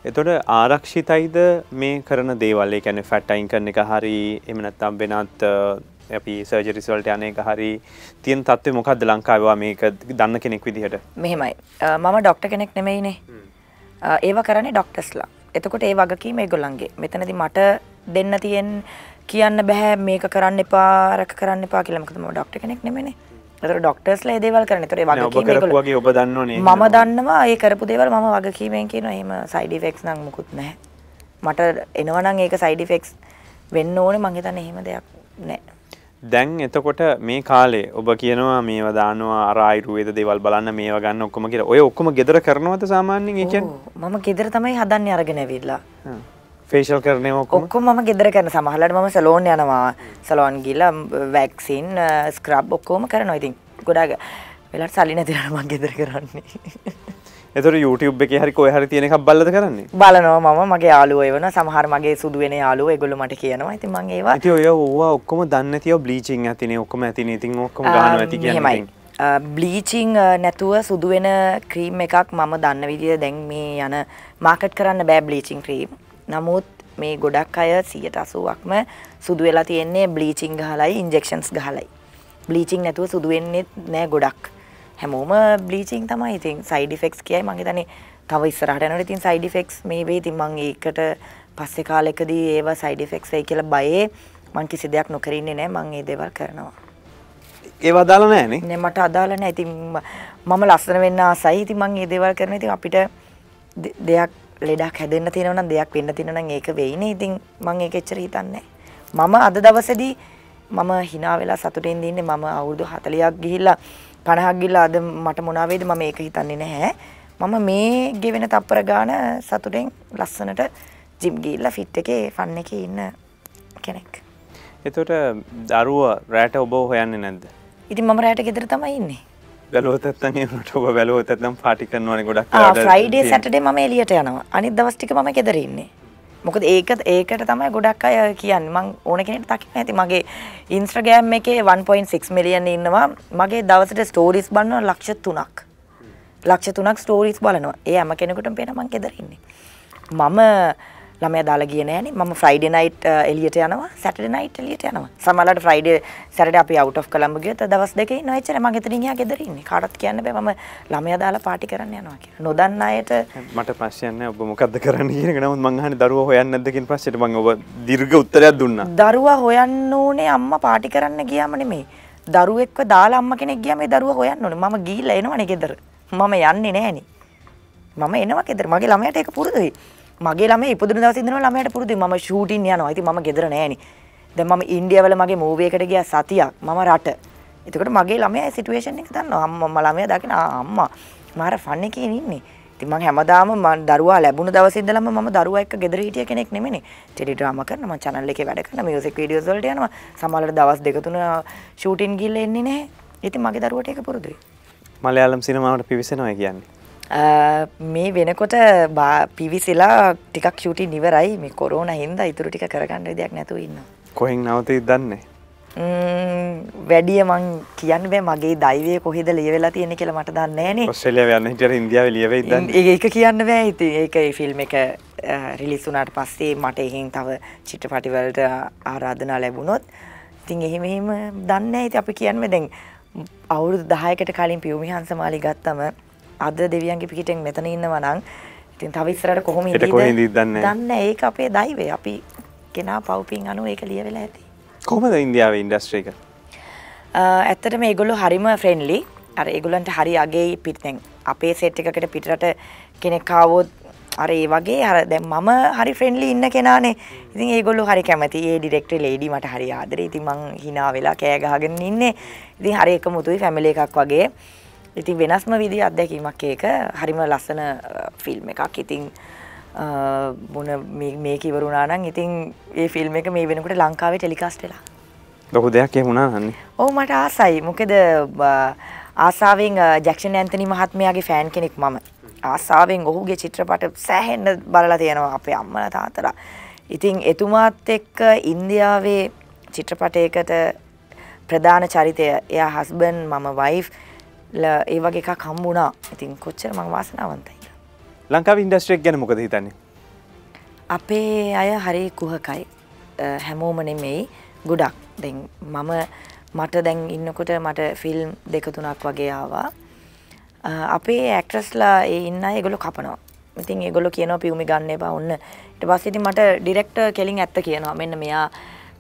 එතොට ආරක්ෂිතයිද මේ කරන දේවල්ලේ කැන ෆැට්ටයින් කරන එක හරි එමනත්තම් වෙනත් අපි සර්ජරිස්වල්ට යන එක හරි තියන් තත්ව මොකක්ද ලංකාවා මේක දන්න කෙනෙක් විදිහට මෙහෙමයි මම ඩොක්ට කෙනෙක් නෙමයිනේ ඒව කරන්නේ ඩොක්ටස්ලා එතකොට ඒ වගකීම ගොල්ලන්ගේ මෙතනති මට දෙන්න තියෙන් කියන්න බැහැ මේක කරන්න එපා රැක කරන්න එපා කියලා මොකද මම ඩොක්ටර් කෙනෙක් නෙමෙයිනේ. ඒතර ඩොක්ටර්ස්ලා ඒ දේවල් කරන්නේ. ඒතර ඒ වගකීම ඒගොල්ලෝ වගේ ඔබ දන්නෝනේ. මම දන්නවා ඒ කරපු දේවල් මම වගකීමෙන් කියනවා. එහෙම සයිඩ් ඉෆෙක්ට්ස් නම් මුකුත් නැහැ. මට එනවා නම් ඒක සයිඩ් ඉෆෙක්ට්ස් වෙන්න ඕනේ මං හිතන්නේ එහෙම දෙයක් නැහැ. දැන් එතකොට මේ කාලේ ඔබ කියනවා මේව දානවා අර ආයුර්වේද දේවල් බලන්න මේව ගන්න ඔක්කොම කියලා. ඔය ඔක්කොම gedara කරනවද සාමාන්‍යයෙන් ඒ කියන්නේ? මම gedara තමයි හදන්නේ අරගෙන ඇවිල්ලා. ෆේෂල් කරනේ ඔක්කොම මම ගෙදර කරන සමහරවිට මම සලෝන් යනවා සලෝන් ගිහලා වැක්සින් ස්ක්‍රබ් ඔක්කොම කරනවා ඉතින් ගොඩාක් වෙලාවට සල්ලි නැති වෙනවා මම ගෙදර කරන්නේ එතකොට YouTube එකේ හරි කොහේ හරි තියෙන එකක් බලලාද කරන්නේ? බලනවා මම මගේ යාළුවෝ එවන සමහර මගේ සුදු වෙන යාළුවෝ ඒගොල්ලෝ මට කියනවා. ඉතින් මම ඒවා ඉතින් ඔය ඕවා ඔක්කොම දන්නේ නැතිව බ්ලීචින් ඇතිනේ ඔක්කොම ඇතිනේ. ඉතින් ඔක්කොම ගන්නවා ඇති කියන්නේ. බ්ලීචිං නැතුව සුදු වෙන ක්‍රීම් එකක් මම දන්න විදිහ දැන් මේ යන මාකට් කරන්න බෑ බ්ලීචිං ක්‍රීම්. නමුත් මේ ගොඩක් අය සියට අසුවක්ම සුදු වෙලා තියෙන්නේ බ්ලීචිං ගහලයි ඉන්ජෙක්ෂන්ස් ගහලයි බ්ලීචිං නැතුව සුදුවෙන්නෙත් නෑ ගොඩක් හැමෝම බ්ලීචිං තමයි ඉතින් සයිඩිෆෙක්ස් කියයි මගේ තනේ තව ඉස්සරහට යනකොට ඉතින් සයිඩිෆෙක්ස් මේ වේ ඉතින් මං ඒකට පස්සේ කාලෙකදී ඒව සයිඩිෆෙක්ස් වෙයි කියලා බයේ මං කිසි දෙයක් නොකරින්නේ නෑ මං ඒ දේවල් කරනවා ඒව අදාල නෑනේ නේ මට අදාල නෑ ඉතින් මම ලස්සන වෙන්න ආසයි ඉතින් මං මේ දේවල් කරන ඉතින් අපිට දෙයක් ලෙඩක් හැදෙන්න තියෙනවා නම් දෙයක් වෙන්න තියෙනවා නම් ඒක වෙයිනේ. ඉතින් මම ඒක එච්චර හිතන්නේ මම අද දවසේදී මම hina වෙලා සතුටින් ඉන්නේ. මම අවුරුදු 40ක් ගිහිල්ලා 50ක් ගිහිල්ලා අද මට මොනවා වේද මම ඒක හිතන්නේ නැහැ. මම මේ ගෙවෙන තප්පර ගාන සතුටෙන් ලස්සනට ජිම් ගිහිල්ලා ෆිට් එකේ ෆන් එකේ ඉන්න කෙනෙක්. එතකොට දරුවා රැට ඔබ හොයන්නේ නැද්ද? ඉතින් මම රැට ගෙදර තමයි ඉන්නේ. බැලෝතත්තන් ඒනට ඔබ බැලෝතත්නම් පාටි කරනවන ගොඩක් ෆ්‍රයිඩේ සැටඩේ ම එලියට යනවා අනිත් දවස්ටික ම කෙදරන්නේ මොකද ඒකත් ඒකට තමයි ගොඩක් අය කියන්න මං ඕන කෙනෙට තකින ඇති මගේ ඉන්ස්ට්‍රගෑම් එකේ 1.6 මිලියන් ඉන්නවා මගේ දවසට ස්ටෝරිස් බන්න ලක්ෂ තුනක් ලක්ෂ තුනක් ස්ටෝරිස් බලනවා ඒ ඇම කෙනෙකුට පෙන මං කෙදරන්නේ මම ළමය දාලා ගිය නෑනේ මම ෆ්‍රයිඩේ නයිට් එළියට යනවා සැටර්ඩේ නයිට් එළියට යනවා සමහරවිට ෆ්‍රයිඩේ සැටර්ඩේ අපි අවුට් ඔෆ් කොලම්බෝ ගියත් දවස් දෙකේ ඉන්නවා එච්චර මම ගෙදරින් ගියා ගෙදර ඉන්නේ කාටවත් කියන්න බෑ මම ළමයා දාලා පාටි කරන්න යනවා කියලා නොදන්න අයට මට ප්‍රශ්නයක් නෑ ඔබ මොකද්ද කරන්න කියන එක නමුත් මං අහන්නේ දරුවා හොයන්නේ නැද්ද කියන ප්‍රශ්නෙට මං ඔබ දීර්ඝ උත්තරයක් දුන්නා දරුවා හොයන්න ඕනේ අම්මා පාටි කරන්න ගියාම නෙමෙයි දරුවෙක්ව දාලා අම්මා කෙනෙක් ගියාම ඒ දරුවා හොයන්න ඕනේ මම ගිහිල්ලා එනවනේ ගෙදර මම යන්නේ නෑනේ මම එනවා ගෙදර මගේ ළමයට ඒක පුරුදුයි මගේ ළමේ ඉපදුන දවසේ ඉඳන්ම ළමයට පුරුදුයි මම ෂූටින් යනවා. ඉතින් මම ගෙදර නෑනේ. දැන් මම ඉන්දියාවල මගේ මූවී එකට ගියා සතියක්. මම රට. එතකොට මගේ ළමයා සිටුේෂන් එක දන්නවා. අම්මා ළමයා දකින අම්මා මාර ෆන් එකේ ඉන්නේ. ඉතින් මම හැමදාම මම දරුවා ලැබුණ දවසේ ඉඳලම මම දරුවා එක්ක ගෙදර හිටිය කෙනෙක් නෙමෙයිනේ. ටෙලි ඩ්‍රාමා කරනවා, මම channel එකේ වැඩ කරනවා, music videos වලට යනවා. සමහරවල් දවස් දෙක තුන shooting ගිහිල්ලා එන්නේ නැහැ. ඉතින් මගේ දරුවට ඒක පුරුදුයි. මලයාලම් සිනමාවට පිවිසෙනවා කියන්නේ. මේ වෙනකොට පිවිසිලා ටිකක් ෂුටි නිවරයි මේ කොරෝන හින්ද ඉතුරු ටික කරගන්න දෙයක් නැතුව ඉන්න. කොහෙන් නවතී දන්නේ. වැඩිය මං කියන්න බෑ මගේ දෛවය කොහෙද ලියවෙලා තියෙන කියලා මට දන්නේ නෑනේ. ඔස්ට්‍රේලියාව යන්න හිටියට ඉන්දියාවේ ලියවෙයි දන්නේ. ඒක කියන්න බෑ ඉතින් ඒක ඒ ෆිල්ම් එක රිලීස් වුණාට පස්සේ මට එහෙන් තව චිත්‍රපටි වලට ආරාධනා ලැබුණොත් ඉතින් එහෙම එහෙම දන්නේ නැහැ ඉතින් අපි කියන්නේ දැන් අවුරුදු 10කට කලින් පියුමිහාන්ස මාලි ගත්තම අද දෙවියන්ගේ පිහිටෙන් මෙතන ඉන්නවා නම් ඉතින් තව ඉස්සරහට කොහොම ඉඳීද දන්නේ ඒක අපේ දෛවය. අපි කෙනා පවුපින් අනුව ඒක ලියවිලා ඇති. කොහොමද ඉන්දියාවේ ඉන්ඩස්ට්‍රි එක? ඇත්තටම ඒගොල්ලෝ හරිම ෆ්‍රෙන්ඩ්ලි. අර ඒගොල්ලන්ට හරි අගේ පිටින් අපේ සෙට් එකකට පිටරට කෙනෙක් ආවොත් අර ඒ වගේ අර දැන් මම හරි ෆ්‍රෙන්ඩ්ලි ඉන්න කෙනානේ. ඉතින් ඒගොල්ලෝ හරි කැමති. ඒ ඩිරෙක්ටර් ලේඩි මට හරි ආදරේ. ඉතින් මං hina වෙලා කෑ ගහගෙන ඉන්නේ. ඉතින් හරි එකමුතුයි ෆැමිලි එකක් වගේ. ඉතින් වෙනස්ම විදි අත්දැකීමක් ඒක හරිම ලස්සන ෆිල්ම් එකක් ඉතිං මොන මේ කිවරුණානං ඉතින් ඒ ෆිල්ම් එක මේ වෙනකට ලංකාවේ ටෙලිකාස්ටලා ලොකු දෙයක් එහුණාන්නේ ඕ මට ආසයි මොකෙද ආසාාවෙන් ජක්ෂණ ඇන්තනි මහත්මයාගේ ෆෑන් කෙනෙක් මම ආසාාවෙන් ඔහුගේ චිත්‍රපට සෑහෙන්ඩ බලලා තියෙනවා අපේ අම්මල තාතලා ඉතිං එතුමාත් එක්ක ඉන්දියාවේ චිත්‍රපටයකට ප්‍රධාන චරිතය එයා හස්බන් මම වයිෆ් ඒ වගේ එකක් හම්බුණා ඉතින් කොච්චර මං වාසනාවන්තයිද. ලංකාව ඉන්ඩස්ට්‍රෙක් ගැන මොකද හිතන්නේ. අපේ අය හරි කුහකයි හැමෝම නෙමෙයි ගොඩක් දැන් මම මට දැන් ඉන්නකොට මට ෆිල්ම් දෙක තුනක් වගේ ආවා. අපේ ඇක්ට්‍රස්ලා ඒ ඉන්න අය ඒගොල්ලෝ කපනවා. ඉතින් ඒගොල්ලෝ කියනවා පියුමි ගන්න එපා ඔන්න. ඊට පස්සේ ඉතින් මට ඩිරෙක්ටර් කෙලින් ඇත්ත කියනවා. මෙන්න මෙයා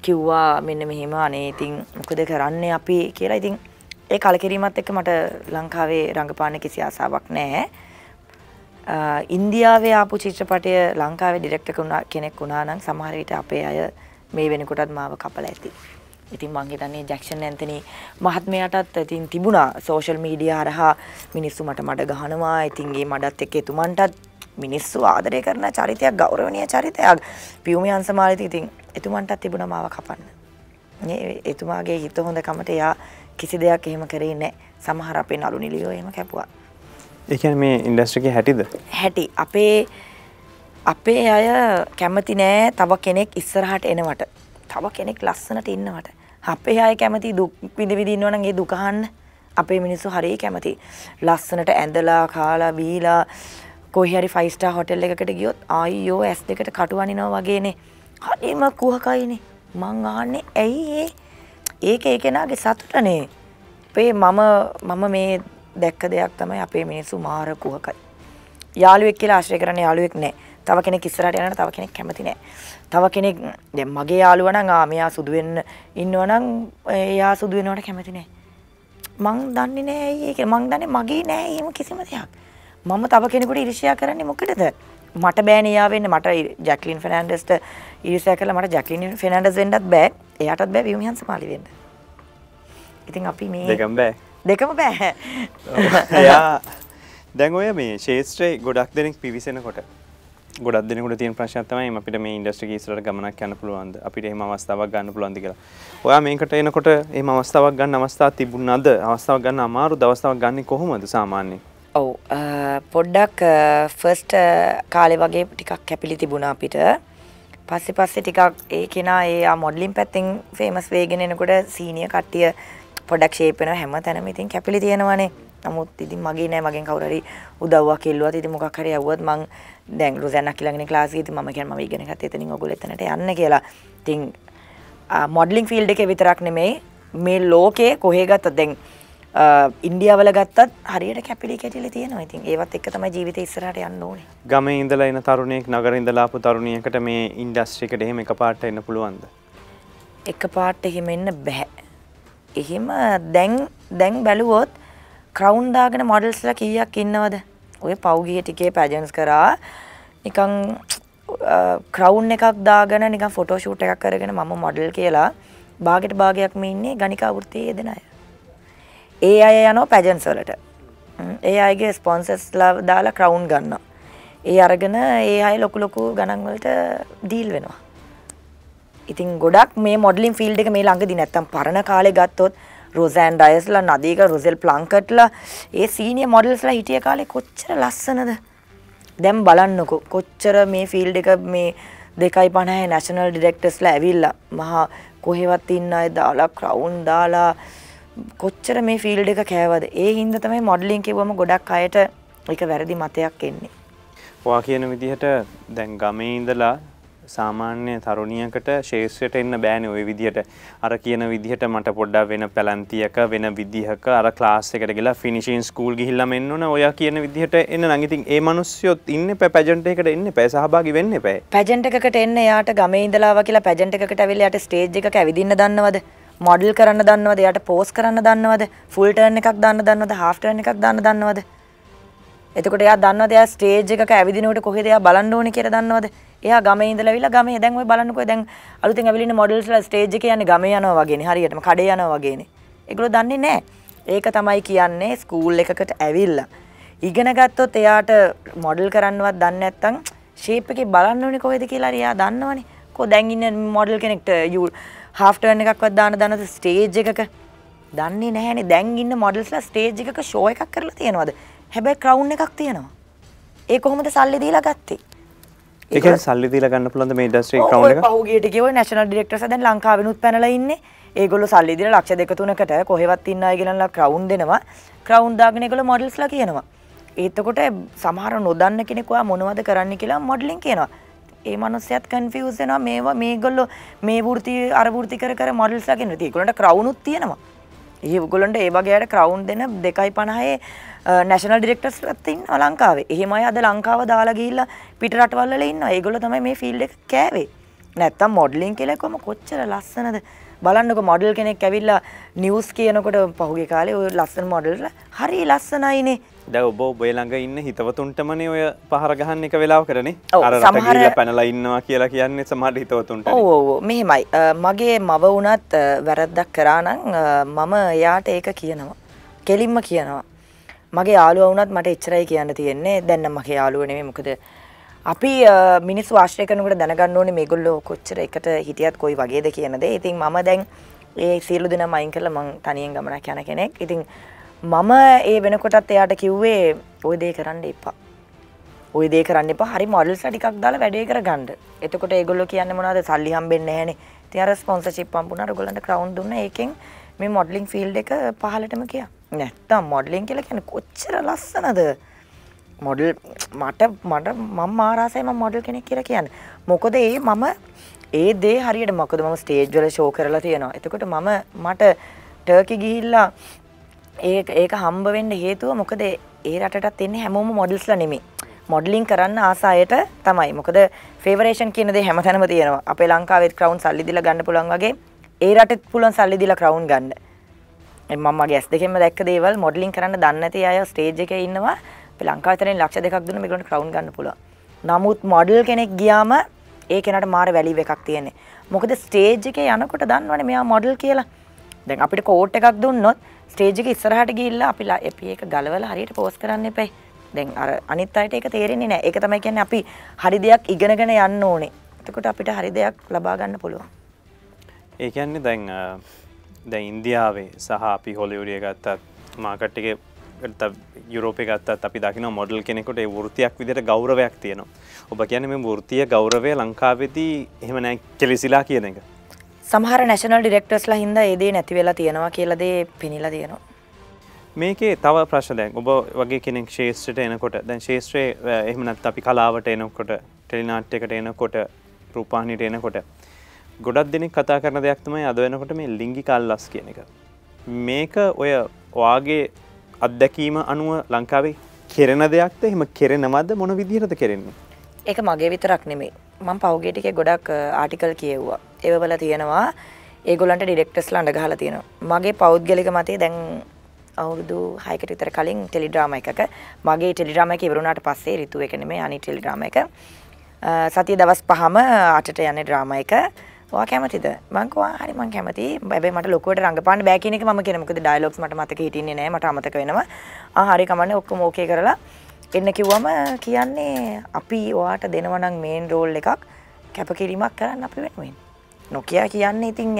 කිව්වා මෙන්න මෙහෙම අනේ ඉතින් මොකද කරන්නේ අපි කියලා ඉතින් ඒ කලකිරීමත් එක්ක මට ලංකාවේ රඟපාන කිසි ආසාවක් නැහැ. ඉන්දියාවේ ආපු චිත්‍රපටය ලංකාවේ ඩිරෙක්ටර් කෙනෙක් වුණා නම් සමහර විට අපේ අය මේ වෙනකොටත් මාව කපලා ඇති. ඉතින් මං හිතන්නේ ජැක්ෂන් ඇන්තනි මහත්මයාටත් ඉතින් තිබුණා සෝෂල් මීඩියා හරහා මිනිස්සු මට මඩ ගහනවා. ඉතින් ඒ මඩත් එක්ක එතුමන්ටත් මිනිස්සු ආදරය කරන චරිතයක් ගෞරවනීය චරිතයක්. පියුමි අංශමාලිත ඉතින් එතුමන්ටත් තිබුණා මාව කපන්න. එතුමාගේ හිත හොඳකමට එයා කිසි දෙයක් එහෙම කරේ නෑ සමහර අපේ නලු නිලියෝ එහෙම කැපුවා. ඒකන් මේ ඉන්ඩස්ට්‍රිකේ හැටිද? හැටි. අපේ අපේ අය කැමති නෑ තව කෙනෙක් ඉස්සරහට එනවට. තව කෙනෙක් ලස්සනට ඉන්නවට. අපේ අය කැමති දුක් විඳ විඳ ඉන්නවනම් ඒ දුක අහන්න අපේ මිනිස්සු හරිය කැමති. ලස්සනට ඇඳලා කාලා බීලා කොහරි ෆයිස්ටා හොටෙල් එකකට ගියොත් අයියෝ ඇස් දෙකට කටුවනිනවා වගේනේ හරිම කුහකයිනේ මං ආන්නේ ඇයි ඒ ඒක ඒ කෙනාගේ සතුටනේ. අපේ මම මම මේ දැක්ක දෙයක් තමයි අපේ මිනිස්සු මාර කුහකයි. යාළුවෙක් කියලා ආශ්‍රය කරන යාළුවෙක් නෑ. තව කෙනෙක් ඉස්සරහට යනකොට තව කෙනෙක් කැමති නෑ. තව කෙනෙක් දැන් මගේ යාළුවා නම් ආ මෙයා සුදු වෙන්න ඉන්නවා නම් එයා සුදු වෙනවට කැමති නෑ. මං දන්නේ නෑ ඇයි ඒක. මං දන්නේ මගේ නෑ එහෙම කිසිම දෙයක්. මම තව කෙනෙකුට irish කරන්නේ මොකටද? මට බෑනේ යා වෙන්න මට ජැක්ලින් ෆර්නැන්ඩස්ට ඊර්ෂ්‍යා කරලා මට ජැක්ලින් ෆෙනන්ඩස් වෙන්නත් බෑ. එයාටත් බෑ විමහන් සමාලි වෙන්න. ඉතින් අපි මේ දෙකම බෑ. දෙකම බෑ. එයා දැන් ඔය මේ ශේෂත්‍රයේ ගොඩක් දෙනෙක් පිවිසෙනකොට ගොඩක් දෙනකට තිය ප්‍රශ්නතමයි අපිට මේ ඉන්ඩස්ට්‍රි ීසට ගමනක් යන්න පුළුවන්ද අපිට එහම අවස්ථාවක් ගන්න පුළන්දි කියලා ඔයා මේකට එනකොට එම අවස්ථාවක් ගන්න අවස්ථා තිබුණාද අවස්ථාව ගන්න අමාරු දවස්ථාවක් ගන්න කොහොමද සාමාන්‍යය ඔවු පොඩ්ඩක් ෆස්ට කාලෙ වගේ ටිකක් කැපිලි තිබුණා අපිට පස්සෙ පස්සේ ටිකක් ඒ කෙනා ඒ මොඩලින් පැත්තෙන් ෆේමස් වේගෙන එනකොට සීනිය කට්ටිය පොඩක් ෂේප් වෙනවා හැම තැනම ඉතින් කැපිලි තියෙනවානේ. නමුත් ඉතින් මගේ නෑ මගෙන් කවුරු හරි උදව්වක් කෙල්ලුවත් ඉතින් මොකක් හරි යවුවත් මං දැන් රුසැන් අක්කිලාගෙන class එකේ ඉතින් මම කියන්නේ මම ඉගෙන ගත්ත එතනින් ඔයගොල්ලෝ එතනට යන්න කියලා. ඉතින් මොඩලින් ෆීල්ඩ් එකේ විතරක් නෙමෙයි මේ ලෝකේ කොහේ ගත්තත් දැන් ඉන්ඩියාවල ගත්තත් හරියට කැපිලි කැටිලි තියෙනවා ඉතින් ඒවත් එක්ක තමයි ජීවිතේ ඉස්සරහට යන්න ඕනේ. ගමේ ඉඳලා එන තරුණයෙක් නගරේ ඉඳලා ආපු තරුණියකට මේ ඉන්ඩස්ට්‍රි එකට එහෙම එකපාරට එන්න පුළුවන්ද? එකපාරට එහෙම එන්න බෑ. එහෙම දැන් දැන් බැලුවොත් ක්‍රවුන් දාගෙන මොඩල්ස්ලා කීයක් ඉන්නවද? ඔය පෞගිය ටිකේ පැජන්ස් කරා නිකන් ක්‍රවුන් එකක් දාගෙන නිකන් ෆොටෝ ෂූට් එකක් කරගෙන මම මොඩල් කියලා බාගෙට භාගයක් මේ ඉන්නේ ගණිකා වෘත්තියේ යෙදෙන අය. ඒ අය යනවා පැජන්ස් වලට. ඒ අයගේ ස්පොන්සර්ස්ලා දාලා ක්‍රවුන් ගන්නවා. ඒ අරගෙන ඒ අය ලොකු ලොකු ගණන් වලට ඩීල් වෙනවා. ඉතින් ගොඩක් මේ මොඩලින් ෆිල්ඩ් එක මේ ළඟදී නැත්තම් පරණ කාලේ ගත්තොත් රොසෑන් ඩයස්ලා නදීක රොසෙල් ප්ලංකට්ලා ඒ සීනියර් මොඩල්ස්ලා හිටිය කාලේ කොච්චර ලස්සනද. දැන් බලන්නකෝ කොච්චර මේ ෆිල්ඩ් එක මේ දෙකයි පණහේ නැෂනල් ඩිරෙක්ටර්ස්ලා ඇවිල්ලා මහා කොහෙවත් ඉන්න අය දාලා ක්‍රවුන් දාලා කොච්චර මේ ෆිල්ඩ එක කෑවද ඒ හින්ද තමයි මොඩලින් කිව්වම ගොඩක් අයට එක වැරදි මතයක් එන්නේ. ඔයා කියන විදිහට දැන් ගමේ ඉඳලා සාමාන්‍ය තරුණියකට ශේෂ්‍රයට එන්න බෑනේ ওই විදිහට. අර කියන විදිහට මට පොඩ්ඩක් වෙන පැලැන්තියක වෙන විදිහක අර ක්ලාස් එකට ගිහලා ෆිනිෂින් ස්කූල් ගිහිල්ලාම එන්න ඕන. ඔයා කියන විදිහට එන්න නම් ඉතින් ඒ මිනිස්සුත් ඉන්නේ පැ පැජන්ට් එකකට එන්න එපා. සහභාගී වෙන්න එපා. පැජන්ට් එකකට එන්න එයාට ගමේ ඉඳලා වා කියලා පැජන්ට් එකකට ඇවිල්ලා යාට ස්ටේජ් එකක ඇවිදින්න දන්නවද? මොඩල් කරන්න දන්නවද යට පෝස් කරන්න දන්නවද ෆුල් ටර්න් එකක් දන්න දන්නවද හාෆ් ටර්න් එකක් දන්න දන්නවද එතකොට එයා දන්නවද එයා ස්ටේජ් එකක ඇවිදිනකොට කොහෙද එයා බලන්න ඕනේ කියලා දන්නවද එයා ගමේ ඉඳලා අවිලා ගමේ දැන් ඔය බලන්නකෝ දැන් අලුතෙන් ඇවිල්ලා ඉන්න මොඩල්ස්ලා ස්ටේජ් එකේ යන්නේ ගමේ යනවා වගේනේ හරියටම කඩේ යනවා වගේනේ ඒගොල්ලෝ දන්නේ නැහැ ඒක තමයි කියන්නේ ස්කූල් එකකට ඇවිල්ලා ඉගෙන ගත්තොත් එයාට මොඩල් කරන්නවත් දන්නේ නැත්නම් ෂේප් එකේ බලන්න ඕනේ කොහෙද කියලා හරි එයා දන්නවනේ කො දැන් ඉන්න මොඩල් කෙනෙක්ට හාෆ්ටර්න් එකක්වත් දාන දනද ස්ටේජ් එකක දන්නේ නැහැනි දැන් ඉන්න මොඩල්ස්ලා ස්ටේජ් එකක ෂෝ එකක් කරලා තියෙනවද හැබැයි ක්‍රවුන් එකක් තියෙනවා ඒ කොහොමද සල්ලි දීලා ගත්තේ ඒ කියන්නේ සල්ලි දීලා ගන්න පුළුවන් මේ ඉන්ඩස්ට්‍රි ක්‍රවුන් එක පහුගියට ගියෝ නැෂනල් ඩිරෙක්ටර්ස් දැන් ලංකාවෙනුත් පැනලා ඉන්නේ ඒගොල්ලෝ සල්ලි දීලා ලක්ෂ දෙක තුනකට කොහෙවත් ඉන්න අය ගෙනල්ලා ක්‍රවුන් දෙනවා ක්‍රවුන් දාගෙන ඒගොල්ලෝ මොඩල්ස්ලා කියනවා ඒතකොට සමහර නොදන්න කෙනෙක් ඔයා මොනවද කරන්න කියලා මොඩලින් කියනවා ඒ මනුස්සයත් කන්ෆියුස් වෙනවා මේවා මේගොල්ලෝ මේ වෘත්ති අර වෘත්ති කර කර මොඩල්ස් ලා ගෙනනවා. ඒගොල්ලන්ට ක්‍රවුනුත් තියෙනවා. ඒ ගොලන්ට ඒ වගේයට ක්‍රවුන්් දෙන දෙකයි පණහයේ නැශනල් ඩිරෙක්ටස් රත්තින් ලංකාවේ එහෙමයි අද ලංකාව දාලාගිල්ල පිට රටවල්ල ඉන්න ඒගොල තමයි මේ ෆිල්් එක කෑවේ නැත්තම් මොඩ්ලිින් කෙලෙකොම කොච්චර ලස්සනද බලන්නක මොඩල් කෙනෙක් ඇවිල්ලා නිවස් කියනකොට පහුගේ කාලේ ඔය ලස්සන මොඩල්ල හරි ලස්සනයිනේ දැ ඔබෝ බේළඟ ඉන්න හිතවතුන්ටමනේ ඔය පහර ගහන්න එක වෙලාව කරන සමහර පැනලා ඉන්නවා කියලා කියන්නේ සමහට හිතවතුන්ට ඕ මෙහෙමයි මගේ මව වුණත් වැරද්දක් කරානං මම එයාට ඒක කියනවා කෙලින්ම කියනවා මගේ යාලුව වුණත් මට එච්චරයි කියන්න තියෙන්නේ දැන්න මගේ යාලුවනේ මොකද අපි මිනිස් වාශ්‍රය කරනකට දැනගන්න ඕනේ මේගොල්ලෝ කොච්චර එකට හිටියත් කොයි වගේද කියන දේ. ඉතින් මම දැන් ඒ සියලු දෙනා මයින් කරලා මං තනියෙන් ගමනක් යන කෙනෙක්. ඉතින් මම ඒ වෙනකොටත් එයාට කිව්වේ ওই දේ කරන්න එපා. ওই දේ කරන්න එපා. හරි මොඩල්ස් ටිකක් දාලා වැඩේ කරගන්න. එතකොට ඒගොල්ලෝ කියන්නේ මොනවද? සල්ලි හම්බෙන්නේ නැහනේ. ඉතින් අර ස්පොන්සර්ෂිප් හම්බුණා. ඒගොල්ලන්ට ක්‍රවුන් දුන්නා. ඒකෙන් මේ මොඩලින් ෆිල්ඩ් එක පහලටම ගියා. නැත්තම් මොඩලින් කියලා කියන්නේ කොච්චර ලස්සනද? මොඩල් මට මට මම ආරාසයි මම මොඩල් කෙනෙක් කියලා කියන්නේ. මොකද ඒ මම ඒ දේ හරියට මොකද මම ස්ටේජ් වල ෂෝ කරලා තියෙනවා. එතකොට මම මට ටර්කි ගිහිල්ලා ඒ ඒක හම්බ වෙන්න හේතුව මොකද ඒ රටටත් එන්නේ හැමෝම මොඩල්ස්ලා නෙමෙයි. මොඩලින් කරන්න ආසායට තමයි. මොකද ෆේවරේෂන් කියන දේ හැමතැනම තියෙනවා. අපේ ලංකාවේ ක්‍රවුන් සල්ලි දීලා ගන්න පුළුවන් වගේ ඒ රටෙත් පුළුවන් සල්ලි දීලා ක්‍රවුන් ගන්න. මම මගේ ඇස් දෙකෙන්ම දැක්ක දේවල් මොඩලින් කරන්න දන්නේ නැති අය ස්ටේජ් එකේ ඉන්නවා ලංකා තරෙන් ලක්ෂ දෙකක් දුන්න මේගොල්ලන්ට ක්‍රවුන් ගන්න පුළුවන්. නමුත් මොඩල් කෙනෙක් ගියාම ඒ කෙනාට මාර වැලියු එකක් තියෙන්නේ. මොකද ස්ටේජ් එකේ යනකොට දන්නවනේ මෙයා මොඩල් කියලා. දැන් අපිට කෝට් එකක් දුන්නොත් ස්ටේජ් එක ඉස්සරහට ගිහිල්ලා අපි එපි එක ගලවලා හරියට පෝස්ට් කරන්න එපයි. දැන් අර අනිත් අයට ඒක තේරෙන්නේ නැහැ. ඒක තමයි කියන්නේ අපි හරි දෙයක් ඉගෙනගෙන යන්න ඕනේ. එතකොට අපිට හරි දෙයක් ලබා ගන්න පුළුවන්. ඒ කියන්නේ දැන් දැන් ඉන්දියාවේ සහ අපි හොලිවුඩිය ගත්තත් මාකට් එකේ යුරෝපය ගත්තත් අපි දකින මොඩල් කෙනෙකොට වෘතියක් විදිට ගෞරවයක් තියෙනවා. ඔබ කියන මේ වෘතිය ගෞරවය ලංකාවෙදී එහෙම නැ කෙලෙසිලා කියන එක. සමහර නැශනල් ඩිරෙක්ටර්ස්ලා හින්ද ඒදේ නැති වෙලා තියෙනවා කියලදේ පිණිලා තියෙනවා. මේකේ තව ප්‍රශ්නදැන් ඔබ වගේ කෙනෙක් ශේෂත්‍රයට එනකොට දැන් ශේෂත්‍රයේ එහමනත් අපි කලාවට එනකොට ටෙලිනාට්‍යකට එනකොට රූපාහිනිට එනකොට. ගොඩක් දෙනෙක් කතා කරන දෙයක් තමයි අද වෙනකොට මේ ලිංගි කල්ලස් කියන එක. මේක ඔය ඔයාගේ අත්දැකීම අනුව ලංකාවේ කෙරෙන දෙයක්ත එහෙම කෙරෙනවද මොන විදිහරද කෙරෙන්නේ ඒක මගේ විතරක් නෙමේ මං පව්ගේටික ගොඩක් ආටිකල් කියව්වා ඒවල තියෙනවා ඒගොලන්ට ඩිඩෙක්ටස් ලන්ඩ ගහලා තියෙනවා මගේ පෞද්ගලික මතේ දැන් අවුරුදු හයකට විතර කලින් ටෙලිඩ්‍රාම එකක මගේ ටෙලිඩ්‍රාම එක ඉවරුණාට පස්සේ රිතුව එක නෙමේ අනි ටෙලිග්‍රාම එක සතිය දවස් පහම අටට යන ඩ්‍රාම එක ඔයා කැමතිද මං කිව්වා හරි මං කැමතියි හැබැයි මට ලොකුවට රඟපාන්න බෑ කියන එක මම කියන මොකද ඩයලොග්ස් මට මතක හිටින්නේ නෑ මට අමතක වෙනවා ආ හරි කමන්නේ ඔක්කොම ඕකේ කරලා එන්න කිව්වම කියන්නේ අපි ඔයාට දෙනවා නම් මේන් රෝල් එකක් කැපකිරීමක් කරන්න අපි වෙනුවෙන් නොකයා කියන්නේ ඉතින්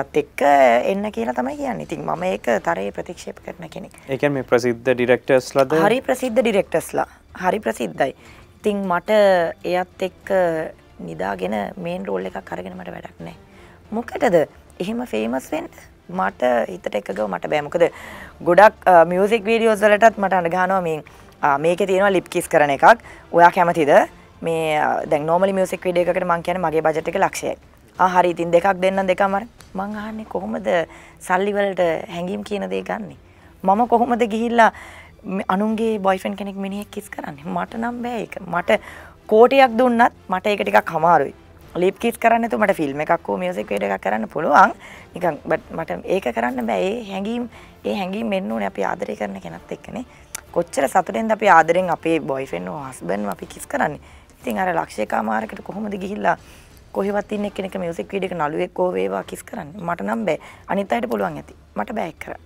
එත් එක්ක එන්න කියලා තමයි කියන්න ඉතින් මම ඒක තරයේ ප්‍රතික්ෂේප කරන කෙනෙක් එක මේ ප්‍රසිද්ධ ඩිරෙක්ටර්ස් ලද හරි ප්‍රසිද්ධ ඩිරෙක්ටර්ස්ලා හරි ප්‍රසිද්ධයි ඉතිං මට එයත් එක්ක නිදාගෙන මේන් රෝල් එකක් අරගෙන මට වැඩක් නෑ. මොකටද එහෙම ෆේමස් වෙන්න මට හිතට එකගව මට බෑමකද ගොඩක් මියසික් වීඩියෝස් වලටත් මට අඩගානවා මේ මේක තියෙනවා ලිප් කිස් කරන එකක් ඔයා කැමතිද මේ දැන් නෝමලි මියසික් වීඩියෝ එකකට මං කියන්නේ මගේ බජට් එක ලක්ෂයයි. ආ හරි ඉතින් දෙකක් දෙන්නම් දෙකම අර මං අහන්නේ කොහොමද සල්ලි වලට හැංගීම් කියන දේ ගන්නෙ? මම කොහොමද ගිහිල්ලා අනුන්ගේ බොයිෆ්‍රෙන්ඩ් කෙනෙක් මිනිහෙක් කිස් කරන්නේ? මට නම් බෑ ඒක. මට කෝටයක් දුන්නත් මට ඒක ටිකක් හමාරුයි ලිප් කිස් කරන්න තු මට ෆිල්ම් එකක් වෝ මියසික් වීඩියෝ එකක් කරන්න පුළුවන් නිකන් බට් මට ඒක කරන්න බෑ ඒ හැඟීම් ඒ හැඟීම් එන්න ඕනේ අපි ආදරය කරන කෙනත් එක්කනේ කොච්චර සතුටෙන්ද අපි ආදරෙන් අපේ බොයිෆ්‍රෙන්ඩ් හෝ හස්බන්ඩ්ව අපි කිස් කරන්නේ ඉතින් අර ලක්ෂයකා මාර්කෙට කොහොමද ගිහිල්ලා කොහෙවත් ඉන්න එක්කෙනෙක් මියුසික් වීඩියෝ එක නළුවෙක් හෝ වේවා කිස් කරන්න මට නම් බෑ අනිත් අයට පුළුවන් ඇති මට බෑ කරන්න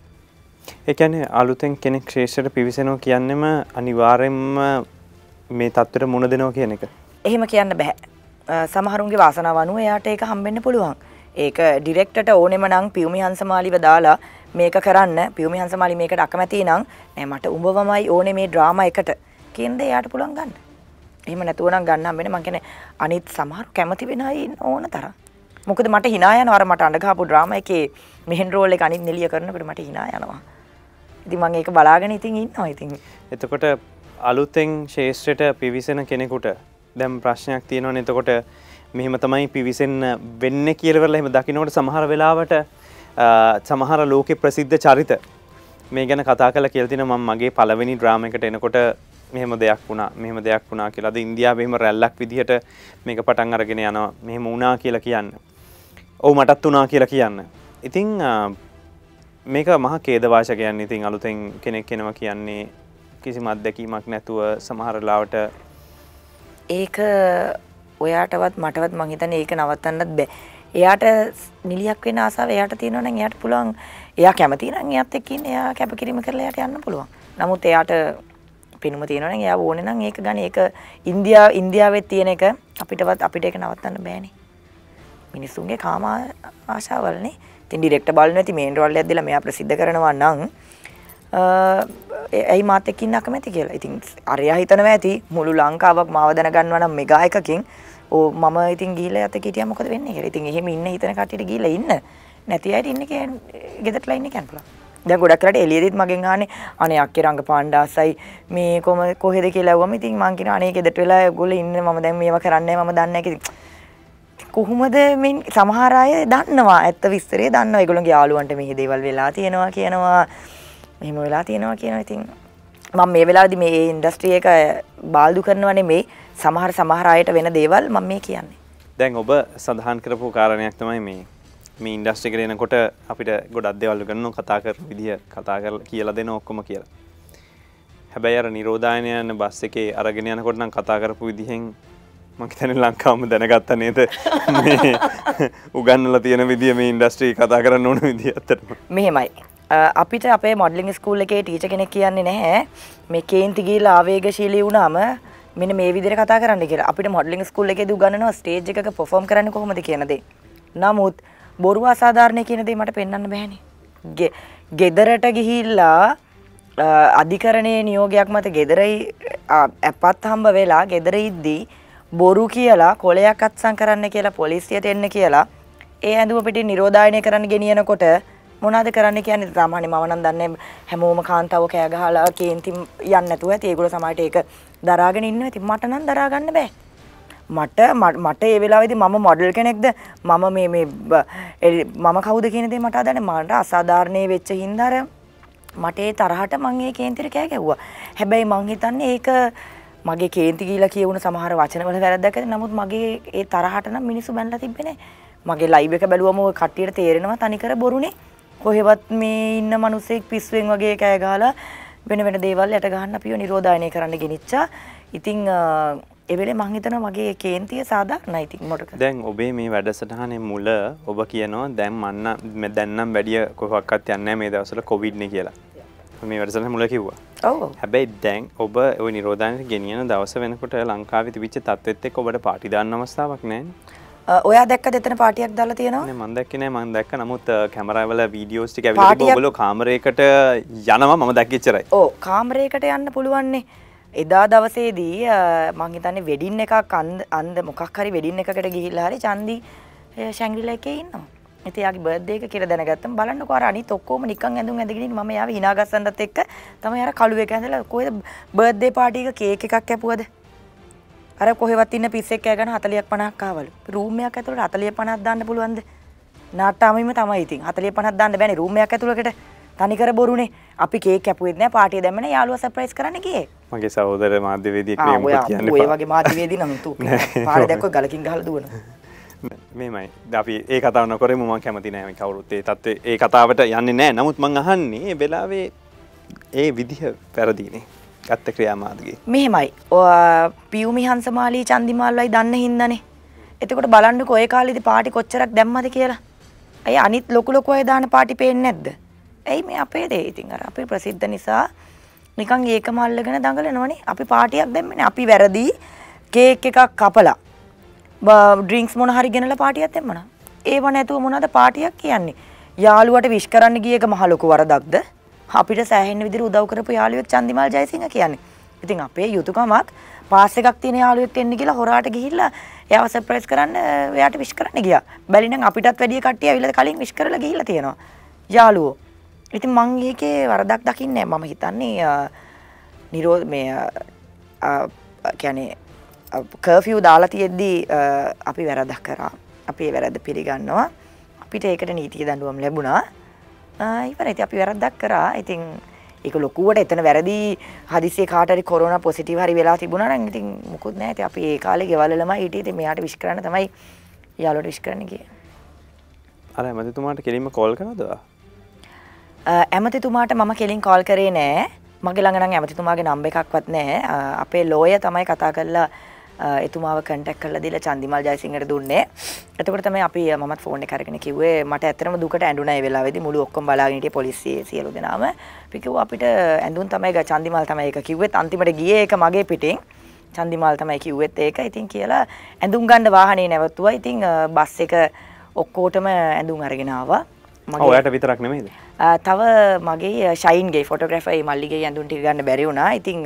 ඒ කියන්නේ අලුතෙන් කෙනෙක් ශ්‍රේෂ්ඨට පිවිසෙනවා කියන්නෙම අනිවාර්යෙන්ම මේ තත්ත්වයට මුණ දෙනවා කියන එක. එහෙම කියන්න බැහැ. සමහරුන්ගේ වාසනාව අනුව එයාට ඒක හම්බෙන්න පුළුවන්. ඒක ඩිරෙක්ටට ඕනෙම නම් පියුමි හංසමාලිව දාලා මේක කරන්න පියුමි හංසමාලි මේකට අකමැති නම් නෑ මට උඹවමයි ඕනේ මේ ඩ්‍රාමා එකට කියන දේ එයාට පුළුවන් ගන්න. එහෙම නැතුව නම් ගන්න හම්බෙන්නේ මං කියන්නේ අනිත් සමහර කැමති වෙන අය ඕන තරම්. මොකද මට hina යනවා අර මට අඬගහපු ඩ්‍රාමා එකේ මෙහෙන් රෝල් එක අනිත් නෙලිය කරනකොට මට hina යනවා. ඉතින් මං ඒක බලාගෙන ඉතින් ඉන්නවා ඉතින්. එතකොට අලුත්තෙන් ශේෂත්‍රයට පිවිසෙන කෙනෙකුට දැම් ප්‍රශ්නයක් තියෙනවා නතකොට මෙහෙම තමයි පිවිසෙන් වෙන්න කියලවල එහෙම දකිනවට සමහර වෙලාවට සමහර ලෝකෙ ප්‍රසිද්ධ චරිත මේ ගැන කතා කළ කියල්තින ම මගේ පලවෙනි ඩ්‍රාමකට එනකොට මෙහෙම දෙයක් වුණා මෙහෙම දෙයක් වුණා කියලාද ඉන්දියාවේම රැල්ලක් විදිහට මේක පටන් අරගෙන යනවා මෙහෙම වුණා කියලා කියන්න ඔවු මටත් වනා කියලා කියන්න ඉතිං මේක මහ කේදවාශකයන් ඉතින් අලුතෙන් කෙනෙක් කෙනව කියන්නේ කිසි මත්දැකීමක් නැතුව සමහරලාවට ඒක ඔයාටවත් මටවත් මහිතන ඒක නවත්තන්නත් බෑ එයාට නිලියක් වෙන ආසාව එයාට තියෙනවන එයට පුළුවන් එයා කැමතිනම් එයත් එකින් එයා කැප කිරීම කරලා එයට යන්න පුළුවන් නමුත් එයාට පිනුම තියෙනවන එයා ඕන නම් ඒක ගන ඒක ඉන්දියා ඉන්දියාවෙත් තියෙන එක අපිටවත් අපිට එක නවත්තන්න බෑනේ මිනිස්සුන්ගේ කාම ආශාවලනේ තින් ඩිරෙක්ට බලන ඇති මේන්ටවල් ඇදල මෙයා ප්‍රසිද්ධ කරනවා නං ඇයි මාත එක්කින් අකමැති කියලා. ඉතින් අරයා හිතනවා ඇති මුළු ලංකාවක් මාව දැනගන්නවා නම් මෙගා එකකින් ඕ මම ඉතින් ගිහලා යත කීටියා මොකද වෙන්නේ කියලා. ඉතින් එහෙම ඉන්න හිතන කට්ටියට ගිහලා ඉන්න. නැති අයට ඉන්න කියන්නේ ගෙදරටලා ඉන්න කියන්න පුළුවන්. දැන් ගොඩක් කරලා එළියේදීත් මගෙන් අහන්නේ අනේ අක්කේ රංගපාණ්ඩාසයි මේ කොම කොහෙද කියලා ඇහුවම ඉතින් මං කියනවා අනේ ගෙදරට වෙලා ඔයගොල්ලෝ ඉන්න මම දැන් මේවා කරන්නේ මම දන්නේ නැහැ කොහොමද මේ සමහර අය දන්නවා ඇත්ත විස්තරේ දන්නවා ඒගොල්ලෝගේ යාළුවන්ට මේ දේවල් වෙලා තියෙනවා කියනවා මෙහෙම වෙලා තියෙනවා කියන ඉතින් මම මේ වෙලාවේදී මේ ඉන්ඩස්ට්‍රි එක බාල්දු කරනවා නෙමෙයි සමහර සමහර අයට වෙන දේවල් මම මේ කියන්නේ. දැන් ඔබ සඳහන් කරපු කාරණයක් තමයි මේ මේ ඉන්ඩස්ට්‍රි එකට එනකොට අපිට ගොඩක් දේවල් ගන්න කතා කරන විදිය කතා කරලා කියලා දෙන ඔක්කොම කියලා. හැබැයි අර නිරෝධායන යන බස් එකේ අරගෙන යනකොට නම් කතා කරපු විදිහෙන් මං හිතන්නේ ලංකාවම දැනගත්ත නේද මේ උගන්වලා තියෙන විදිය මේ ඉන්ඩස්ට්‍රි කතා කරන්න ඕන විදිය ඇත්තටම. මෙහෙමයි. අපිට අපේ මොඩලිං ස්කූල් එකේ ටීච කෙනෙක් කියන්නේ නැහැ මේ කේන්ති ගිහිල්ලා ආවේගශීලී වුණාම මෙන්න මේ විදිහට කතා කරන්න කියලා. අපිට මොඩලිං ස්කූල් එකේදී උගන්වනවා ස්ටේජ් එකක පර්ෆෝම් කරන්න කොහොමද කියන දේ. නමුත් බොරු අසාධාරණය කියන දේ මට පෙන්වන්න බෑනේ. ගෙදරට ගිහිල්ලා අධිකරණයේ නියෝගයක් මත ගෙදරයි ඇපත් හම්බ වෙලා ගෙදර ඉද්දී බොරු කියලා කොලයක් අත්සන් කරන්න කියලා පොලිසියට එන්න කියලා ඒ ඇඳුම පිටින් නිරෝධායනය කරන්න ගෙනියනකොට මොනවද කරන්න කියන්නේ සාමාන්‍ය මම නම් දන්නේ හැමෝම කාන්තාව කෑ ගහලා කේන්ති යන්නේ නැතුව ඇති ඒගොල්ලෝ සමාජයට ඒක දරාගෙන ඉන්නවා. ඉතින් මට නම් දරා ගන්න බෑ. මට මට ඒ වෙලාවේදී මම මොඩල් කෙනෙක්ද මම මේ මේ මම කවුද කියන දේ මට අදාළ මට අසාධාරණේ වෙච්ච හින්දා මට ඒ තරහට මම ඒ කේන්තිර කෑ ගැව්වා. හැබැයි මං හිතන්නේ ඒක මගේ කේන්ති කියලා කියවුණ සමහර වචනවල වැරද්දක් ඇති. නමුත් මගේ ඒ තරහට නම් මිනිස්සු බැනලා තිබ්බේ නෑ. මගේ ලයිව් එක බැලුවම ඔය කට්ටියට තේරෙනවා තනිකර බොරුනේ. කොහෙවත් මේ ඉන්න මිනිස්සෙක් පිස්සුවෙන් වගේ කෑ ගහලා වෙන වෙන දේවල් යට ගහන්න අපිව නිරෝධායනය කරන්න ගෙනිච්චා. ඉතින් ඒ වෙලේ මං හිතනවා මගේ කේන්තිය සාධාරණයි ඉතින් මොකටද? දැන් ඔබේ මේ වැඩසටහනේ මුල ඔබ කියනවා දැන් මන්න දැන් නම් වැඩි කොහොක්වත් යන්නේ නැහැ මේ දවස්වල කොවිඩ් නේ කියලා. මේ වැඩසටහන මුල කිව්වා. ඔව්. හැබැයි දැන් ඔබ ওই නිරෝධායනයට ගෙනියන දවස වෙනකොට ලංකාවේ තිබිච්ච තත්ත්වෙත් එක්ක ඔබට පාටි දාන්න අවස්ථාවක් නැහැ. ඔයා දැක්ක දෙතන පාටියක් දාලා තියෙනවා මම දැක්කේ නෑ මම දැක්ක නමුත් කැමරාවල වීඩියෝස් ටික ඇවිල්ලා තිබ්බ ඔයගොල්ලෝ කාමරයකට යනවා මම දැක්කෙච්චරයි ඔව් කාමරයකට යන්න පුළුවන්නේ එදා දවසේදී මං හිතන්නේ වෙඩින් එකක් අන්ද මොකක් හරි වෙඩින් එකකට ගිහිල්ලා හරි චන්දි ශැංගිලා එකේ ඉන්නවා ඉතින් යාගේ බර්ත්ඩේ එක කියලා දැනගත්තම බලන්නකො අර අනිත් ඔක්කොම නිකන් ඇඳුම් ඇඳගෙන ඉන්න මම යාව hina ගස්සන්නත් එක්ක තමයි අර කළුවේ කැඳලා කොහෙද බර්ත්ඩේ පාටි එක කේක් එකක් කැපුවද අර කොහෙවත් ඉන්න පිස්සෙක් කෑ ගන්න 40ක් 50ක් ආවලු. රූම් එකක් ඇතුළට 40 50ක් දාන්න පුළුවන්ද? නාට්‍යාමීම තමයි ඉතින්. 40 50ක් දාන්න බෑනේ රූම් එකක් ඇතුළකට. තනිකර බොරුනේ. අපි කේක් කැපුවෙත් නෑ පාටිය දැම්මනේ යාළුවා සර්ප්‍රයිස් කරන්න ගියේ. මගේ සහෝදර මාධ්‍යවේදියෙක් නේ මොකද කියන්නේ. ඔය වගේ මාධ්‍යවේදී නම් තු. පාර දැක්කොත් ගලකින් ගහලා දුවන. මේමයි අපි ඒ කතාව නොකරේ මම කැමති නෑ මේ කවුරුත් ඒ තත්ත්වේ ඒ කතාවට යන්නේ නෑ. නමුත් මං අහන්නේ වෙලාවේ ඒ විදිහ පැරදීනේ. ඇත්ත ක්‍රියාමාර්ගයේ. මෙහෙමයි. පියුමිහන් සමාලී චන්දිමාල්වයි දන්න හින්දානේ. එතකොට බලන්නකෝ ඒ කාලේදී පාටි කොච්චරක් දැම්මද කියලා. ඇයි අනිත් ලොකු ලොකු අය දාන පාටි පේන්නේ නැද්ද? ඇයි මේ අපේ දේ ඉතින් අර අපි ප්‍රසිද්ධ නිසා නිකන් ඒකම අල්ලගෙන දඟලනවනේ. අපි පාටියක් දැම්මනේ. අපි වැරදි කේක් එකක් කපලා ඩ්‍රින්ක්ස් මොන හරි ගෙනලා පාටියක් දැම්මනා. ඒව නැතුව මොනවද පාටියක් කියන්නේ? යාළුවට විශ් කරන්න ගිය එක මහ ලොකු වරදක්ද? අපිට සෑහෙන්න විදිර උදව් කරපු යාළුවෙක් චන්දිමල් ජයසිංහ කියන්නේ. ඉතින් අපේ යුතුයකමක් පාස් එකක් තියෙන යාළුවෙක් එන්න කියලා හොරාට ගිහිල්ලා එයාව සර්ප්‍රයිස් කරන්න එයාට විශ් කරන්න ගියා. බැලිනම් අපිටත් වැඩිය කට්ටිය ඇවිල්ලා කලින් විශ් කරලා ගිහිල්ලා තියෙනවා. යාළුවෝ. ඉතින් මං ඒකේ වරදක් දකින්නේ මම හිතන්නේ නිරෝධ මේ කියන්නේ කර්ෆියු දාලා තියෙද්දී අපි වැරදක් කරා. අපි ඒ වැරද්ද පිළිගන්නවා. අපිට ඒකට නීතිය දඬුවම් ලැබුණා. ඉවර ඇති අපි වැරද්දක් කරා ඉතින් ඒක ලොකුවට එතන වැරදි හදිසිය කාටරි කොරෝන පොසිටිව් හරි වෙලා තිබුණා නම් ඉතින් මොකුත් නැහැ. ඉතින් අපි ඒ කාලේ ගෙවල් වලමයි හිටියේ. ඉතින් මෙයාට විශ් කරන්න තමයි යාළුවට විශ් කරන්න ගියේ. අර ඇමතිතුමාට කෙලින්ම කෝල් කරාද? ඇමතිතුමාට මම කෙලින් කෝල් කරේ නෑ. මගේ ළඟ නම් ඇමතිතුමාගේ නම්බර් එකක්වත් නෑ. අපේ ලෝය තමයි කතා කරලා එතුමාව කටක් කල දිල චන්දිමල් ජයසිංහට දුන්නේ එතකට තමයි අපි මත් ෆෝන කරගෙන කිවේ මට ඇතරම දුකට ඇඩුන වෙලාවෙදි මුළු ඔක්කොම බලාගට පොලිසිය සියලු දෙනාම පිකව අපිට ඇඳුන් තමයික චන්දිමල් තමයි එක කිව්වත් අන්තිමට ගිය එක මගේ පිටින් චන්දිමල් තමයි කිව්වෙත් ඒක ඉතින් කියලා ඇඳුම් ගණ්ඩ වාහනේ නැවත්තුව ඉතිං බස් එක ඔක්කෝටම ඇඳුම් අරගෙනවා ඔයට විතරක් නෙමේද තව මගේ ශයින්ගේ ෆොටග්‍රෆයි මල්ලිගේ ඇඳුන්ටි ගන්න බැරිවුණා ඉතිං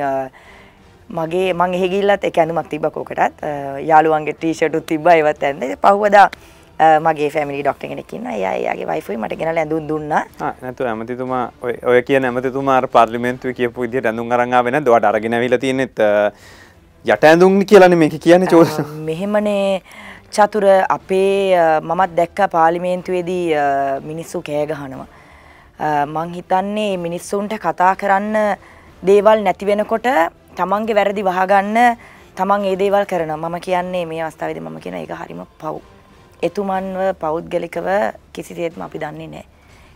මගේ මං එහෙ ගිහිල්ලත් ඒක ඇඳුමක් තිබ්බා කෝකටත් යාළුවන්ගේ ටී-ෂර්ටුත් තිබ්බා ඒවත් ඇඳ ඉතින් පහුවදා මගේ ෆැමිලි ඩොක්ටර් කෙනෙක් ඉන්නවා එයා එයාගේ වයිෆුයි මට ගෙනල්ලා ඇඳුම් දුන්නා ආ නැතු ඇමතිතුමා ඔය කියන ඇමතිතුමා අර පාර්ලිමේන්තුවේ කියපු විදිහට ඇඳුම් අරන් ආවේ නැද්ද ඔයාට අරගෙන ඇවිල්ලා තියෙනෙත් යට ඇඳුම් කියලානේ මේක කියන්නේ චෝදන මෙහෙමනේ චතුර අපේ මමත් දැක්ක පාලිමේන්තුවේදී මිනිස්සු කෑගහනවා. මං හිතන්නේ මිනිස්සුන්ට කතා කරන්න දේවල් නැති වෙනකොට තමන්ගේ වැරදි වහගන්න තමන් ඒ දේවල් කරන මම කියන්නේ මේ අවස්ථාවේදී මම කියන එක හරිම පව්. එතුමන්ව පෞද්ගලිකව කිසිසේත්ම අපි දන්නේ නැහැ.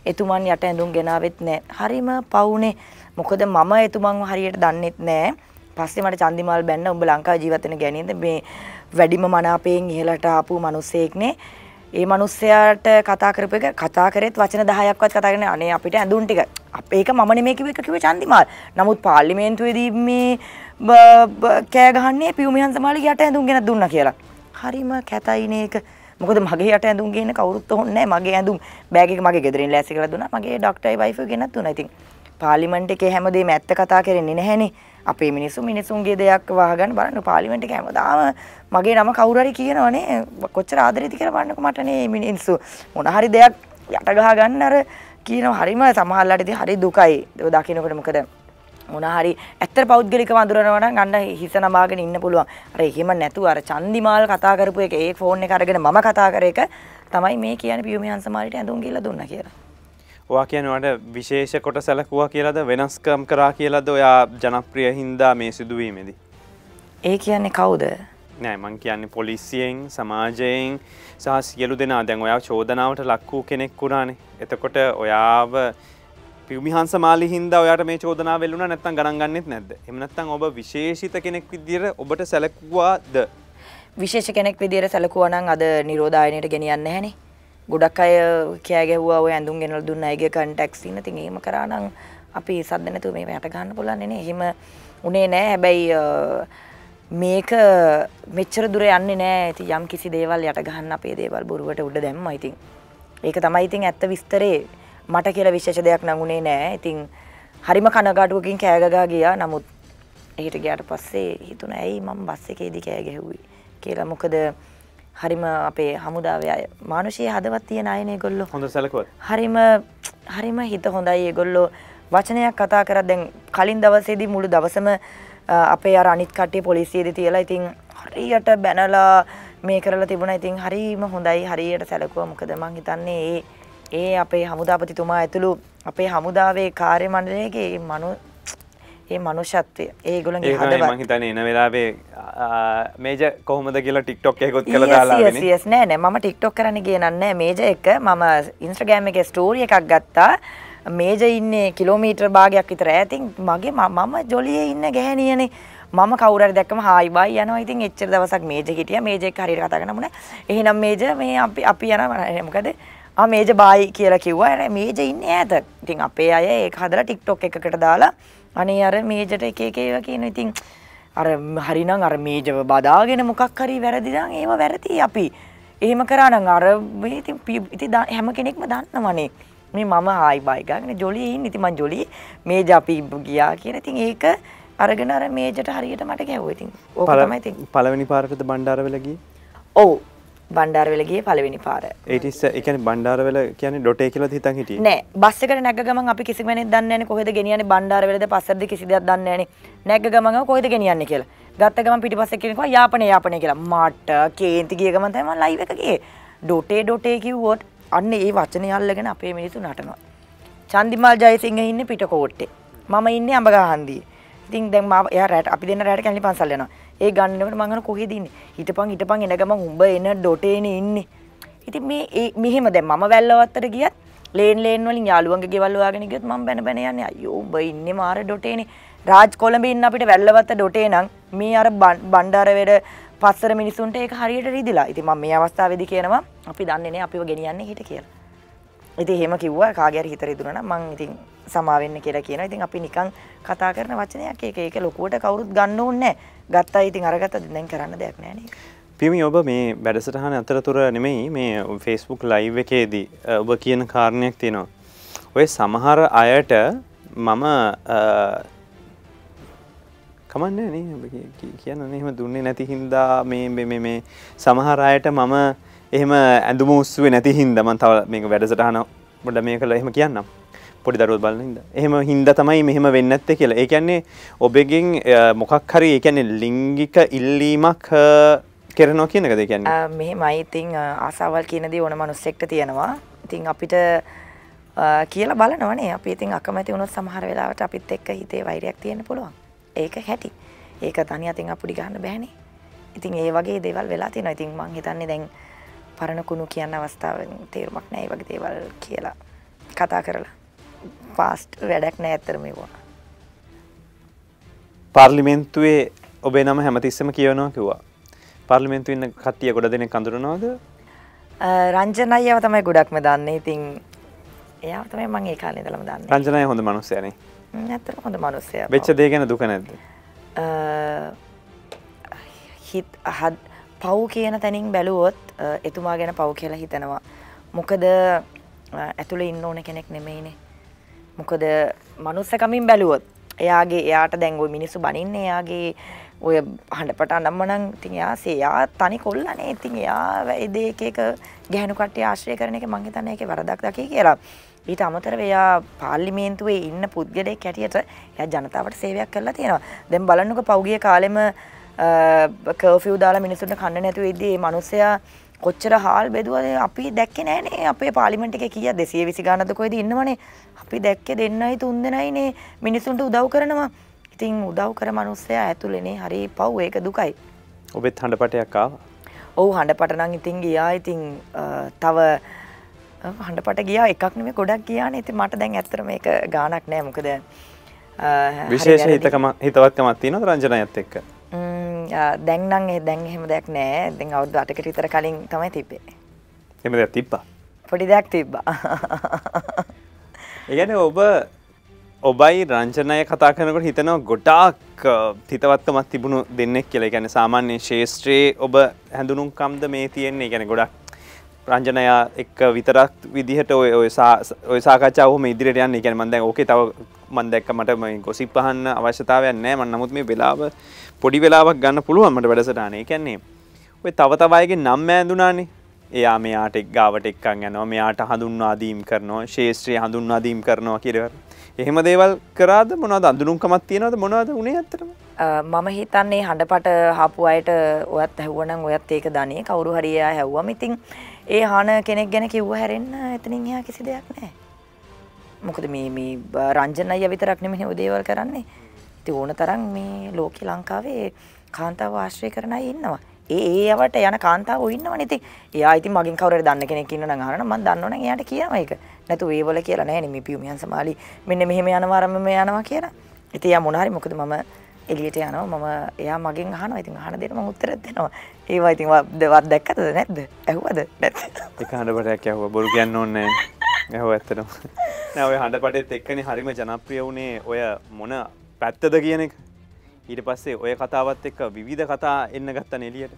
එතුමන් යට ඇඳුම් ගෙනාවෙත් නැහැ. හරිම පව්නේ. මොකද මම එතුමන්ව හරියට දන්නෙත් නැහැ. පස්සේ මට චන්දිමාල් බැන්න උඹ ලංකාවේ ජීවත් වෙන ගැනින්ද මේ වැඩිම මනාපයෙන් ඉහළට ආපු මිනිස්සෙක්නේ. ඒ මනුස්සයාට කතා කරපු එක කතා කරෙත් වචන 10ක්වත් කතා කරන්නේ අනේ අපිට ඇඳුම් ටික. ඒක මම නෙමෙයි කිව්ව එක කිව්වේ චන්දිමාල්. නමුත් පාර්ලිමේන්තුවේදී මේ කෑ ගහන්නේ පියුමිහන් සමාලේ යට ඇඳුම් ගෙනත් දුන්නා කියලා. හරිම කැතයිනේ ඒක. මොකද මගේ යට ඇඳුම් ගේන කවුරුත් හොන්නේ මගේ ඇඳුම් බෑග් එක මගේ ගෙදරින් ලෑස්ති කරලා දුන්නා. මගේ ඩොක්ටර්යි වයිෆ් ගෙනත් දුන්නා. ඉතින් පාර්ලිමේන්තු එකේ හැමදේම ඇත්ත කතා කරන්නේ නැහැනේ. අපේ මිනිස්සු මිනිසුන්ගේ දෙයක් වහගන්න බලන්න පාර්ලිමේන්තු කැමදාම මගේ නම කවුරු හරි කියනවනේ කොච්චර ආදරෙයිද කියලා බලන්නකෝ මට නේ මිනිස්සු මොන හරි දෙයක් යට ගහ ගන්න අර කියනවා හරිම සමහරලාටදී හරි දුකයි ඒක දකින්නකොට මොකද මොනහරි ඇත්තට පෞද්ගලික වඳුරනවා නම් අන්න හිස නමාගෙන ඉන්න පුළුවන්. අර එහෙම නැතුව අර චන්දිමාල් කතා කරපු එක ඒ ෆෝන් එක අරගෙන මම කතා කර එක තමයි මේ කියන්නේ පියුමේ අංශමාලීට ඇඳුම් කියලා දුන්නා කියලා. ඔයා කියනවට විශේෂ කොට සැලකුවා කියලද වෙනස්කම් කරා කියලද ඔයා ජනප්‍රිය හින්දා මේ සිදුවීමේදී. ඒ කියන්නේ කවුද නෑ මං කියන්නේ පොලිසියෙන් සමාජයෙන් සහ සියලු දෙනා දැන් ඔයා චෝදනාවට ලක්වූ කෙනෙක් වුණානේ එතකොට ඔයාව පිමිහන් සමාලි හින්ද ඔයාට මේ චෝදනාව වෙල්ලුන නැත්තම් ගණන් ගන්නෙත් නැද්ද එහෙම නැත්තම් ඔබ විශේෂිත කෙනෙක් විදිහට ඔබට සැලකුවාද විශේෂ කෙනෙක් විදිහට සැලකුවා නම් අද නිරෝධායනයට ගෙනියන්නේ නැහනේ ගොඩක් අය කෑ ගැහුවා ඔය ඇඳුම් ගෙනල් දුන්න අයගේ කන්ටැක්ස් ඉන්න. ඉතින් එහෙම කරා නම් අපි සද්ද නැතුව මේ යට ගන්න පුළුවන් නේ. එහෙම උනේ නෑ. හැබැයි මේක මෙච්චර දුර යන්නේ නෑ. ඉතින් යම් කිසි දේවල් යට ගන්න අපේ දේවල් බොරුවට උඩ දැම්මා ඉතින්. ඒක තමයි ඉතින් ඇත්ත විස්තරේ මට කියලා විශේෂ දෙයක් නඟුනේ නෑ. ඉතින් හරිම කනගාටුවකින් කෑ ගගා ගියා. නමුත් එහෙට ගියාට පස්සේ හිතුණා ඇයි මම බස් එකේදී කෑ ගැහුවේ කියලා. මොකද හරිම අපේ හමුදාවේ අය මානුෂයේ හදවත් තියෙන අයනේ ඒගොල්ලෝ. හොඳ සැලකුවත්. හරිම හරිම හිත හොඳයි ඒගොල්ලෝ. වචනයක් කතා කරත් දැන් කලින් දවසේදී මුළු දවසම අපේ අර අනිත් කට්ටිය පොලිසියේදී තියලා ඉතින් හරියට බැනලා මේ කරලා තිබුණා. ඉතින් හරිම හොඳයි. හරියට සැලකුවා. මොකද මං හිතන්නේ ඒ ඒ අපේ හමුදාපතිතුමා ඇතුළු අපේ හමුදාවේ කාර්ය මණ්ඩලයේගේ මනු ඒ මනුෂත්වය ඒගොල හිතන එන වෙලාවේ මේජ කොහමද කියලා ටික්ටොක් එකකොත් කළ දාලාස් නෑ නෑ ම ටික්ටොක් කරන කියනන්න මේජ එක මම ඉන්ස්ට්‍රගෑම් එක ස්ටෝරිය එකක් ගත්තා මේජ ඉන්නේ කිලෝමීටර් භාගයක් විතර ඇතින් මගේ මම ජොලිය ඉන්න ගැහැනියනේ මම කවර දක්ම හයිබයි යන ඉතින් එච්චර දවසක් මේජ හිටිය මේජෙක් හරි කතාගනමුණ එහෙනම් මේජ මේ අපි අපි යන මකද මේජ බායි කියලා කිව්වා මේජ ඉන්න ඇත ඉතින් අපේ අය ඒ හදලා ටික්ටොක් එකකට දාලා අනේ අර මේජට එක එක ඒවා කියන ඉතින් අර හරිනම් අර මේජව බදාගෙන මොකක් හරි වැරදි නම් ඒව වැරදි අපි. එහෙම කරා නම් අර මේ ඉතින් ඉතින් හැම කෙනෙක්ම දන්නවනේ. මේ මම ආයි බයි ගාගෙන ජොලි ඉන්න ඉතින් මං ජොලි මේජ අපි ගියා කියන ඉතින් ඒක අරගෙන අර මේජට හරියට මට ගැහුවා ඉතින්. ඕක තමයි ඉතින්. පළවෙනි පාරටද බණ්ඩාර වෙලා ගියේ? ඔව් බණ්ඩාරවෙල ගියේ පළවෙනි පාර. ඊට ඉස්ස ඒ කියන්නේ බණ්ඩාරවෙල කියන්නේ ඩොටේ කියලාද හිතන් හිටියේ? නෑ. බස් එකට නැග්ග ගමන් අපි කිසිම කෙනෙක් දන්නේ නැනේ කොහෙද ගෙනියන්නේ බණ්ඩාරවෙලද පස්සේද කිසි දෙයක් දන්නේ නැනේ. නැග්ග ගමන් කොහෙද ගෙනියන්නේ කියලා. ගත්ත ගමන් පිටිපස්සේ කෙනෙක්වා යාපනේ යාපනේ කියලා. මට කේන්ති ගිය ගමන් තමයි මම ලයිව් එක ගියේ. ඩොටේ ඩොටේ කිව්වොත් අන්න ඒ වචනේ අල්ලගෙන අපේ මිනිතු නටනවා. චන්දිමාල් ජයසිංහ ඉන්නේ පිටකොට්ටේ. මම ඉන්නේ අඹගහන්දියේ. ඉතින් දැන් මම එයා රැට අපි දෙන්න රැට කැලණි පන්සල් යනවා. ඒ ගන්නකට මංගන කොහෙදන්න හිටපං හිටපං එනගම උඹ එන ඩොටේන ඉන්නේ ඉති මේ මෙහෙම දැ මම වැල්ලවත්තර ගියත් ලේන් ලේන්වලින් යාළුවන්ගේ ගෙවල්වාගෙනගත් ම බැන බැනයන්න යෝබ ඉන්න මාර ඩොටේන රාජ් කොළඹ ඉන්න අපිට වැල්ලවත්ත ඩොටේ නම් මේ අර බණ්ඩාරවැඩ පස්සර මිනිසුන්ට ඒ හරියට රිදිලා ඉතිම මේ අවස්ථාවදි කියනවා අපි දන්නේ අපිව ගෙනියන්නේ හිට කියලා ඉති හෙම කිව්ව කාගර හිතර දුරන මං ඉතින් සමාවෙන්න කියලා කියන ඉතින් අපි නිකං කතා කරන වචනයක් ඒක ඒක ලොකුවට කවුරුත් ගන්න ඕන්න ගත්තා ඉතින් අරගත දැන් කරන්න දෙයක් නෑන පිමි ඔබ මේ වැඩසටහන අතරතුර නෙමෙයි මේ ෆෙස්බුක් ලයිව් එකේදී ඔබ කියන කාරණයක් තියෙනවා ඔය සමහර අයට මම කමන්නේ නේ කියන්න එහෙම දුන්නේ නැති හින්දා මේ මේ සමහර අයට මම එහෙම ඇඳුම උස්සුවේ නැති හින්ද මන් තව මේක වැඩසටහන ොඩ මේ කළ එහෙම කියන්න පොඩි දරුවත් බලන්න හිද එහෙම හින්ද තමයි මෙහෙම වෙන්න ඇත්තේ කියලා ඒ කියන්නේ ඔබෙගෙන් මොකක් හරි ඒ කියන්නේ ලිංගික ඉල්ලීමක් කරනවා කියනකද කියන්නේ මෙහෙමයි ඉතිං ආසාවල් කියනදී ඕන මනුස්සෙක්ට තියෙනවා ඉතිං අපිට කියලා බලනවනේ අපි ඉතින් අකමැති වුණොත් සමහර වෙලාවට අපිත් එක්ක හිතේ වෛරයක් තියෙන පුළුවන් ඒක හැටි ඒක තනි අතින් අපුඩි ගන්න බෑනේ ඉතින් ඒ වගේ දේවල් වෙලා තියෙනවා ඉතින් මං හිතන්නේ දැන් පරණ කුණු කියන්න අවස්ථාවෙන් තේරුමක් නෑ වගේ දේවල් කියලා කතා කරලා පාස්ට් වැඩක් නෑ ඇත්තර මේවා. පාර්ලිමෙන්න්තුවේ ඔබේ නම හැමතිස්සම කියවනවා කිව්වා. පාර්ලිමෙන්න්තු ඉන්න කට්ටිය ගොඩ දෙන කඳුරනවාද රංජන අයව තමයි ගොඩක්ම දන්නේ ඉතින් එයා තමයි මං ඒ කාලේ ඉඳලම දන්නේ. රංජනය හොඳ මනුස්සයනේ. ඇත්තටම හොඳ මනුස්සයා. වෙච්ච දේ ගැන දුක නැද්ද? හිත් පව් කියන තැනින් බැලුවොත් එතුමා ගැන පව් කියලා හිතනවා. මොකද ඇතුළ ඉන්න ඕන කෙනෙක් නෙමෙයිනේ. මොකද මනුස්සකමින් බැලුවොත් එයාගේ එයාට දැංගුව මිනිස්සු බනින්න එයාගේ ඔය හඬපට අනම්මනං ඉතින් එයා සේයා තනි කොල්ලනේ ඉතින් එයා එද එක එක ගැහණු කට්ටිය ආශ්‍රය කරන එක මං හිතන්නේ ඒකේ වරදක් දකි කියලා. ඊට අමතරව එයා පාර්ලිමේන්තුවේ ඉන්න පුද්ගලයෙක් හැටියට එයා ජනතාවට සේවයක් කරලා තියෙනවා. දැන් බලන්නකෝ පෞගිය කාලෙම කර්ෆිව් දාලා මිනිසුන්ට කන්න නැතුව ඉද්දී මේ මිනිස්සයා කොච්චර හාල් බෙදුවද අපි දැක්කේ නෑනේ අපේ පාර්ලිමේන්තු එකේ කීයද 220 ගානද කොහෙද ඉන්නවනේ අපි දැක්කේ දෙන්නයි තුන් දෙනයිනේ මිනිසුන්ට උදව් කරනවා ඉතින් උදව් කර මිනිස්සයා ඇතුළේනේ හරි පව් ඒක දුකයි ඔබෙත් හඬපටයක් ආවා ඔව් හඬපට නම් ඉතින් ගියා ඉතින් තව හඬපට ගියා එකක් නෙමෙයි ගොඩක් ගියානේ ඉතින් මට දැන් ඇත්තටම මේක ගාණක් නෑ මොකද විශේෂ හිතකම හිතවත්කමක් තියෙනවද රංජනයත් එක්ක දැන් නම් ඒ දැන් එහෙම දෙයක් නෑ දැන් අවුරුදු 8කට විතර කලින් තමයි තිබ්බේ. එහෙම දෙයක් තිබ්බා. පොඩි දෙයක් තිබ්බා. ඒ කියන්නේ ඔබ ඔබයි රංජනය කතා කරනකට හිතනවා ගොටාක් හිතවත්තමත් තිබුණු දෙන්නෙක් කියලා ගැන සාමාන්‍ය ශේෂත්‍රයේ ඔබ හැඳුනුම් කම්ද මේ තියෙන්නේ ගැන ගොඩක් රංජනයා එක් විතරක් විදිහට ඔය ඔය සාකච්ඡාවම ඉදිරිට යන්න ගැන මන්දැ ඕක තව මන් දැක්ක මට මේ ගොසිප් පහන්න අවශ්‍යතාවයක් නෑ මන් නමුත් මේ වෙලාව පොඩි වෙලාවක් ගන්න පුළුවන් මට වැඩසටානේ කියන්නේ ඔය තව තවයගේ නම් ඇඳුනානේ එයා මෙයාට එක් ගාවට එක්කන් යනවා මෙයාට හඳුන්වාදීම් කරනවා ශේෂත්‍රය හඳුන්වාදීම් කරනවා කිරවර එහෙම දේවල් කරාද මොනවද අඳුනුම්කමක් තියෙනවද මොනවද උනේ ඇත්තටම මම හිතන්නේ හඬපට හපු අයට ඔයත් ඇහුවනම් ඔයත් ඒක දනේ කවුරු හරියා හැව්වම ඉතින් ඒ හාන කෙනෙක් ගැන කිව්ව හැරෙන්න එතනින් එහා කිසි දෙයක් නැහැ මොකද මේ මේ රංජන අයියා විතරක් නෙමෙයි ඔය දේවල් කරන්නේ. ඉතින් ඕන තරම් මේ ලෝකේ ලංකාවේ කාන්තාව ආශ්‍රය කරන අය ඉන්නවා. ඒ ඒ යවට යන කාන්තාවෝ ඉන්නවනේ ඉතින්. එයා ඉතින් මගෙන් කවුරු හරි දන්න කෙනෙක් ඉන්නව නම් අහනනම් මම දන්නවනම් එයාට කියනවා ඒක. නැතු ඒ වල කියලා නැහැ නේ මේ පියුමියන් සමාලි මෙන්න මෙහෙම යනවා අරම මෙහෙම යනවා කියලා. ඉතින් යා මොන හරි මොකද මම එලියට යනවා මම එයා මගින් හන ඉතින් හන දෙන මුත්තර දෙනවා ඒවා ඉතින් දෙවත් දැක්කද නැද්ද ඇහුවද නැත් එක හඬපටයක් ඇහුව බොරු කියන්න ඕන්නේ ඇහුව ඇත්තටම නෑ ඔය හඬපටෙත් එක්කනේ හරිම ජනප්‍රිය වුණේ ඔය මොන පැත්තද කියන එක ඊට පස්සේ ඔය කතාවත් එක්ක විවිධ කතා එන්න ගත්තන එලියට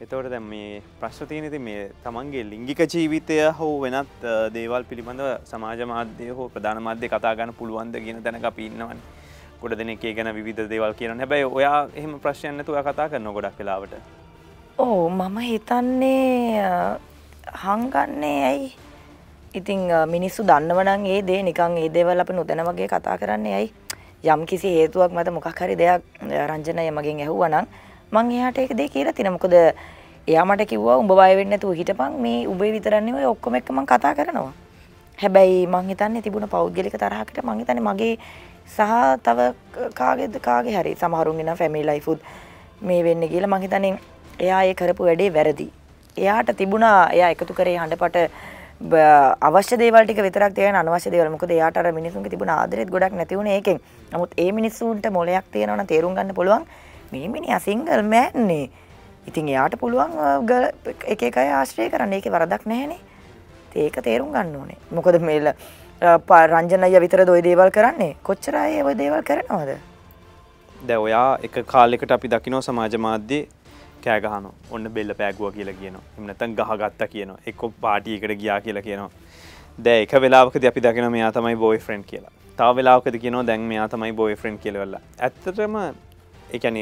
එතවට දැම් මේ ප්‍රශ්න තියෙන ති මේ තමන්ගේ ලිංගික ජීවිතය හෝ වෙනත් දේවල් පිළිබඳව සමාජ මාධ්‍යය හෝ ප්‍රධාන මාධ්‍ය කතා ගන්න පුළුවන්ද කියන තැන අපි ඉන්නවන්නේ ගොඩ දෙනෙක් ගැන විධ දේවල් කියන හැබැයි ඔයා එහෙම ප්‍රශ්යන්නතු ඔයා කතා කරන ගොඩක් කලාවට ඕ මම හිතන්නේ හංගන්නේ ඇයි ඉතිං මිනිස්සු දන්නවනන් ඒ දේ නිකං ඒ දේවල් අප නොදැන වගේ කතා කරන්නේ ඇයි යම් කිසි හේතුවක් මත මොකක් හරි දෙයක් රංජනය මගෙන් ඇහුවනම් මං එයාට ඒක දෙ කියලා තින මොකද එයා මට කිව්වා උඹ බය වෙන්න නැතුව හිටපන් මේ උඹේ විතරන්නේ ඔය ඔක්කොම එක්ක මං කතා කරනවා හැබැයි මං හිතන්නේ තිබුණ පෞද්ගලික තරහකට මං හිතන්නේ මගේ සහ තව කාගෙද කාගේ හරි සමහරුන්ගෙන ෆැමිලයිෆුත් මේ වෙන්න කියලා මහිතනින් එයා ඒ කරපු වැඩේ වැරදි. එයාට තිබුණා එයා එකතු කරේ හඬපට අවශ්‍ය දේවල් ටික විතරක් තියෙන අනවශ්‍ය දේවල් මොකද එයාට අර මිනිසුන්ගේ තිබුණ ආදරෙත් ගොඩක් නැති වුණේ ඒකෙන්. නමුත් ඒ මිනිස්සුන්ට මොලයක් තියෙනවා නම් තේරුම් ගන්න පුළුවන් මේ මිනිහා සිංගල් මෑන් නේ. ඉතින් එයාට පුළුවන් එක එක අය ආශ්‍රය කරන්න ඒකේ වරදක් නැහැනේ. ඒක තේරුම් ගන්න ඕනේ. මොකද මේලා රංජන අය විතර දොයි දේවල් කරන්නේ කොච්චරයි ඒ දේවල් කරනවාද දැ ඔයා එක කාලෙකට අපි දකිනෝ සමාජ මාධ්‍ය කෑගහන ඔන්න බෙල්ල පෑගුව කියලා කියන එමනතන් ගහගත්තා කියන එක්ක පාටියකට ගියා කියලා කියනවා දැ එක වෙලාවකද අපි දකින මෙයා තමයි බෝයි ෆ්‍රෙන්් කියලා තාව වෙලාකද කියනවා දැන් මෙයා තමයි බෝයි ෆ්‍රෙන්් කියලවෙල්ලා ඇත්තටම එකන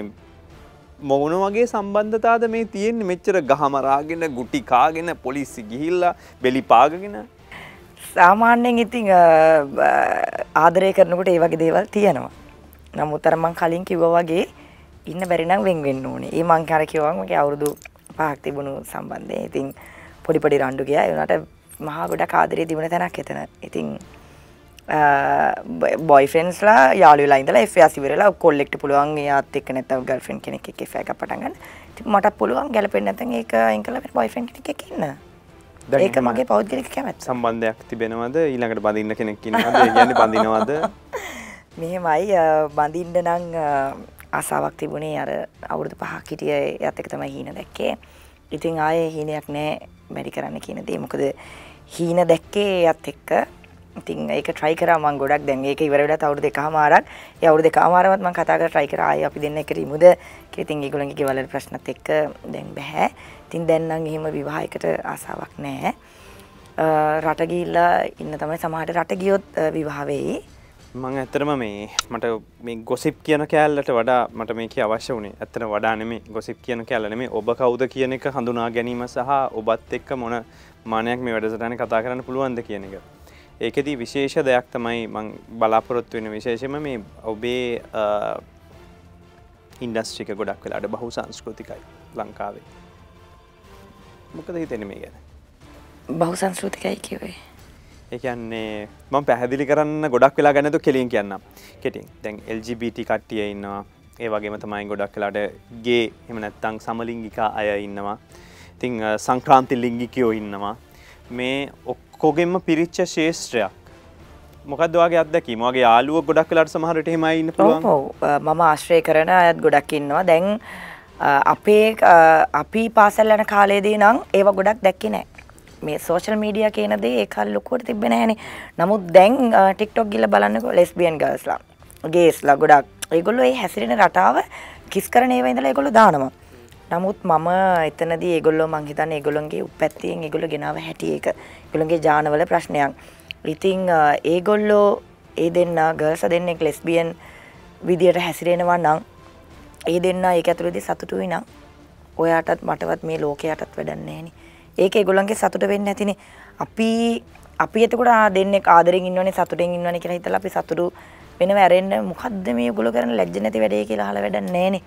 මොවුණ වගේ සම්බන්ධතාද මේ තියෙන් මෙච්චර ගහමරාගෙන ගුටිකාගෙන පොලිසි ගිහිල්ලා බෙලි පාගගෙන සාමාන්‍යයෙන් ඉතිං ආදරය කරනකට ඒ වගේ දේවල් තියෙනවා. නමුත් අරමං කලින් කිව්ව වගේ ඉන්න බැරිනම් වෙන් වෙන්න ඕනේ ඒ මංකාර කිවන්ගේ අවුරුදු පහක් තිබුණු සම්බන්ධය ඉතින් පොඩිපඩි රණ්ඩු ගියා එනට මහා ගොඩක් ආදරේ තිබුණ තැනක් එතන ඉතින් බොයිෆෙන්ස්ලා යාලුලා ඉඳලා එෆ් අසිවරලා කොල්ලෙක්ට පුළුවන් එයාත් එක්ක නැත්නම් ගර්ල්ෆ්‍රෙන්ඩ් කෙනෙක් එක්ක එෆ් එකක් පටන් ගන්න. ඉතින් මටත් පුළුවන් ගැලපෙන්නේ නැත්නම් ඒක අයින් කරලා බොයිෆ්‍රෙන්ඩ් කෙනෙක් එක්ක ඉන්න. ඒක මගේ පෞද්ගලික කැමැත් සම්බන්ධයක් තිබෙනවද ඊළඟට බඳන්න කෙනෙක් ගන්න බඳනවද මෙහෙමයි බඳින්ඩ නං අසාවක් තිබුණේ අර අවුරුදු පහක් හිටිය ඇත්තක තම හීන දැක්කේ ඉතින් ආය හීනයක් නෑ මැඩි කරන්න කියන දේ මොකද හීන දැක්කේ ඇත් එක්ක ඉතින් ඒක ට්‍රයි කරා මං ගොඩක් දැන් ඒක ඉවර වෙලා අවුරුදු දෙකමාරක් ඒ අවුරුදු දෙකමාරවත් මං කතා කරලා ට්‍රයි කරා ආයෙ අපි දෙන්න එකට ඉමුද කියලා ඉතින් ඒගොල්ලන්ගේ ගෙවල් වල ප්‍රශ්නත් එක්ක දැන් බෑ ඉතින් දැන් නම් එහෙම විවාහයකට ආසාවක් නැහැ. රට ගිහිල්ලා ඉන්න තමයි සමහරට රට ගියොත් විවාහ වෙයි. මම ඇත්තටම මේ මට මේ ගොසිප් කියන කෑල්ලට වඩා මට මේක අවශ්‍ය වුණේ ඇත්තට වඩා නෙමේ ගොසිප් කියන කෑල්ල නෙමේ ඔබ කවුද කියන එක හඳුනා ගැනීම සහ ඔබත් එක්ක මොන මානයක් මේ වැඩසටහන කතා කරන්න පුළුවන්ද කියන එක. ඒකෙදී විශේෂ දෙයක් තමයි මං බලාපොරොත්තු වෙන විශේෂම මේ ඔබේ ඉන්ඩස්ට්‍රික ගොඩක් වෙලාට බහු සංස්කෘතිකයි ලංකාවේ. මොකද හිතෙන මේ ගැන බහු සංස්කෘතිකයි කිවේ එකන්නේ මම පැහැදිලි කරන්න ගොඩක් වෙලා ගැනතු කෙලින් කියන්න කෙටින් දැන් LGBT කට්ටිය ඉන්නවා ඒ වගේම තමයි ගොඩක් කලාට ගේ එම නැත්තං සමලිංගිකා අය ඉන්නවා ඉතිං සංක්‍රාන්ති ලිංගිකයෝ ඉන්නවා මේ ඔක්කෝගෙන්ම පිරිච්ච ශේෂත්‍රයක් මොකදවාගේ අදැකි මගේ යාලුව ගොඩක් කලාට සමහරට හෙමයින්න පුළුවන් මම ආශ්‍රය කරන අයත් ගොඩක් ඉන්නවා දැන් අපේ අපි පාසල් යන කාලයේදී නම් ඒව ගොඩක් දැක්කේ නැහැ. මේ සෝෂල් මීඩියා කියන දේ ඒ කාලේ ලොකුවට තිබ්බේ නැහනේ. නමුත් දැන් TikTok ගිහලා බලන්නකෝ lesbian girlsලා, gaysලා ගොඩක්. ඒගොල්ලෝ ඒ හැසිරෙන රටාව කිස් කරන ඒවා ඉඳලා ඒගොල්ලෝ දානවා. නමුත් මම එතනදී ඒගොල්ලෝ මං හිතන්නේ ඒගොල්ලන්ගේ උපැත්තෙන් ඒගොල්ලෝ ගෙනාව හැටි එක. ඒගොල්ලන්ගේ ජානවල ප්‍රශ්නයක්. ඉතින් ඒගොල්ලෝ ඒ දෙන්න ගර්ල්ස් දෙන්නෙක් lesbian විදියට හැසිරෙනවා නම් ඒ දෙන්න ඒ ඇතුළෙදි සතුටු වෙනම් ඔයාටත් මටවත් මේ ලෝකයටත් වැඩන්නේ නෑනේ. ඒක ඒගොල්ලන්ගේ සතුට වෙන්න ඇතිනේ. අපි අපි එතකොට දෙන්නෙක් ආදරෙන් ඉන්නවනේ සතුටෙන් ඉන්නවනේ කියලා හිතලා අපි සතුටු වෙනව ඇරෙන්න මොකද්ද මේ ඒගොල්ලෝ කරන ලැජ්ජ නැති වැඩේ කියලා අහලා වැඩක් නෑනේ.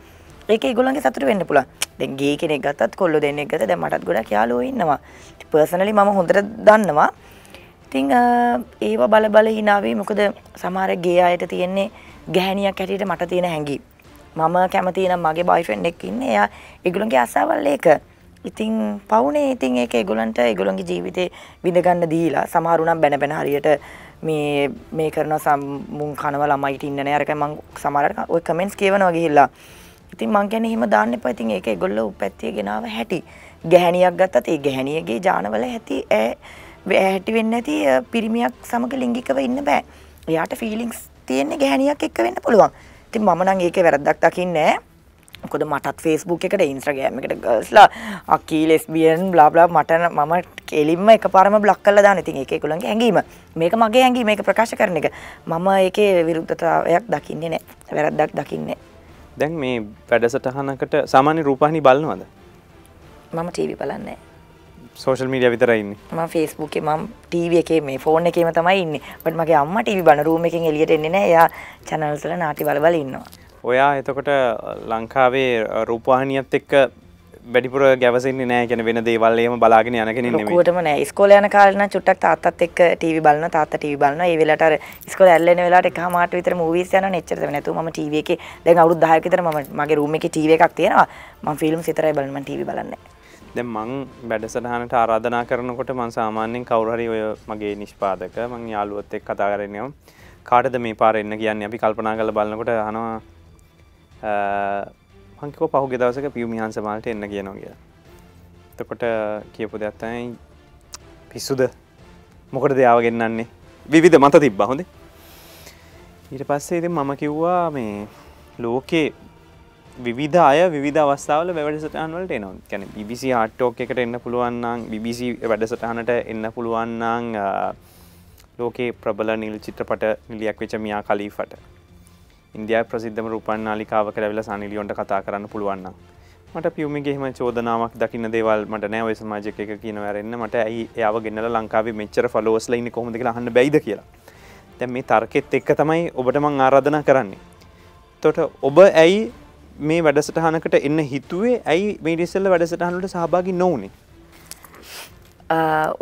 ඒක ඒගොල්ලන්ගේ සතුට වෙන්න පුළුවන්. දැන් ගේ කෙනෙක් ගත්තත් කොල්ලෝ දෙන්නෙක් ගත්තා දැන් මටත් ගොඩක් යාළුවෝ ඉන්නවා. පර්සනලි මම හොඳට දන්නවා. ඉතින් ඒව බල බල හිනාවේ මොකද සමහර ගේ අයට තියෙන්නේ ගැහණියක් හැටියට මට තියෙන හැඟීම. මම කැමති නම් මගේ බොයිෆ්‍රෙන්ඩ් එක්ක ඉන්න. එයා ඒගොල්ලන්ගේ ආසාවල් ඒක. ඉතින් පවුනේ ඉතින් ඒක ඒගොල්ලන්ට ඒගොල්ලන්ගේ ජීවිතේ විඳ ගන්න දීලා සමහරු නම් බැන බැන හරියට මේ මේ කරන සම්මුන් කනව ළමයිට ඉන්න නෑ. අරක මම සමහරට ඔය කමෙන්ට්ස් කියවනවා ගිහිල්ලා. ඉතින් මං කියන්නේ එහෙම දාන්න එපා. ඉතින් ඒක ඒගොල්ලෝ උපැත්තිය ගෙනාව හැටි. ගැහණියක් ගත්තත් ඒ ගැහණියගේ ජානවල ඇති ඇහැටි වෙන්න ඇති පිරිමියක් සමග ලිංගිකව ඉන්න බෑ. එයාට ෆීලිංස් තියෙන්නේ ගැහණියක් එක්ක වෙන්න පුළුවන්. ඉතින් මම නම් ඒකේ වැරද්දක් දකින්නේ මොකද මටත් Facebook එකට Instagram එකට girlsලා අකී lesbian bla bla මට මම කෙලින්ම එකපාරම block කරලා දාන. ඉතින් ඒක ඒගොල්ලන්ගේ හැඟීම. මේක මගේ හැඟීම මේක ප්‍රකාශ කරන එක. මම ඒකේ විරුද්ධතාවයක් දකින්නේ නැහැ. වැරද්දක් දකින්නේ දැන් මේ වැඩසටහනකට සාමාන්‍ය රූපවාහිනී බලනවද? මම ටීවී බලන්නේ නැහැ. සෝෂල් මීඩිය විතරයින්න ම ෆිස්බුක් ම ටීව එකේ මේ ෆෝන් එකේම තමයි ඉන්න බට මගේ අම්ම ටීවි බනරූම එකින් එලියට එන්නෙන එයා චැනල්සල නාටි බලබල ඉන්නවා ඔයා එතකොට ලංකාවේ රූපවාහිනියත් එක්ක වැඩිපුර ගැවසන්නේ නෑ ගැන වෙන දේවල්ලේම බලාගෙන යනගෙන කුවටම නෑ ස්කෝල යන කාලන චුට්ටක් තාත්තත් එක් ටීවි බලන තාත්ත ටීවි බලන ඒ වෙලට ස්කෝල ඇල්ලෙන වෙලාට එක මාට විතර මූවීස් යන එච්චර නැතු මම ටීවී එකේ දැන් අවුරුදු 10ක විතර මම මගේ රූම් එකේ ටීවී එකක් තියෙනවා මම ෆිල්ම්ස් විතරයි බලන මම ටීවී බලන්නේ මං වැඩසටහනට ආරාධනා කරනකොට මං සාමාන්‍යෙන් කවුරහරි ඔය මගේ නිෂ්පාදක මං යාලුවත් එක් කතා කරනයම් කාටද මේ පාර එන්න කියන්න අපි කල්පනා කළ බලන්නකොට හනවා මංකෝ පහුගෙ දවසක පියමිහන් සමාලට එන්න කියනවා කිය තකොට කියපු දෙයක්තයි පිස්සුද මොකට දෙයාව ගෙන්න්නන්නේ විවිධ මත තිබ්බ හොඳේ ඊට පස්සේ ඉති මම කිව්වා මේ ලෝකේ විධ අය විධ අවස්ථාවල වැඩසටහන් වලට එනවා කැන BBC ආට්ටෝක් එකට එන්න පුළුවන්නම් BBC වැඩසටහනට එන්න පුළුවන්නං ලෝකේ ප්‍රබල නිල් චිත්‍රපට නිලියක් වෙච මියා කලීෆට ඉන්දයා ප්‍රසිද්ධම රුපන් නාලිකාව කරවෙල සනිලියොන්ට කතා කරන්න පුළුවන්න මට පියමිගේම චෝදනාවක් දකින්න දේවල් මට නෑ ඔය සමාජක එක කියන වැරන්න මට ඇයි ඒව ගෙන්නල ලංකාවේ මෙච්චර ෆලෝස්ල ඉන්න කොමද හන්න බැයිද කියලා දැ මේ තර්කෙත් එක්ක තමයි ඔබට මං ආරාධනා කරන්නේ තොට ඔබ ඇයි මේ වැඩසටහනකට එන්න හිතුවේ ඇයි මේ ඉස්සෙල්ල වැඩසටහනට සහභාගි නොවුනේ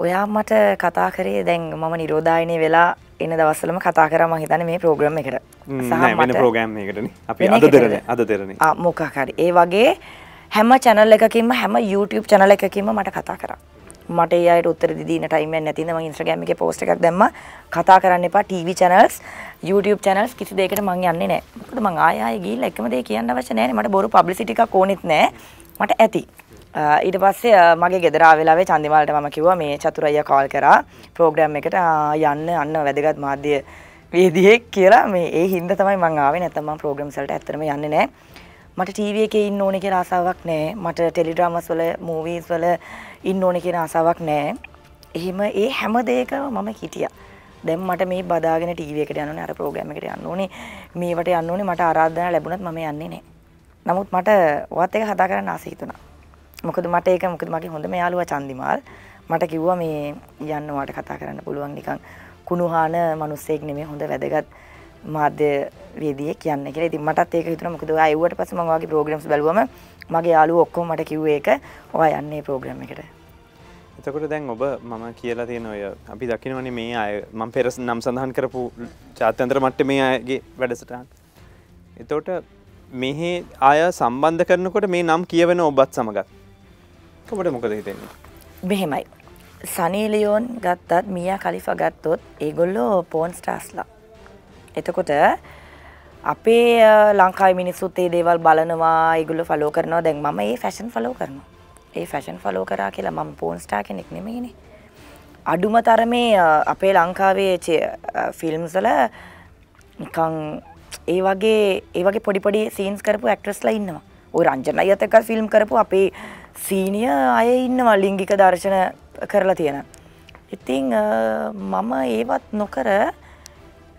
ඔයා මට කතා කරේ දැන් මම නිරෝධායනය වෙලා එන දවස්සලම කතා කර මහිතන මේ ප්‍රෝග්‍රම් එකට වෙන ප්‍රෝගෑම් එකටන අපි අද දෙරන අද දෙරන මොකහරි ඒ වගේ හැම චැනල් එකකින්ම හැම YouTube චැනල එකකින්ම මට කතා කරා මට අයට උත්තර දින ටයිම නැතින ම ඉන්ත්‍රගෑමික පෝස්ට එකක් දැම්ම කතා කරන්න එපා ටීවි චැනල්ස් YouTube channels කිසි දෙයකට මං යන්නේ නැහැ. මොකද මං ආය ආය ගිහිල්ලා එකම දේ කියන්න අවශ්‍ය නැහැ මට බොරු publicity එකක් ඕනෙත් නැහැ. මට ඇති. ඊට පස්සේ මගේ ගෙදර ආවෙලාවේ චන්දිමාලට මම කිව්වා මේ චතුරයියා කෝල් කරා ප්‍රෝග්‍රෑම් එකට යන්න අන්න වැදගත් මාධ්‍ය වේදියෙක් කියලා මේ ඒ හින්දා තමයි මං ආවේ නැත්නම් මං ප්‍රෝග්‍රෑම්ස් වලට ඇත්තටම යන්නේ නැහැ. මට ටීවී එකේ ඉන්න ඕනේ කියලා ආසාවක් නැහැ. මට ටෙලිඩ්‍රාමස් වල, මූවීස් වල ඉන්න ඕනේ කියන ආසාවක් නැහැ. එහෙම ඒ හැම දෙයකම මම හිටියා. දැන් මට මේ බදාගෙන ටීවී එකට යන්න ඕනේ අර ප්‍රෝග්‍රෑම් එකට යන්න ඕනේ මේවට යන්න ඕනේ මට ආරාධනා ලැබුණත් මම යන්නේ නැහැ. නමුත් මට ඔයත් එක හදා කරන්න ආස හිතුණා. මොකද මට ඒක මොකද මගේ හොඳම යාළුවා චන්දිමාල් මට කිව්වා මේ යන්න ඔයාට කතා කරන්න පුළුවන් නිකන් කුණුහාන මිනිස්සෙක් නෙමෙයි හොඳ වැදගත් මාධ්‍ය වේදිකයෙක් යන්න කියලා. ඉතින් මටත් ඒක හිතුණා මොකද ඔයා එව්වට පස්සේ මම ඔයාගේ ප්‍රෝග්‍රෑම්ස් බලුවම මගේ යාළුවෝ ඔක්කොම මට කිව්වේ ඒක ඔයා යන්නේ ප්‍රෝග්‍රෑම් එකට. එතකොට දැන් ඔබ මම කියලා තියෙන ඔය අපි දකිනවන මේ අය මං පෙරස් නම් සඳහන් කරපු ජාත්‍යන්තර මට්ට මේ අයගේ වැඩසටහන්. එතෝට මෙහෙ අය සම්බන්ධ කරනකොට මේ නම් කියවෙන ඔබත් සමඟත්. කොමට මොකද හිතෙන්නේ. මෙහෙමයි. සනීලියෝන් ගත්තත් මිය කලිෆ ගත්තොත් ඒගොල්ලෝ පෝන් ස්ටාස්ලා. එතකොට අපේ ලංකායි මිනිස්සුත් ඒ දේවල් බලනවා ඉගුල්ල ෆලෝ කරනවා දැන් මම ඒ ෆැෂන් ෆලෝ කරනවා. ඒ ෆැෂන් ෆලෝ කරා කියලා මම පෝන්ස්ටා කෙනෙක් නෙමෙයිනේ. අඩුම තරමේ අපේ ලංකාවේ ෆිල්ම්ස් වල නිකන් ඒ වගේ ඒ වගේ පොඩි පොඩි සීන්ස් කරපු ඇක්ට්‍රස්ලා ඉන්නවා. ওই රංජන අයත් එක්ක ෆිල්ම් කරපු අපේ සීනියර් අය ඉන්නවා ලිංගික දර්ශන කරලා තියෙන. ඉතින් මම ඒවත් නොකර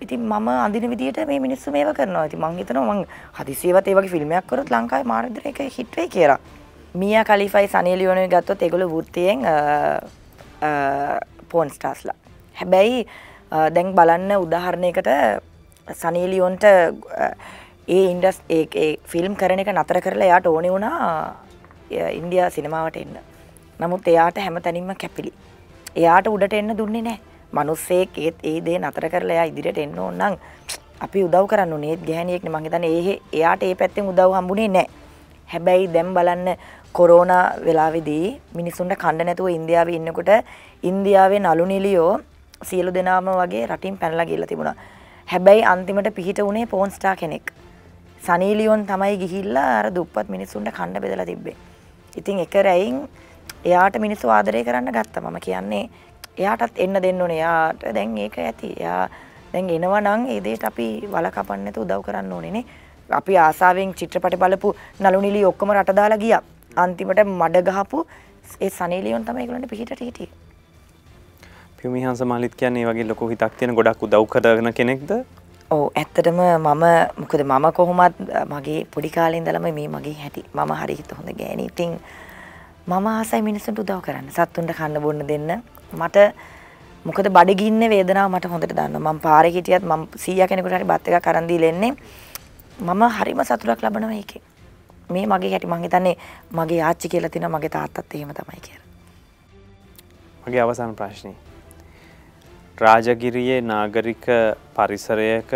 ඉතින් මම අඳින විදිහට මේ මිනිස්සු මේව කරනවා. ඉතින් මං හිතනවා මං හදිසියෙවත් ඒ වගේ ෆිල්මයක් කරොත් ලංකාවේ මානදර එක හිට් වෙයි කියලා. මිය කලිෆයි සනිලියෝනය ගත්තොත් එගොළු වෘත්තියෙන් පෝන්ස්ටාස්ලා හැබැයි දැන් බලන්න උදාහරණයකට සනීලියොන්ට ඒ ඉන්ඩස් ඒ ෆිල්ම් කරන එක නතර කරලා යාට ඕනෙ වුණා ඉන්ඩියා සිනමාවට එන්න නමුත් එයාට හැම තැනින්ම කැපිලි එයාට උඩට එන්න දුන්නේ නෑ මනුස්සේක් ඒත් ඒ දේ නතර කරලා එයා ඉදිරියට එන්න ඕන්නම් අපි උදව් කරන්න නේත් ගෑනියෙක්න මං හිතන්නේ ඒ එයාට ඒ පැත්තෙන් උදව් හම්බුනේ නෑ හැබැයි දැන් බලන්න කොරෝනා වෙලාවෙදී මිනිසුන්ට කණ්ඩ නැතුව ඉන්දියාවේ ඉන්නකොට ඉන්දියාවේ නලු නිලියෝ සියලු දෙනාම වගේ රටින් පැනලා ගිහිල්ලා තිබුණා. හැබැයි අන්තිමට පිහිට උනේ පෝන් ස්ටාර් කෙනෙක්. සනී ලියොන් තමයි ගිහිල්ලා අර දුප්පත් මිනිසුන්ට කණ්ඩ බෙදලා තිබ්බේ. ඉතින් එක රැයින් එයාට මිනිස්සු ආදරය කරන්න ගත්තා. මම කියන්නේ එයාටත් එන්න දෙන්න ඕනේ. එයාට දැන් ඒක ඇති. එයා දැන් එනවා නම් ඒ දෙයට අපි වල කපන්න නැතුව උදව් කරන්න ඕනේ නේ. අපි ආසාවෙන් චිත්‍රපට බලපු නලුනිලි ඔක්කොම රට දාලා ගියා. අන්තිමට මඩ ගහපු ඒ සනීලියොන් තමයි ඒගොල්ලන්ට පිටට හිටියේ. පියුමිහාන්ස මාලිත් කියන්නේ වගේ ලොකු හිතක් තියෙන ගොඩක් උදව් කරන කෙනෙක්ද? ඔව් ඇත්තටම මම මොකද මම කොහොමත් මගේ පොඩි කාලේ ඉඳලම මේ මගේ හැටි. මම හරියට හොඳ ගෑණි. ඉතින් මම ආසයි මිනිස්සුන්ට උදව් කරන්න. සත්තුන්ට කන්න බොන්න දෙන්න. මට මොකද බඩගින්න වේදනාව මට හොඳට දන්නවා. මම පාරේ හිටියත් මම 100 කෙනෙකුට හරි බත් එකක් අරන් දීලා එන්නේ. මම හරිම සතුටක් ලබනවා ඒකේ. මේ මගේ හැටි මං හිතන්නේ මගේ ආච්චි කියලා තියෙනවා මගේ තාත්තත් එහෙම තමයි කියලා. මගේ අවසාන ප්‍රශ්නේ. රාජගිරියේ නාගරික පරිසරයක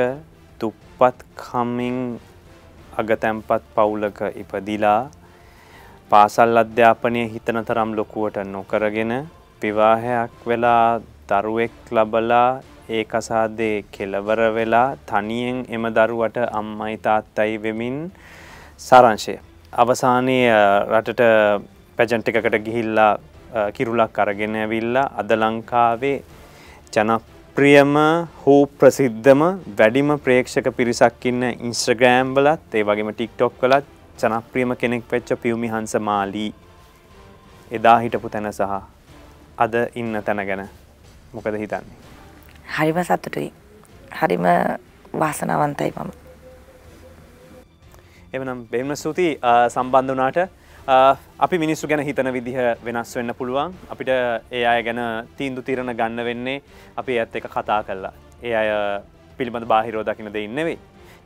දුප්පත් කමින් අගතැම්පත් පවුලක ඉපදිලා පාසල් අධ්‍යාපනය හිතන තරම් ලොකුවට නොකරගෙන විවාහයක් වෙලා දරුවෙක් ලබලා ඒ කසාදේ කෙලවර වෙලා තනියෙන් එම දරුවට අම්මයි තාත්තයි වෙමින් සාරංශය. අවසානයේ රටට පැජන්ටිකකට ගිහිල්ලා කිරුලක් අරගෙන ඇවිල්ලා අද ලංකාවේ ජනප්‍රියම හෝ ප්‍රසිද්ධම වැඩිම ප්‍රේක්ෂක පිරිසක් ඉන්න ඉන්ස්ට්‍රගෑම් වලත් ඒ වගේම ටික්ටොක් වලත් ජනප්‍රියම කෙනෙක් වෙච්ච පියුමි හංස මාලී එදා හිටපු තැන සහ අද ඉන්න තැන ගැන මොකද හිතන්නේ හරිම සතුටුයි හරිම වාසනාවන්තයි මම එමනම් බෙම සූති සම්බන්ධ වනාට අපි මිනිස්සු ගැන හිතන විදිහ වෙනස් වෙන්න පුළුවන් අපිට ඒ අය ගැන තීන්දු තීරණ ගන්න වෙන්නේ අපි ඇත් එක කතා කල්ලා ඒ අය පිළිබඳ බාහිරෝ දකින දෙඉන්නවෙයි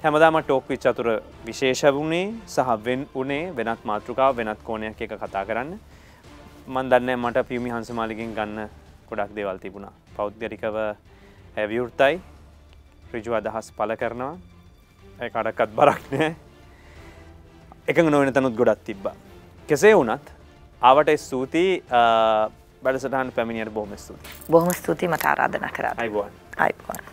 හැමදාම ටෝක් විච් අතුර විශේෂ වුණේ සහවෙන් වනේ වෙනත් මාතෘකාව වෙනත් කෝනයක් එක කතා කරන්න මන් දන්න මට පියමි හන්සමාලිකින් ගන්න ගොඩක් දේවල් තිබුණා පෞද්ගරිකව ඇවිවෘත්තයි ඍජු අදහස් පල කරනවා කඩක්කත් බරක් නෑ එකඟ නොවෙන තනුත් ගොඩත් තිබ්බා. කෙසේ වුනත් ආවට ස්තුතියි වැඩසටහන් පැමිණියට බොහොම ස්තුති. බොහොම ස්තුති මත ආරාධන කරා. අයිබෝන්. අයිබෝන්.